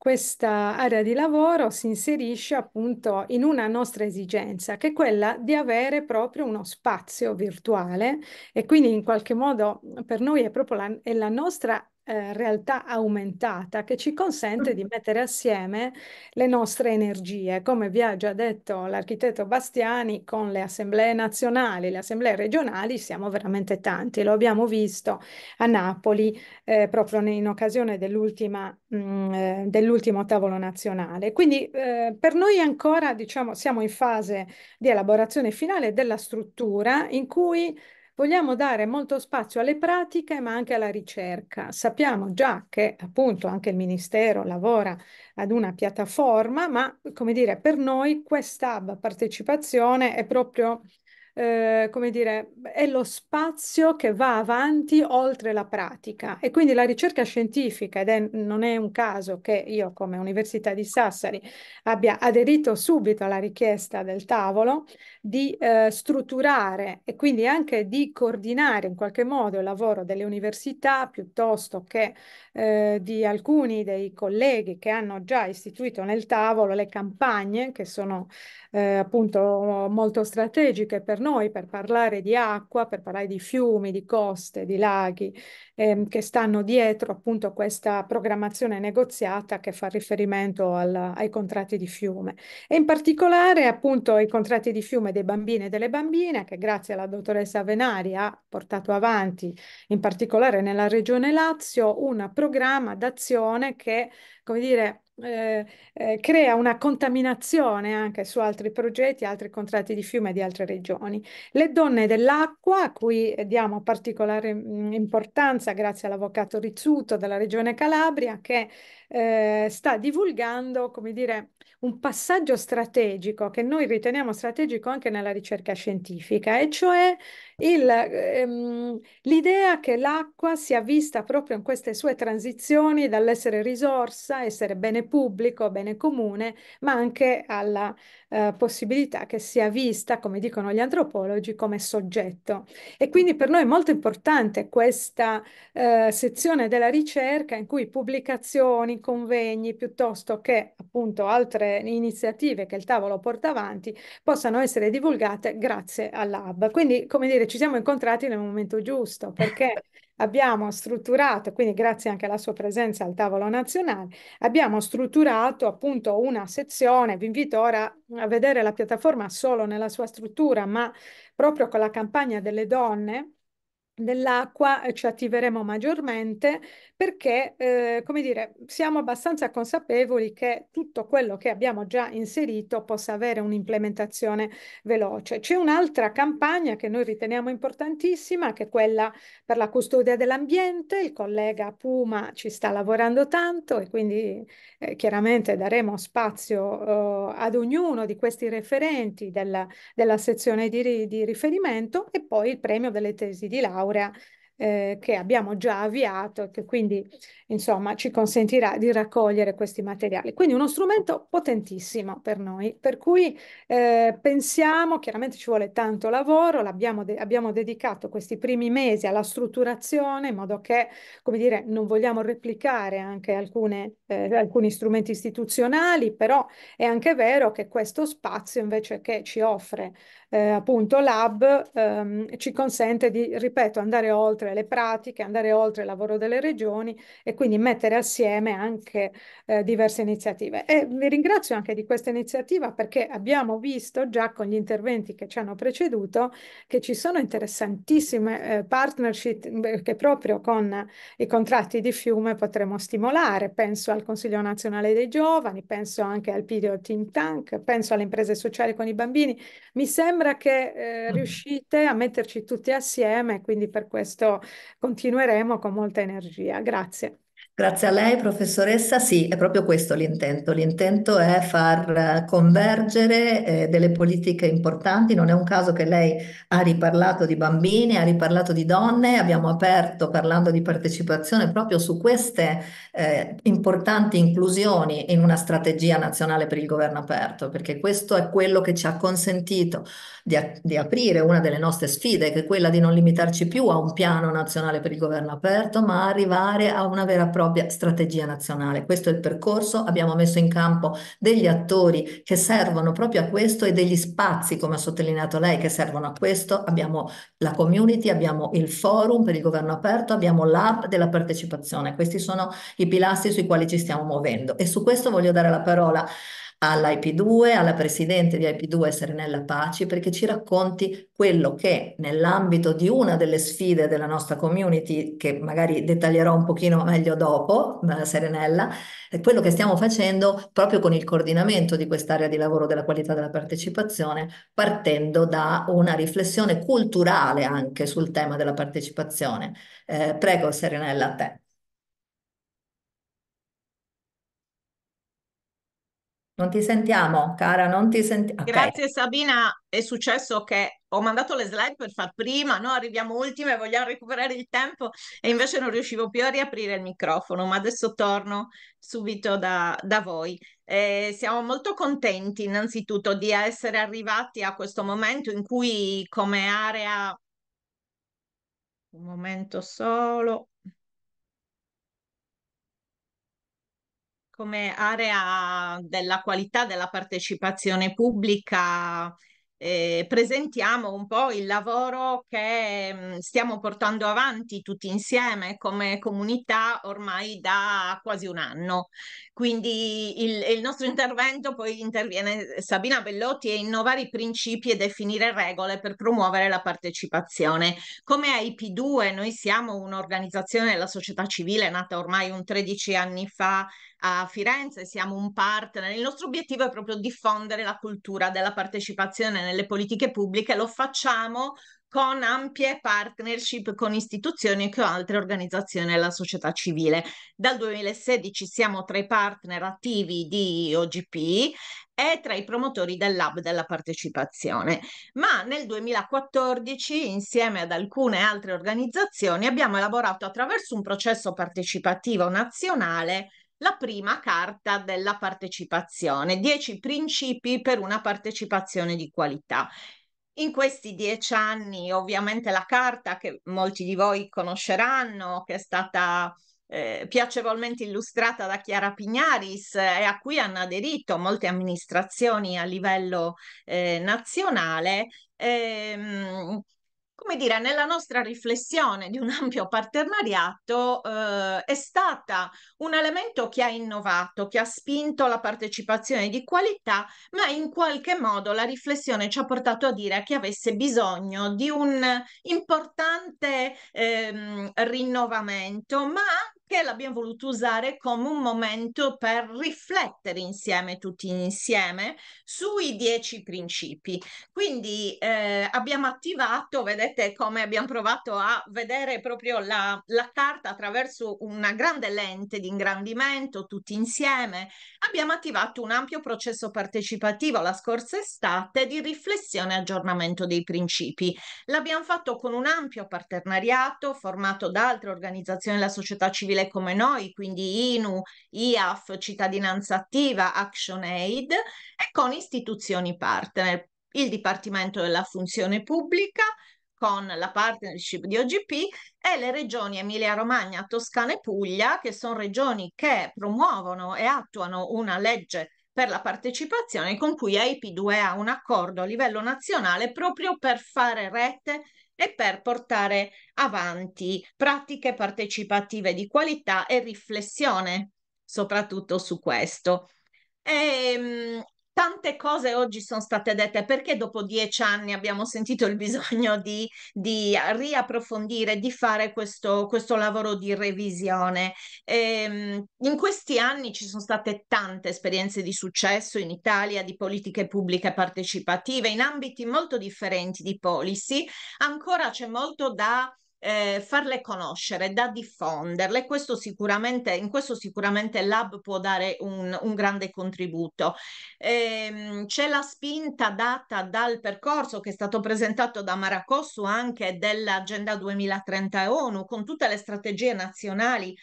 questa area di lavoro si inserisce appunto in una nostra esigenza, che è quella di avere proprio uno spazio virtuale e quindi in qualche modo per noi è proprio la, è la nostra eh, realtà aumentata che ci consente mm. di mettere assieme le nostre energie, come vi ha già detto l'architetto Bastiani, con le assemblee nazionali, le assemblee regionali siamo veramente tanti, lo abbiamo visto a Napoli eh, proprio in occasione dell'ultima, mh, mm, eh, dell'ultimo tavolo nazionale. Quindi eh, per noi ancora diciamo siamo in fase di elaborazione finale della struttura in cui Vogliamo dare molto spazio alle pratiche ma anche alla ricerca. Sappiamo già che appunto anche il Ministero lavora ad una piattaforma, ma come dire, per noi questa partecipazione è proprio eh, come dire, è lo spazio che va avanti oltre la pratica e quindi la ricerca scientifica, ed è, non è un caso che io come Università di Sassari abbia aderito subito alla richiesta del tavolo di eh, strutturare e quindi anche di coordinare in qualche modo il lavoro delle università piuttosto che eh, di alcuni dei colleghi che hanno già istituito nel tavolo le campagne che sono eh, appunto molto strategiche per noi per parlare di acqua, per parlare di fiumi, di coste, di laghi ehm, che stanno dietro appunto a questa programmazione negoziata che fa riferimento al, ai contratti di fiume e in particolare appunto ai contratti di fiume dei bambini e delle bambine che grazie alla dottoressa Venari ha portato avanti in particolare nella regione Lazio un programma d'azione che come dire eh, eh, crea una contaminazione anche su altri progetti, altri contratti di fiume di altre regioni. Le donne dell'acqua, a cui diamo particolare mh, mm, importanza grazie all'avvocato Rizzuto della Regione Calabria, che eh, sta divulgando, come dire, un passaggio strategico che noi riteniamo strategico anche nella ricerca scientifica, e cioè il, ehm, l'idea che l'acqua sia vista proprio in queste sue transizioni dall'essere risorsa, essere bene pubblico, bene comune, ma anche alla eh, possibilità che sia vista, come dicono gli antropologi, come soggetto. E quindi per noi è molto importante questa eh, sezione della ricerca in cui pubblicazioni, convegni piuttosto che appunto altre iniziative che il tavolo porta avanti possano essere divulgate grazie all'hub. Quindi, come dire, ci siamo incontrati nel momento giusto perché abbiamo strutturato, quindi grazie anche alla sua presenza al tavolo nazionale, abbiamo strutturato appunto una sezione, vi invito ora a vedere la piattaforma solo nella sua struttura, ma proprio con la campagna delle donne dell'acqua ci attiveremo maggiormente perché, eh, come dire, siamo abbastanza consapevoli che tutto quello che abbiamo già inserito possa avere un'implementazione veloce. C'è un'altra campagna che noi riteniamo importantissima, che è quella per la custodia dell'ambiente. Il collega Puma ci sta lavorando tanto e quindi eh, chiaramente daremo spazio eh, ad ognuno di questi referenti della, della sezione di, di riferimento e poi il premio delle tesi di laurea ahora eh, che abbiamo già avviato e che quindi insomma ci consentirà di raccogliere questi materiali. Quindi uno strumento potentissimo per noi, per cui eh, pensiamo, chiaramente ci vuole tanto lavoro, de abbiamo dedicato questi primi mesi alla strutturazione in modo che, come dire, non vogliamo replicare anche alcune, eh, alcuni strumenti istituzionali, però è anche vero che questo spazio invece che ci offre eh, appunto l'Hub ehm, ci consente di, ripeto, andare oltre evolvere le pratiche, andare oltre il lavoro delle regioni e quindi mettere assieme anche eh, diverse iniziative. E vi ringrazio anche di questa iniziativa perché abbiamo visto già con gli interventi che ci hanno preceduto che ci sono interessantissime eh, partnership mm, che proprio con i contratti di fiume potremo stimolare. Penso al Consiglio nazionale dei giovani, penso anche al PDO Think Tank, penso alle imprese sociali con i bambini. Mi sembra che eh, mm. riuscite a metterci tutti assieme, quindi per questo continueremo con molta energia. Grazie. Grazie a lei, professoressa. Sì, è proprio questo l'intento. L'intento è far convergere eh, delle politiche importanti. Non è un caso che lei ha riparlato di bambini, ha riparlato di donne. Abbiamo aperto parlando di partecipazione proprio su queste eh, importanti inclusioni in una strategia nazionale per il governo aperto, perché questo è quello che ci ha consentito di, di, aprire una delle nostre sfide, che è quella di non limitarci più a un piano nazionale per il governo aperto, ma arrivare a una vera e propria strategia nazionale. Questo è il percorso, abbiamo messo in campo degli attori che servono proprio a questo e degli spazi, come ha sottolineato lei, che servono a questo. Abbiamo la community, abbiamo il forum per il governo aperto, abbiamo l'app della partecipazione. Questi sono i pilastri sui quali ci stiamo muovendo e su questo voglio dare la parola all'IP2, alla presidente di IP2 Serenella Paci, perché ci racconti quello che nell'ambito di una delle sfide della nostra community, che magari dettaglierò un pochino meglio dopo, eh, Serenella, è quello che stiamo facendo proprio con il coordinamento di quest'area di lavoro della qualità della partecipazione, partendo da una riflessione culturale anche sul tema della partecipazione. Eh, prego Serenella, a te. Non ti sentiamo, cara, non ti sentiamo. Okay. Grazie Sabina, è successo che ho mandato le slide per far prima, noi Arriviamo ultime, vogliamo recuperare il tempo e invece non riuscivo più a riaprire il microfono, ma adesso torno subito da, da voi. Eh, siamo molto contenti innanzitutto di essere arrivati a questo momento in cui come area... Un momento solo, come area della qualità della partecipazione pubblica eh, presentiamo un po' il lavoro che mm, stiamo portando avanti tutti insieme come comunità ormai da quasi un anno. Quindi il, il, nostro intervento poi interviene eh, Sabina Bellotti e innovare i principi e definire regole per promuovere la partecipazione. Come IP2 noi siamo un'organizzazione della società civile nata ormai un 13 anni fa a Firenze, siamo un partner. Il nostro obiettivo è proprio diffondere la cultura della partecipazione nelle politiche pubbliche, lo facciamo con ampie partnership con istituzioni e con altre organizzazioni della società civile. Dal 2016 siamo tra i partner attivi di OGP e tra i promotori del Lab della partecipazione. Ma nel 2014, insieme ad alcune altre organizzazioni, abbiamo elaborato attraverso un processo partecipativo nazionale la prima carta della partecipazione, 10 principi per una partecipazione di qualità. In questi dieci anni ovviamente la carta che molti di voi conosceranno, che è stata eh, piacevolmente illustrata da Chiara Pignaris e a cui hanno aderito molte amministrazioni a livello eh, nazionale, ehm, come dire, nella nostra riflessione di un ampio partenariato eh, è stata un elemento che ha innovato, che ha spinto la partecipazione di qualità, ma in qualche modo la riflessione ci ha portato a dire che avesse bisogno di un importante ehm, rinnovamento, ma che l'abbiamo voluto usare come un momento per riflettere insieme, tutti insieme, sui dieci principi. Quindi eh, abbiamo attivato, vedete come abbiamo provato a vedere proprio la, la carta attraverso una grande lente di ingrandimento, tutti insieme, abbiamo attivato un ampio processo partecipativo la scorsa estate di riflessione e aggiornamento dei principi. L'abbiamo fatto con un ampio partenariato formato da altre organizzazioni della società civile quelle come noi, quindi INU, IAF, Cittadinanza Attiva, ActionAid e con istituzioni partner, il Dipartimento della Funzione Pubblica con la partnership di OGP e le regioni Emilia-Romagna, Toscana e Puglia, che sono regioni che promuovono e attuano una legge per la partecipazione con cui aip 2 ha un accordo a livello nazionale proprio per fare rete e per portare avanti pratiche partecipative di qualità e riflessione soprattutto su questo. E, ehm, tante cose oggi sono state dette, perché dopo dieci anni abbiamo sentito il bisogno di, di riapprofondire, di fare questo, questo lavoro di revisione? Ehm, in questi anni ci sono state tante esperienze di successo in Italia di politiche pubbliche partecipative in ambiti molto differenti di policy, ancora c'è molto da eh, farle conoscere, da diffonderle. Questo sicuramente, in questo sicuramente l'Hub può dare un, un grande contributo. Ehm, c'è la spinta data dal percorso che è stato presentato da Maracossu anche dell'Agenda 2030 ONU con tutte le strategie nazionali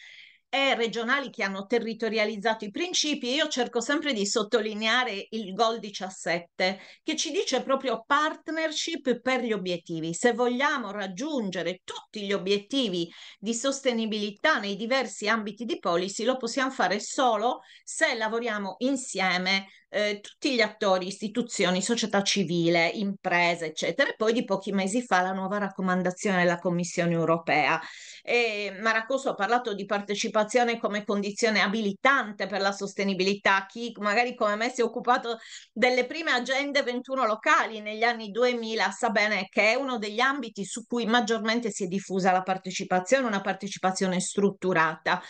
e regionali che hanno territorializzato i principi, io cerco sempre di sottolineare il Gol 17 che ci dice proprio partnership per gli obiettivi. Se vogliamo raggiungere tutti gli obiettivi di sostenibilità nei diversi ambiti di policy, lo possiamo fare solo se lavoriamo insieme eh, tutti gli attori, istituzioni, società civile, imprese, eccetera. E poi di pochi mesi fa la nuova raccomandazione della Commissione europea eh, Maracoso ha parlato di partecipazione come condizione abilitante per la sostenibilità, chi magari come me si è occupato delle prime agende 21 locali negli anni 2000 sa bene che è uno degli ambiti su cui maggiormente si è diffusa la partecipazione, una partecipazione strutturata.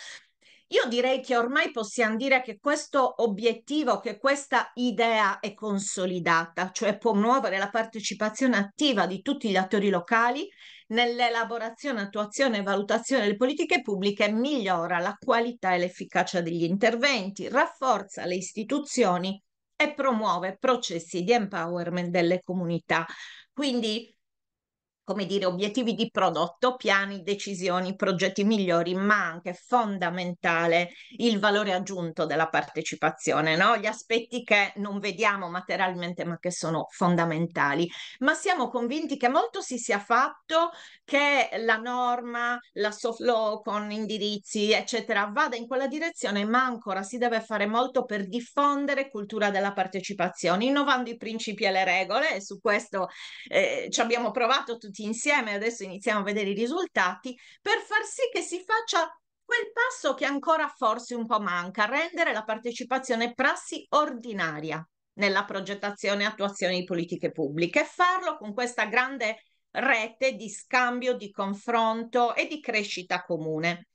Io direi che ormai possiamo dire che questo obiettivo, che questa idea è consolidata, cioè promuovere la partecipazione attiva di tutti gli attori locali nell'elaborazione, attuazione e valutazione delle politiche pubbliche migliora la qualità e l'efficacia degli interventi, rafforza le istituzioni e promuove processi di empowerment delle comunità. Quindi come dire, obiettivi di prodotto, piani, decisioni, progetti migliori, ma anche fondamentale il valore aggiunto della partecipazione, no? gli aspetti che non vediamo materialmente ma che sono fondamentali. Ma siamo convinti che molto si sia fatto che la norma, la soft law con indirizzi, eccetera, vada in quella direzione, ma ancora si deve fare molto per diffondere cultura della partecipazione, innovando i principi e le regole, e su questo eh, ci abbiamo provato tutti tutti insieme, adesso iniziamo a vedere i risultati, per far sì che si faccia quel passo che ancora forse un po' manca, rendere la partecipazione prassi ordinaria nella progettazione e attuazione di politiche pubbliche, farlo con questa grande rete di scambio, di confronto e di crescita comune.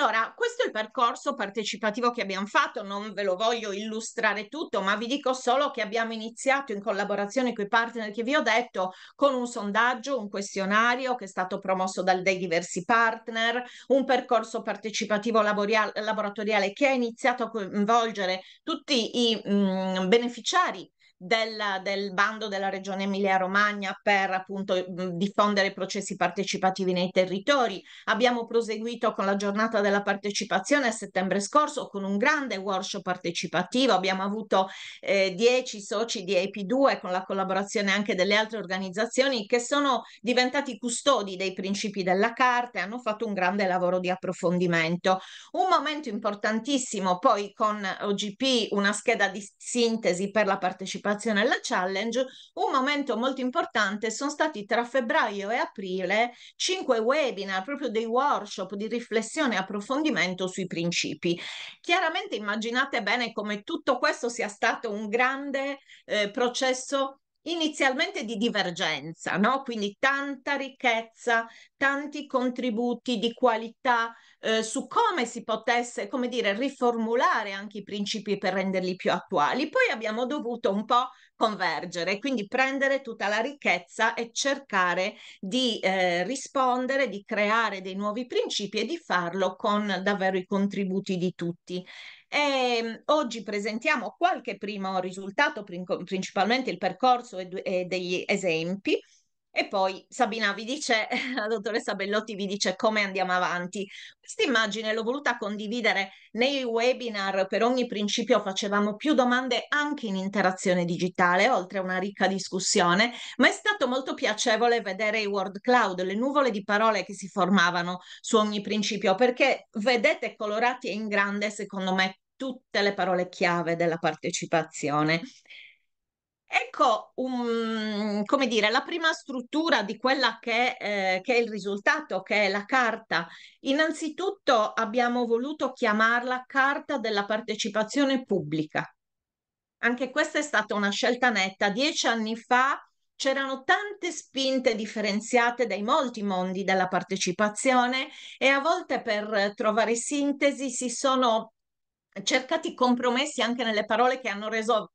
Allora, questo è il percorso partecipativo che abbiamo fatto, non ve lo voglio illustrare tutto, ma vi dico solo che abbiamo iniziato in collaborazione con i partner che vi ho detto con un sondaggio, un questionario che è stato promosso dal dei diversi partner, un percorso partecipativo laboratoriale che ha iniziato a coinvolgere tutti i mh, mm, beneficiari del, del bando della regione Emilia-Romagna per appunto diffondere i processi partecipativi nei territori. Abbiamo proseguito con la giornata della partecipazione a settembre scorso con un grande workshop partecipativo. Abbiamo avuto 10 eh, soci di AP2 con la collaborazione anche delle altre organizzazioni che sono diventati custodi dei principi della carta e hanno fatto un grande lavoro di approfondimento. Un momento importantissimo poi con OGP una scheda di sintesi per la partecipazione partecipazione alla challenge, un momento molto importante sono stati tra febbraio e aprile cinque webinar, proprio dei workshop di riflessione e approfondimento sui principi. Chiaramente immaginate bene come tutto questo sia stato un grande eh, processo inizialmente di divergenza, no? quindi tanta ricchezza, tanti contributi di qualità eh, su come si potesse, come dire, riformulare anche i principi per renderli più attuali. Poi abbiamo dovuto un po' convergere, quindi prendere tutta la ricchezza e cercare di eh, rispondere, di creare dei nuovi principi e di farlo con davvero i contributi di tutti. E ehm, oggi presentiamo qualche primo risultato, principalmente il percorso e degli esempi, e poi Sabina vi dice, la dottoressa Bellotti vi dice come andiamo avanti. Questa immagine l'ho voluta condividere nei webinar, per ogni principio facevamo più domande anche in interazione digitale, oltre a una ricca discussione, ma è stato molto piacevole vedere i word cloud, le nuvole di parole che si formavano su ogni principio, perché vedete colorati in grande, secondo me, tutte le parole chiave della partecipazione. Ecco, um, come dire, la prima struttura di quella che, eh, che, è il risultato, che è la carta. Innanzitutto abbiamo voluto chiamarla carta della partecipazione pubblica. Anche questa è stata una scelta netta. Dieci anni fa c'erano tante spinte differenziate dai molti mondi della partecipazione e a volte per trovare sintesi si sono cercati compromessi anche nelle parole che hanno reso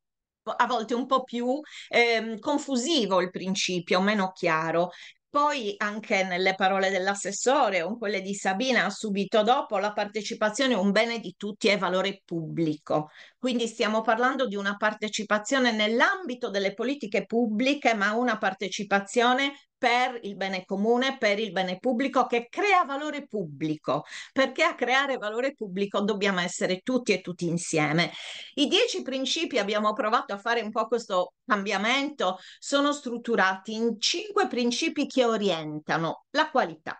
a volte un po' più ehm, confusivo il principio, meno chiaro. Poi anche nelle parole dell'assessore o in quelle di Sabina subito dopo, la partecipazione è un bene di tutti e valore pubblico. Quindi stiamo parlando di una partecipazione nell'ambito delle politiche pubbliche, ma una partecipazione per il bene comune, per il bene pubblico, che crea valore pubblico, perché a creare valore pubblico dobbiamo essere tutti e tutti insieme. I dieci principi, abbiamo provato a fare un po' questo cambiamento, sono strutturati in cinque principi che orientano la qualità,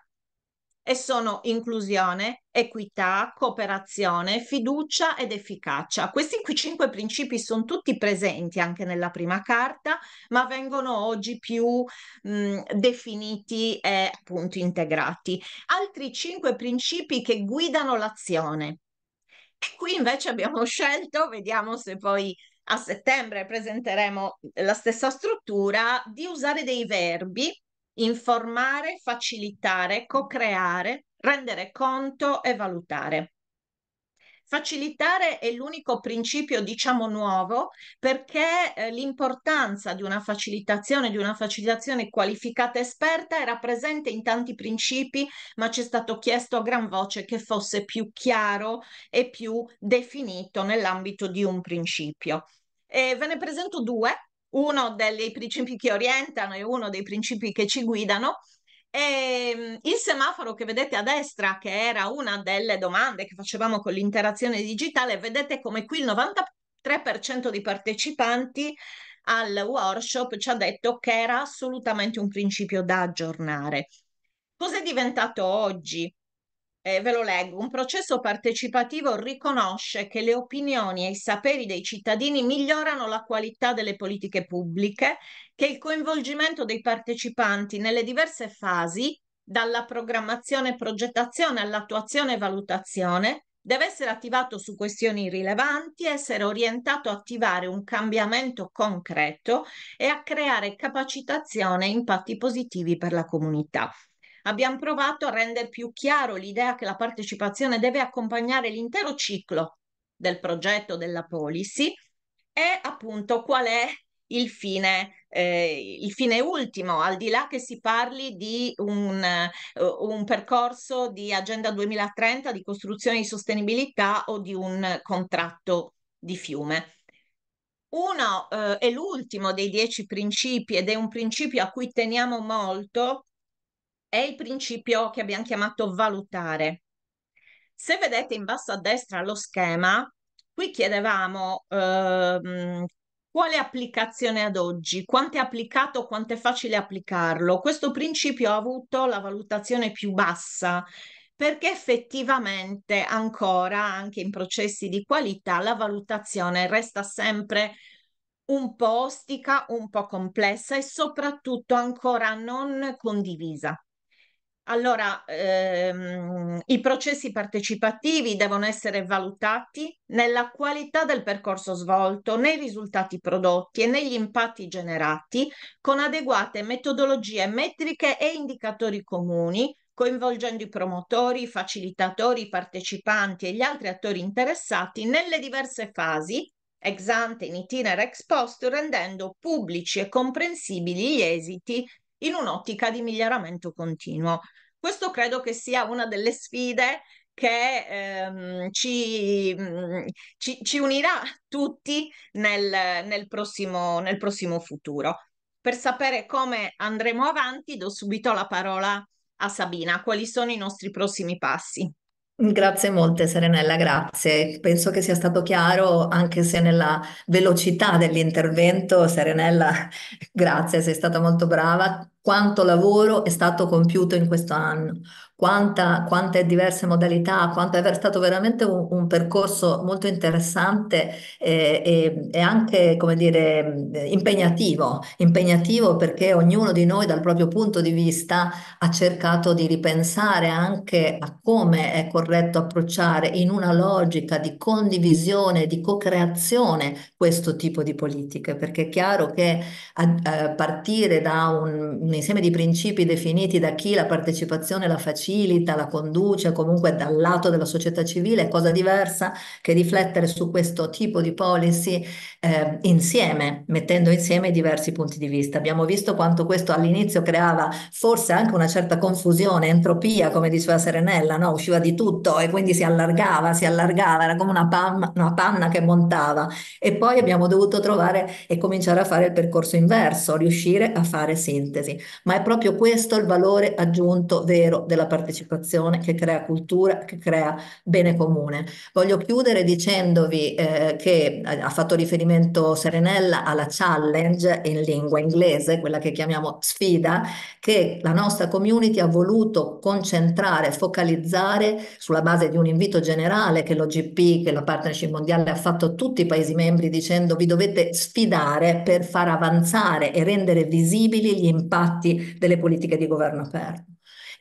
e sono inclusione, equità, cooperazione, fiducia ed efficacia. Questi cinque principi sono tutti presenti anche nella prima carta, ma vengono oggi più mh, definiti e appunto integrati. Altri cinque principi che guidano l'azione. E qui invece abbiamo scelto, vediamo se poi a settembre presenteremo la stessa struttura, di usare dei verbi informare, facilitare, co-creare, rendere conto e valutare. Facilitare è l'unico principio, diciamo, nuovo perché eh, l'importanza di una facilitazione, di una facilitazione qualificata esperta era presente in tanti principi, ma ci è stato chiesto a gran voce che fosse più chiaro e più definito nell'ambito di un principio. E ve ne presento due uno dei principi che orientano e uno dei principi che ci guidano. E ehm, il semaforo che vedete a destra, che era una delle domande che facevamo con l'interazione digitale, vedete come qui il 93% dei partecipanti al workshop ci ha detto che era assolutamente un principio da aggiornare. Cos'è diventato oggi? eh, ve lo leggo, un processo partecipativo riconosce che le opinioni e i saperi dei cittadini migliorano la qualità delle politiche pubbliche, che il coinvolgimento dei partecipanti nelle diverse fasi, dalla programmazione e progettazione all'attuazione e valutazione, deve essere attivato su questioni rilevanti, essere orientato a attivare un cambiamento concreto e a creare capacitazione e impatti positivi per la comunità abbiamo provato a rendere più chiaro l'idea che la partecipazione deve accompagnare l'intero ciclo del progetto della policy e appunto qual è il fine, eh, il fine ultimo, al di là che si parli di un, uh, un percorso di Agenda 2030, di costruzione di sostenibilità o di un contratto di fiume. Uno eh, è l'ultimo dei dieci principi ed è un principio a cui teniamo molto è il principio che abbiamo chiamato valutare. Se vedete in basso a destra lo schema, qui chiedevamo ehm, quale applicazione ad oggi, quanto è applicato, quanto è facile applicarlo. Questo principio ha avuto la valutazione più bassa perché effettivamente ancora, anche in processi di qualità, la valutazione resta sempre un po' ostica, un po' complessa e soprattutto ancora non condivisa. Allora, ehm, i processi partecipativi devono essere valutati nella qualità del percorso svolto, nei risultati prodotti e negli impatti generati, con adeguate metodologie metriche e indicatori comuni, coinvolgendo i promotori, i facilitatori, i partecipanti e gli altri attori interessati nelle diverse fasi, ex ante, in itinere, ex post, rendendo pubblici e comprensibili gli esiti in un'ottica di miglioramento continuo. Questo credo che sia una delle sfide che ehm, ci, mm, ci, ci, unirà tutti nel, nel, prossimo, nel prossimo futuro. Per sapere come andremo avanti do subito la parola a Sabina. Quali sono i nostri prossimi passi? Grazie molte Serenella, grazie. Penso che sia stato chiaro anche se nella velocità dell'intervento, Serenella, grazie, sei stata molto brava, quanto lavoro è stato compiuto in questo anno, quanta, quante diverse modalità, quanto è stato veramente un, un percorso molto interessante eh, e, e, anche, come dire, impegnativo, impegnativo perché ognuno di noi dal proprio punto di vista ha cercato di ripensare anche a come è corretto approcciare in una logica di condivisione, di co-creazione questo tipo di politiche, perché è chiaro che a, a partire da un, un insieme di principi definiti da chi la partecipazione la facilita, facilita, la conduce comunque dal lato della società civile, è cosa diversa che riflettere su questo tipo di policy eh, insieme, mettendo insieme diversi punti di vista. Abbiamo visto quanto questo all'inizio creava forse anche una certa confusione, entropia, come diceva Serenella, no? usciva di tutto e quindi si allargava, si allargava, era come una, pan- una panna che montava e poi abbiamo dovuto trovare e cominciare a fare il percorso inverso, riuscire a fare sintesi. Ma è proprio questo il valore aggiunto vero della partecipazione partecipazione, che crea cultura, che crea bene comune. Voglio chiudere dicendovi eh, che ha fatto riferimento Serenella alla challenge in lingua inglese, quella che chiamiamo sfida, che la nostra community ha voluto concentrare, focalizzare sulla base di un invito generale che l'OGP, che la partnership mondiale ha fatto a tutti i Paesi membri dicendo vi dovete sfidare per far avanzare e rendere visibili gli impatti delle politiche di governo aperto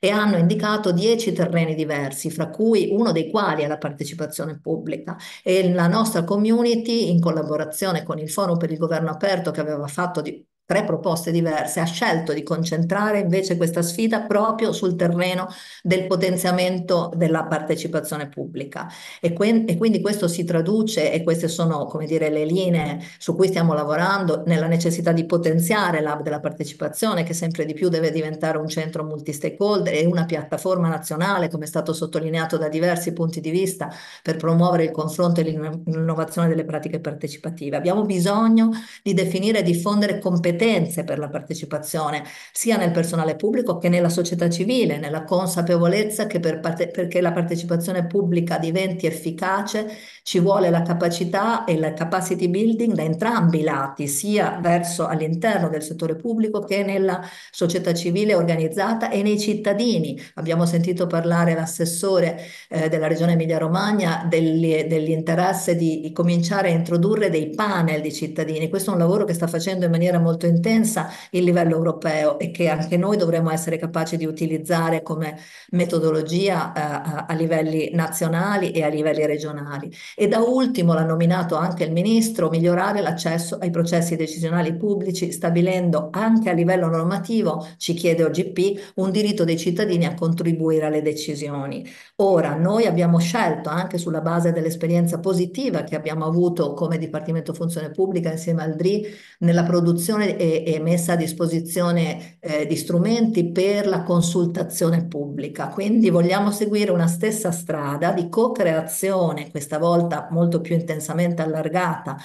e hanno indicato dieci terreni diversi, fra cui uno dei quali è la partecipazione pubblica e la nostra community in collaborazione con il forum per il governo aperto che aveva fatto di tre proposte diverse, ha scelto di concentrare invece questa sfida proprio sul terreno del potenziamento della partecipazione pubblica e, que- e, quindi questo si traduce e queste sono come dire le linee su cui stiamo lavorando nella necessità di potenziare l'hub della partecipazione che sempre di più deve diventare un centro multi-stakeholder e una piattaforma nazionale come è stato sottolineato da diversi punti di vista per promuovere il confronto e l'innovazione delle pratiche partecipative. Abbiamo bisogno di definire e diffondere competenze competenze per la partecipazione, sia nel personale pubblico che nella società civile, nella consapevolezza che per parte- perché la partecipazione pubblica diventi efficace ci vuole la capacità e la capacity building da entrambi i lati, sia verso all'interno del settore pubblico che nella società civile organizzata e nei cittadini. Abbiamo sentito parlare l'assessore eh, della Regione Emilia-Romagna degli, dell'interesse di cominciare a introdurre dei panel di cittadini. Questo è un lavoro che sta facendo in maniera molto molto intensa il livello europeo e che anche noi dovremmo essere capaci di utilizzare come metodologia eh, a, livelli nazionali e a livelli regionali. E da ultimo l'ha nominato anche il Ministro, migliorare l'accesso ai processi decisionali pubblici stabilendo anche a livello normativo, ci chiede OGP, un diritto dei cittadini a contribuire alle decisioni. Ora, noi abbiamo scelto anche sulla base dell'esperienza positiva che abbiamo avuto come Dipartimento Funzione Pubblica insieme al DRI nella produzione e, è messa a disposizione eh, di strumenti per la consultazione pubblica, quindi vogliamo seguire una stessa strada di co-creazione, questa volta molto più intensamente allargata,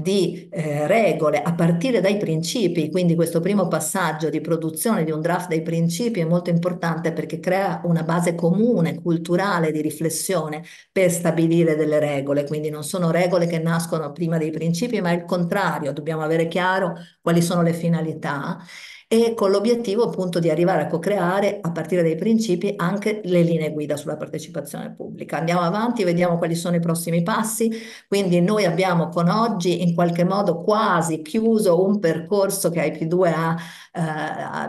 di eh, regole a partire dai principi, quindi questo primo passaggio di produzione di un draft dei principi è molto importante perché crea una base comune, culturale di riflessione per stabilire delle regole, quindi non sono regole che nascono prima dei principi, ma è il contrario, dobbiamo avere chiaro quali sono le finalità e con l'obiettivo appunto di arrivare a co-creare a partire dai principi anche le linee guida sulla partecipazione pubblica. Andiamo avanti, vediamo quali sono i prossimi passi, quindi noi abbiamo con oggi in qualche modo quasi chiuso un percorso che IP2 ha,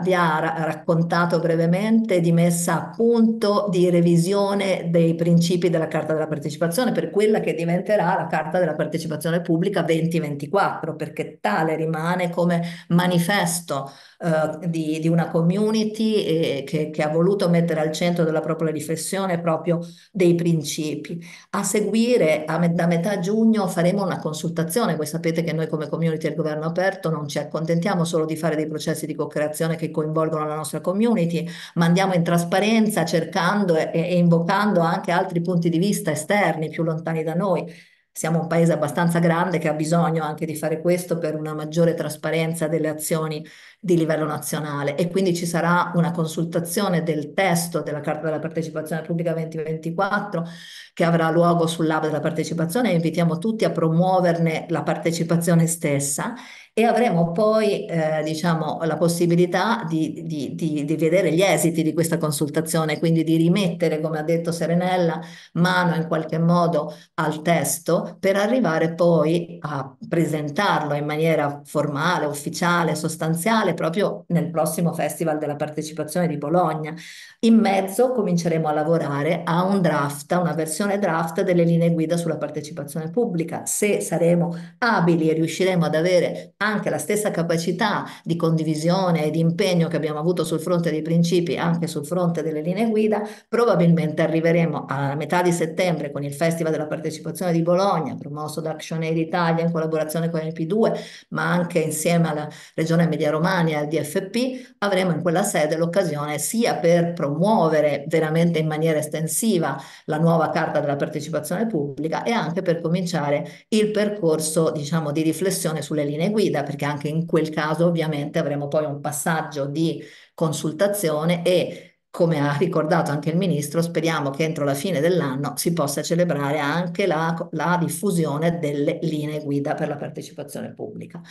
eh, vi ha raccontato brevemente di messa a punto di revisione dei principi della Carta della Partecipazione per quella che diventerà la Carta della Partecipazione Pubblica 2024, perché tale rimane come manifesto eh, di, di, una community che, che, ha voluto mettere al centro della propria riflessione proprio dei principi. A seguire, a met- da metà giugno, faremo una consultazione. Voi sapete che noi come community del governo aperto non ci accontentiamo solo di fare dei processi di co-creazione che coinvolgono la nostra community, ma andiamo in trasparenza cercando e, e invocando anche altri punti di vista esterni, più lontani da noi siamo un paese abbastanza grande che ha bisogno anche di fare questo per una maggiore trasparenza delle azioni di livello nazionale e quindi ci sarà una consultazione del testo della Carta della Partecipazione Pubblica 2024 che avrà luogo sull'hub della partecipazione e invitiamo tutti a promuoverne la partecipazione stessa e avremo poi eh, diciamo, la possibilità di, di, di, di, vedere gli esiti di questa consultazione, quindi di rimettere, come ha detto Serenella, mano in qualche modo al testo per arrivare poi a presentarlo in maniera formale, ufficiale, sostanziale proprio nel prossimo Festival della Partecipazione di Bologna. In mezzo cominceremo a lavorare a un draft, a una versione draft delle linee guida sulla partecipazione pubblica. Se saremo abili e riusciremo ad avere anche la stessa capacità di condivisione e di impegno che abbiamo avuto sul fronte dei principi, anche sul fronte delle linee guida, probabilmente arriveremo alla metà di settembre con il Festival della partecipazione di Bologna, promosso da Action Aid Italia in collaborazione con il P2, ma anche insieme alla Regione Emilia Romagna e al DFP, avremo in quella sede l'occasione sia per promuovere veramente in maniera estensiva la nuova carta della partecipazione pubblica e anche per cominciare il percorso diciamo, di riflessione sulle linee guida guida, perché anche in quel caso ovviamente avremo poi un passaggio di consultazione e come ha ricordato anche il ministro, speriamo che entro la fine dell'anno si possa celebrare anche la, la diffusione delle linee guida per la partecipazione pubblica.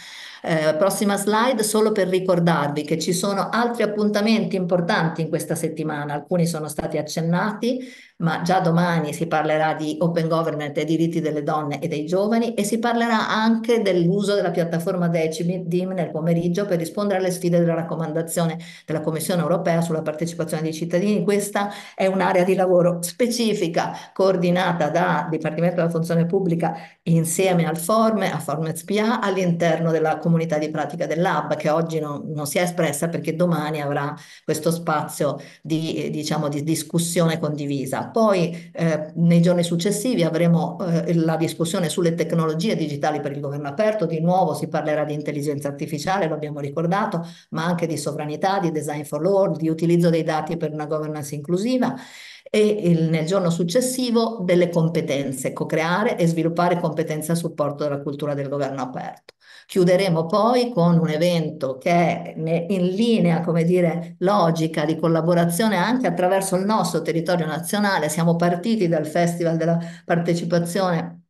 Eh, prossima slide, solo per ricordarvi che ci sono altri appuntamenti importanti in questa settimana, alcuni sono stati accennati, ma già domani si parlerà di open government e diritti delle donne e dei giovani e si parlerà anche dell'uso della piattaforma DIM nel pomeriggio per rispondere alle sfide della raccomandazione della Commissione europea sulla partecipazione dei cittadini. Questa è un'area di lavoro specifica coordinata da Dipartimento della Funzione Pubblica insieme al Forme, a Forme SPA, all'interno della comunità di pratica del Lab che oggi non, non si è espressa perché domani avrà questo spazio di, diciamo, di discussione condivisa. Poi eh, nei giorni successivi avremo eh, la discussione sulle tecnologie digitali per il governo aperto, di nuovo si parlerà di intelligenza artificiale, lo abbiamo ricordato, ma anche di sovranità, di design for all, di utilizzo dei dati per una governance inclusiva e il, nel giorno successivo delle competenze, co-creare e sviluppare competenze a supporto della cultura del governo aperto. Chiuderemo poi con un evento che è in linea, come dire, logica di collaborazione anche attraverso il nostro territorio nazionale. Siamo partiti dal Festival della partecipazione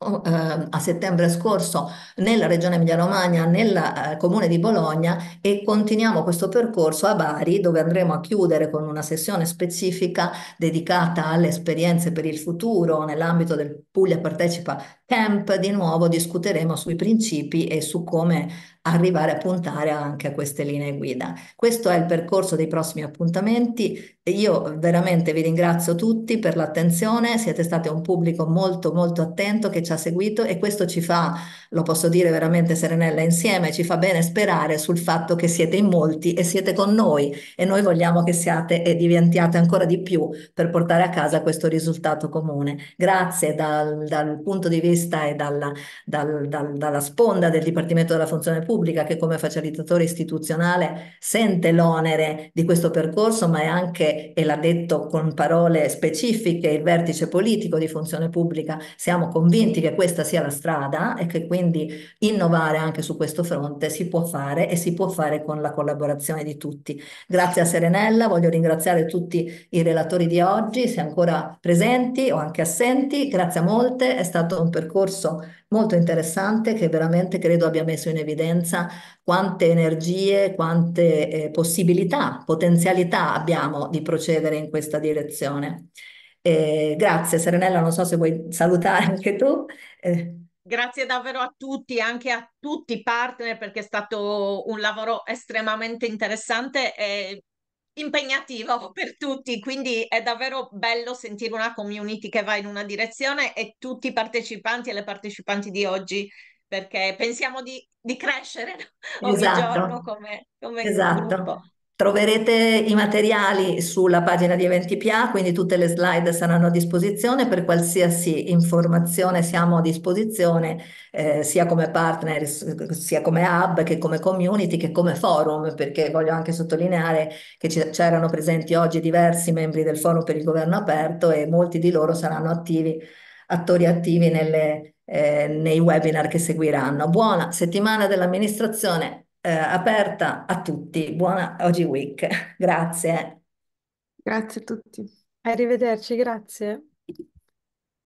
Ehm, a settembre scorso nella regione Emilia-Romagna, nel eh, comune di Bologna e continuiamo questo percorso a Bari dove andremo a chiudere con una sessione specifica dedicata alle esperienze per il futuro nell'ambito del Puglia Partecipa camp di nuovo discuteremo sui principi e su come arrivare a puntare anche a queste linee guida. Questo è il percorso dei prossimi appuntamenti. Io veramente vi ringrazio tutti per l'attenzione, siete stati un pubblico molto molto attento che ci ha seguito e questo ci fa, lo posso dire veramente Serenella insieme, ci fa bene sperare sul fatto che siete in molti e siete con noi e noi vogliamo che siate e diventiate ancora di più per portare a casa questo risultato comune. Grazie dal, dal punto di vista giurista e dalla, dal, dal, dalla sponda del Dipartimento della Funzione Pubblica che come facilitatore istituzionale sente l'onere di questo percorso, ma è anche, e l'ha detto con parole specifiche, il vertice politico di funzione pubblica, siamo convinti che questa sia la strada e che quindi innovare anche su questo fronte si può fare e si può fare con la collaborazione di tutti. Grazie a Serenella, voglio ringraziare tutti i relatori di oggi, se ancora presenti o anche assenti, grazie a molte, è stato un percorso percorso molto interessante che veramente credo abbia messo in evidenza quante energie, quante eh, possibilità, potenzialità abbiamo di procedere in questa direzione. Eh, grazie Serenella, non so se vuoi salutare anche tu. Eh. Grazie davvero a tutti, anche a tutti i partner, perché è stato un lavoro estremamente interessante e impegnativo per tutti, quindi è davvero bello sentire una community che va in una direzione e tutti i partecipanti e le partecipanti di oggi perché pensiamo di, di crescere esatto. ogni giorno come, come esatto. gruppo. Troverete i materiali sulla pagina di Eventi EventiPA, quindi tutte le slide saranno a disposizione per qualsiasi informazione siamo a disposizione, eh, sia come partner, sia come hub, che come community, che come forum, perché voglio anche sottolineare che c'erano presenti oggi diversi membri del forum per il governo aperto e molti di loro saranno attivi, attori attivi nelle, eh, nei webinar che seguiranno. Buona settimana dell'amministrazione eh, aperta a tutti. Buona Oggi Week. Grazie. Grazie a tutti. Arrivederci, grazie.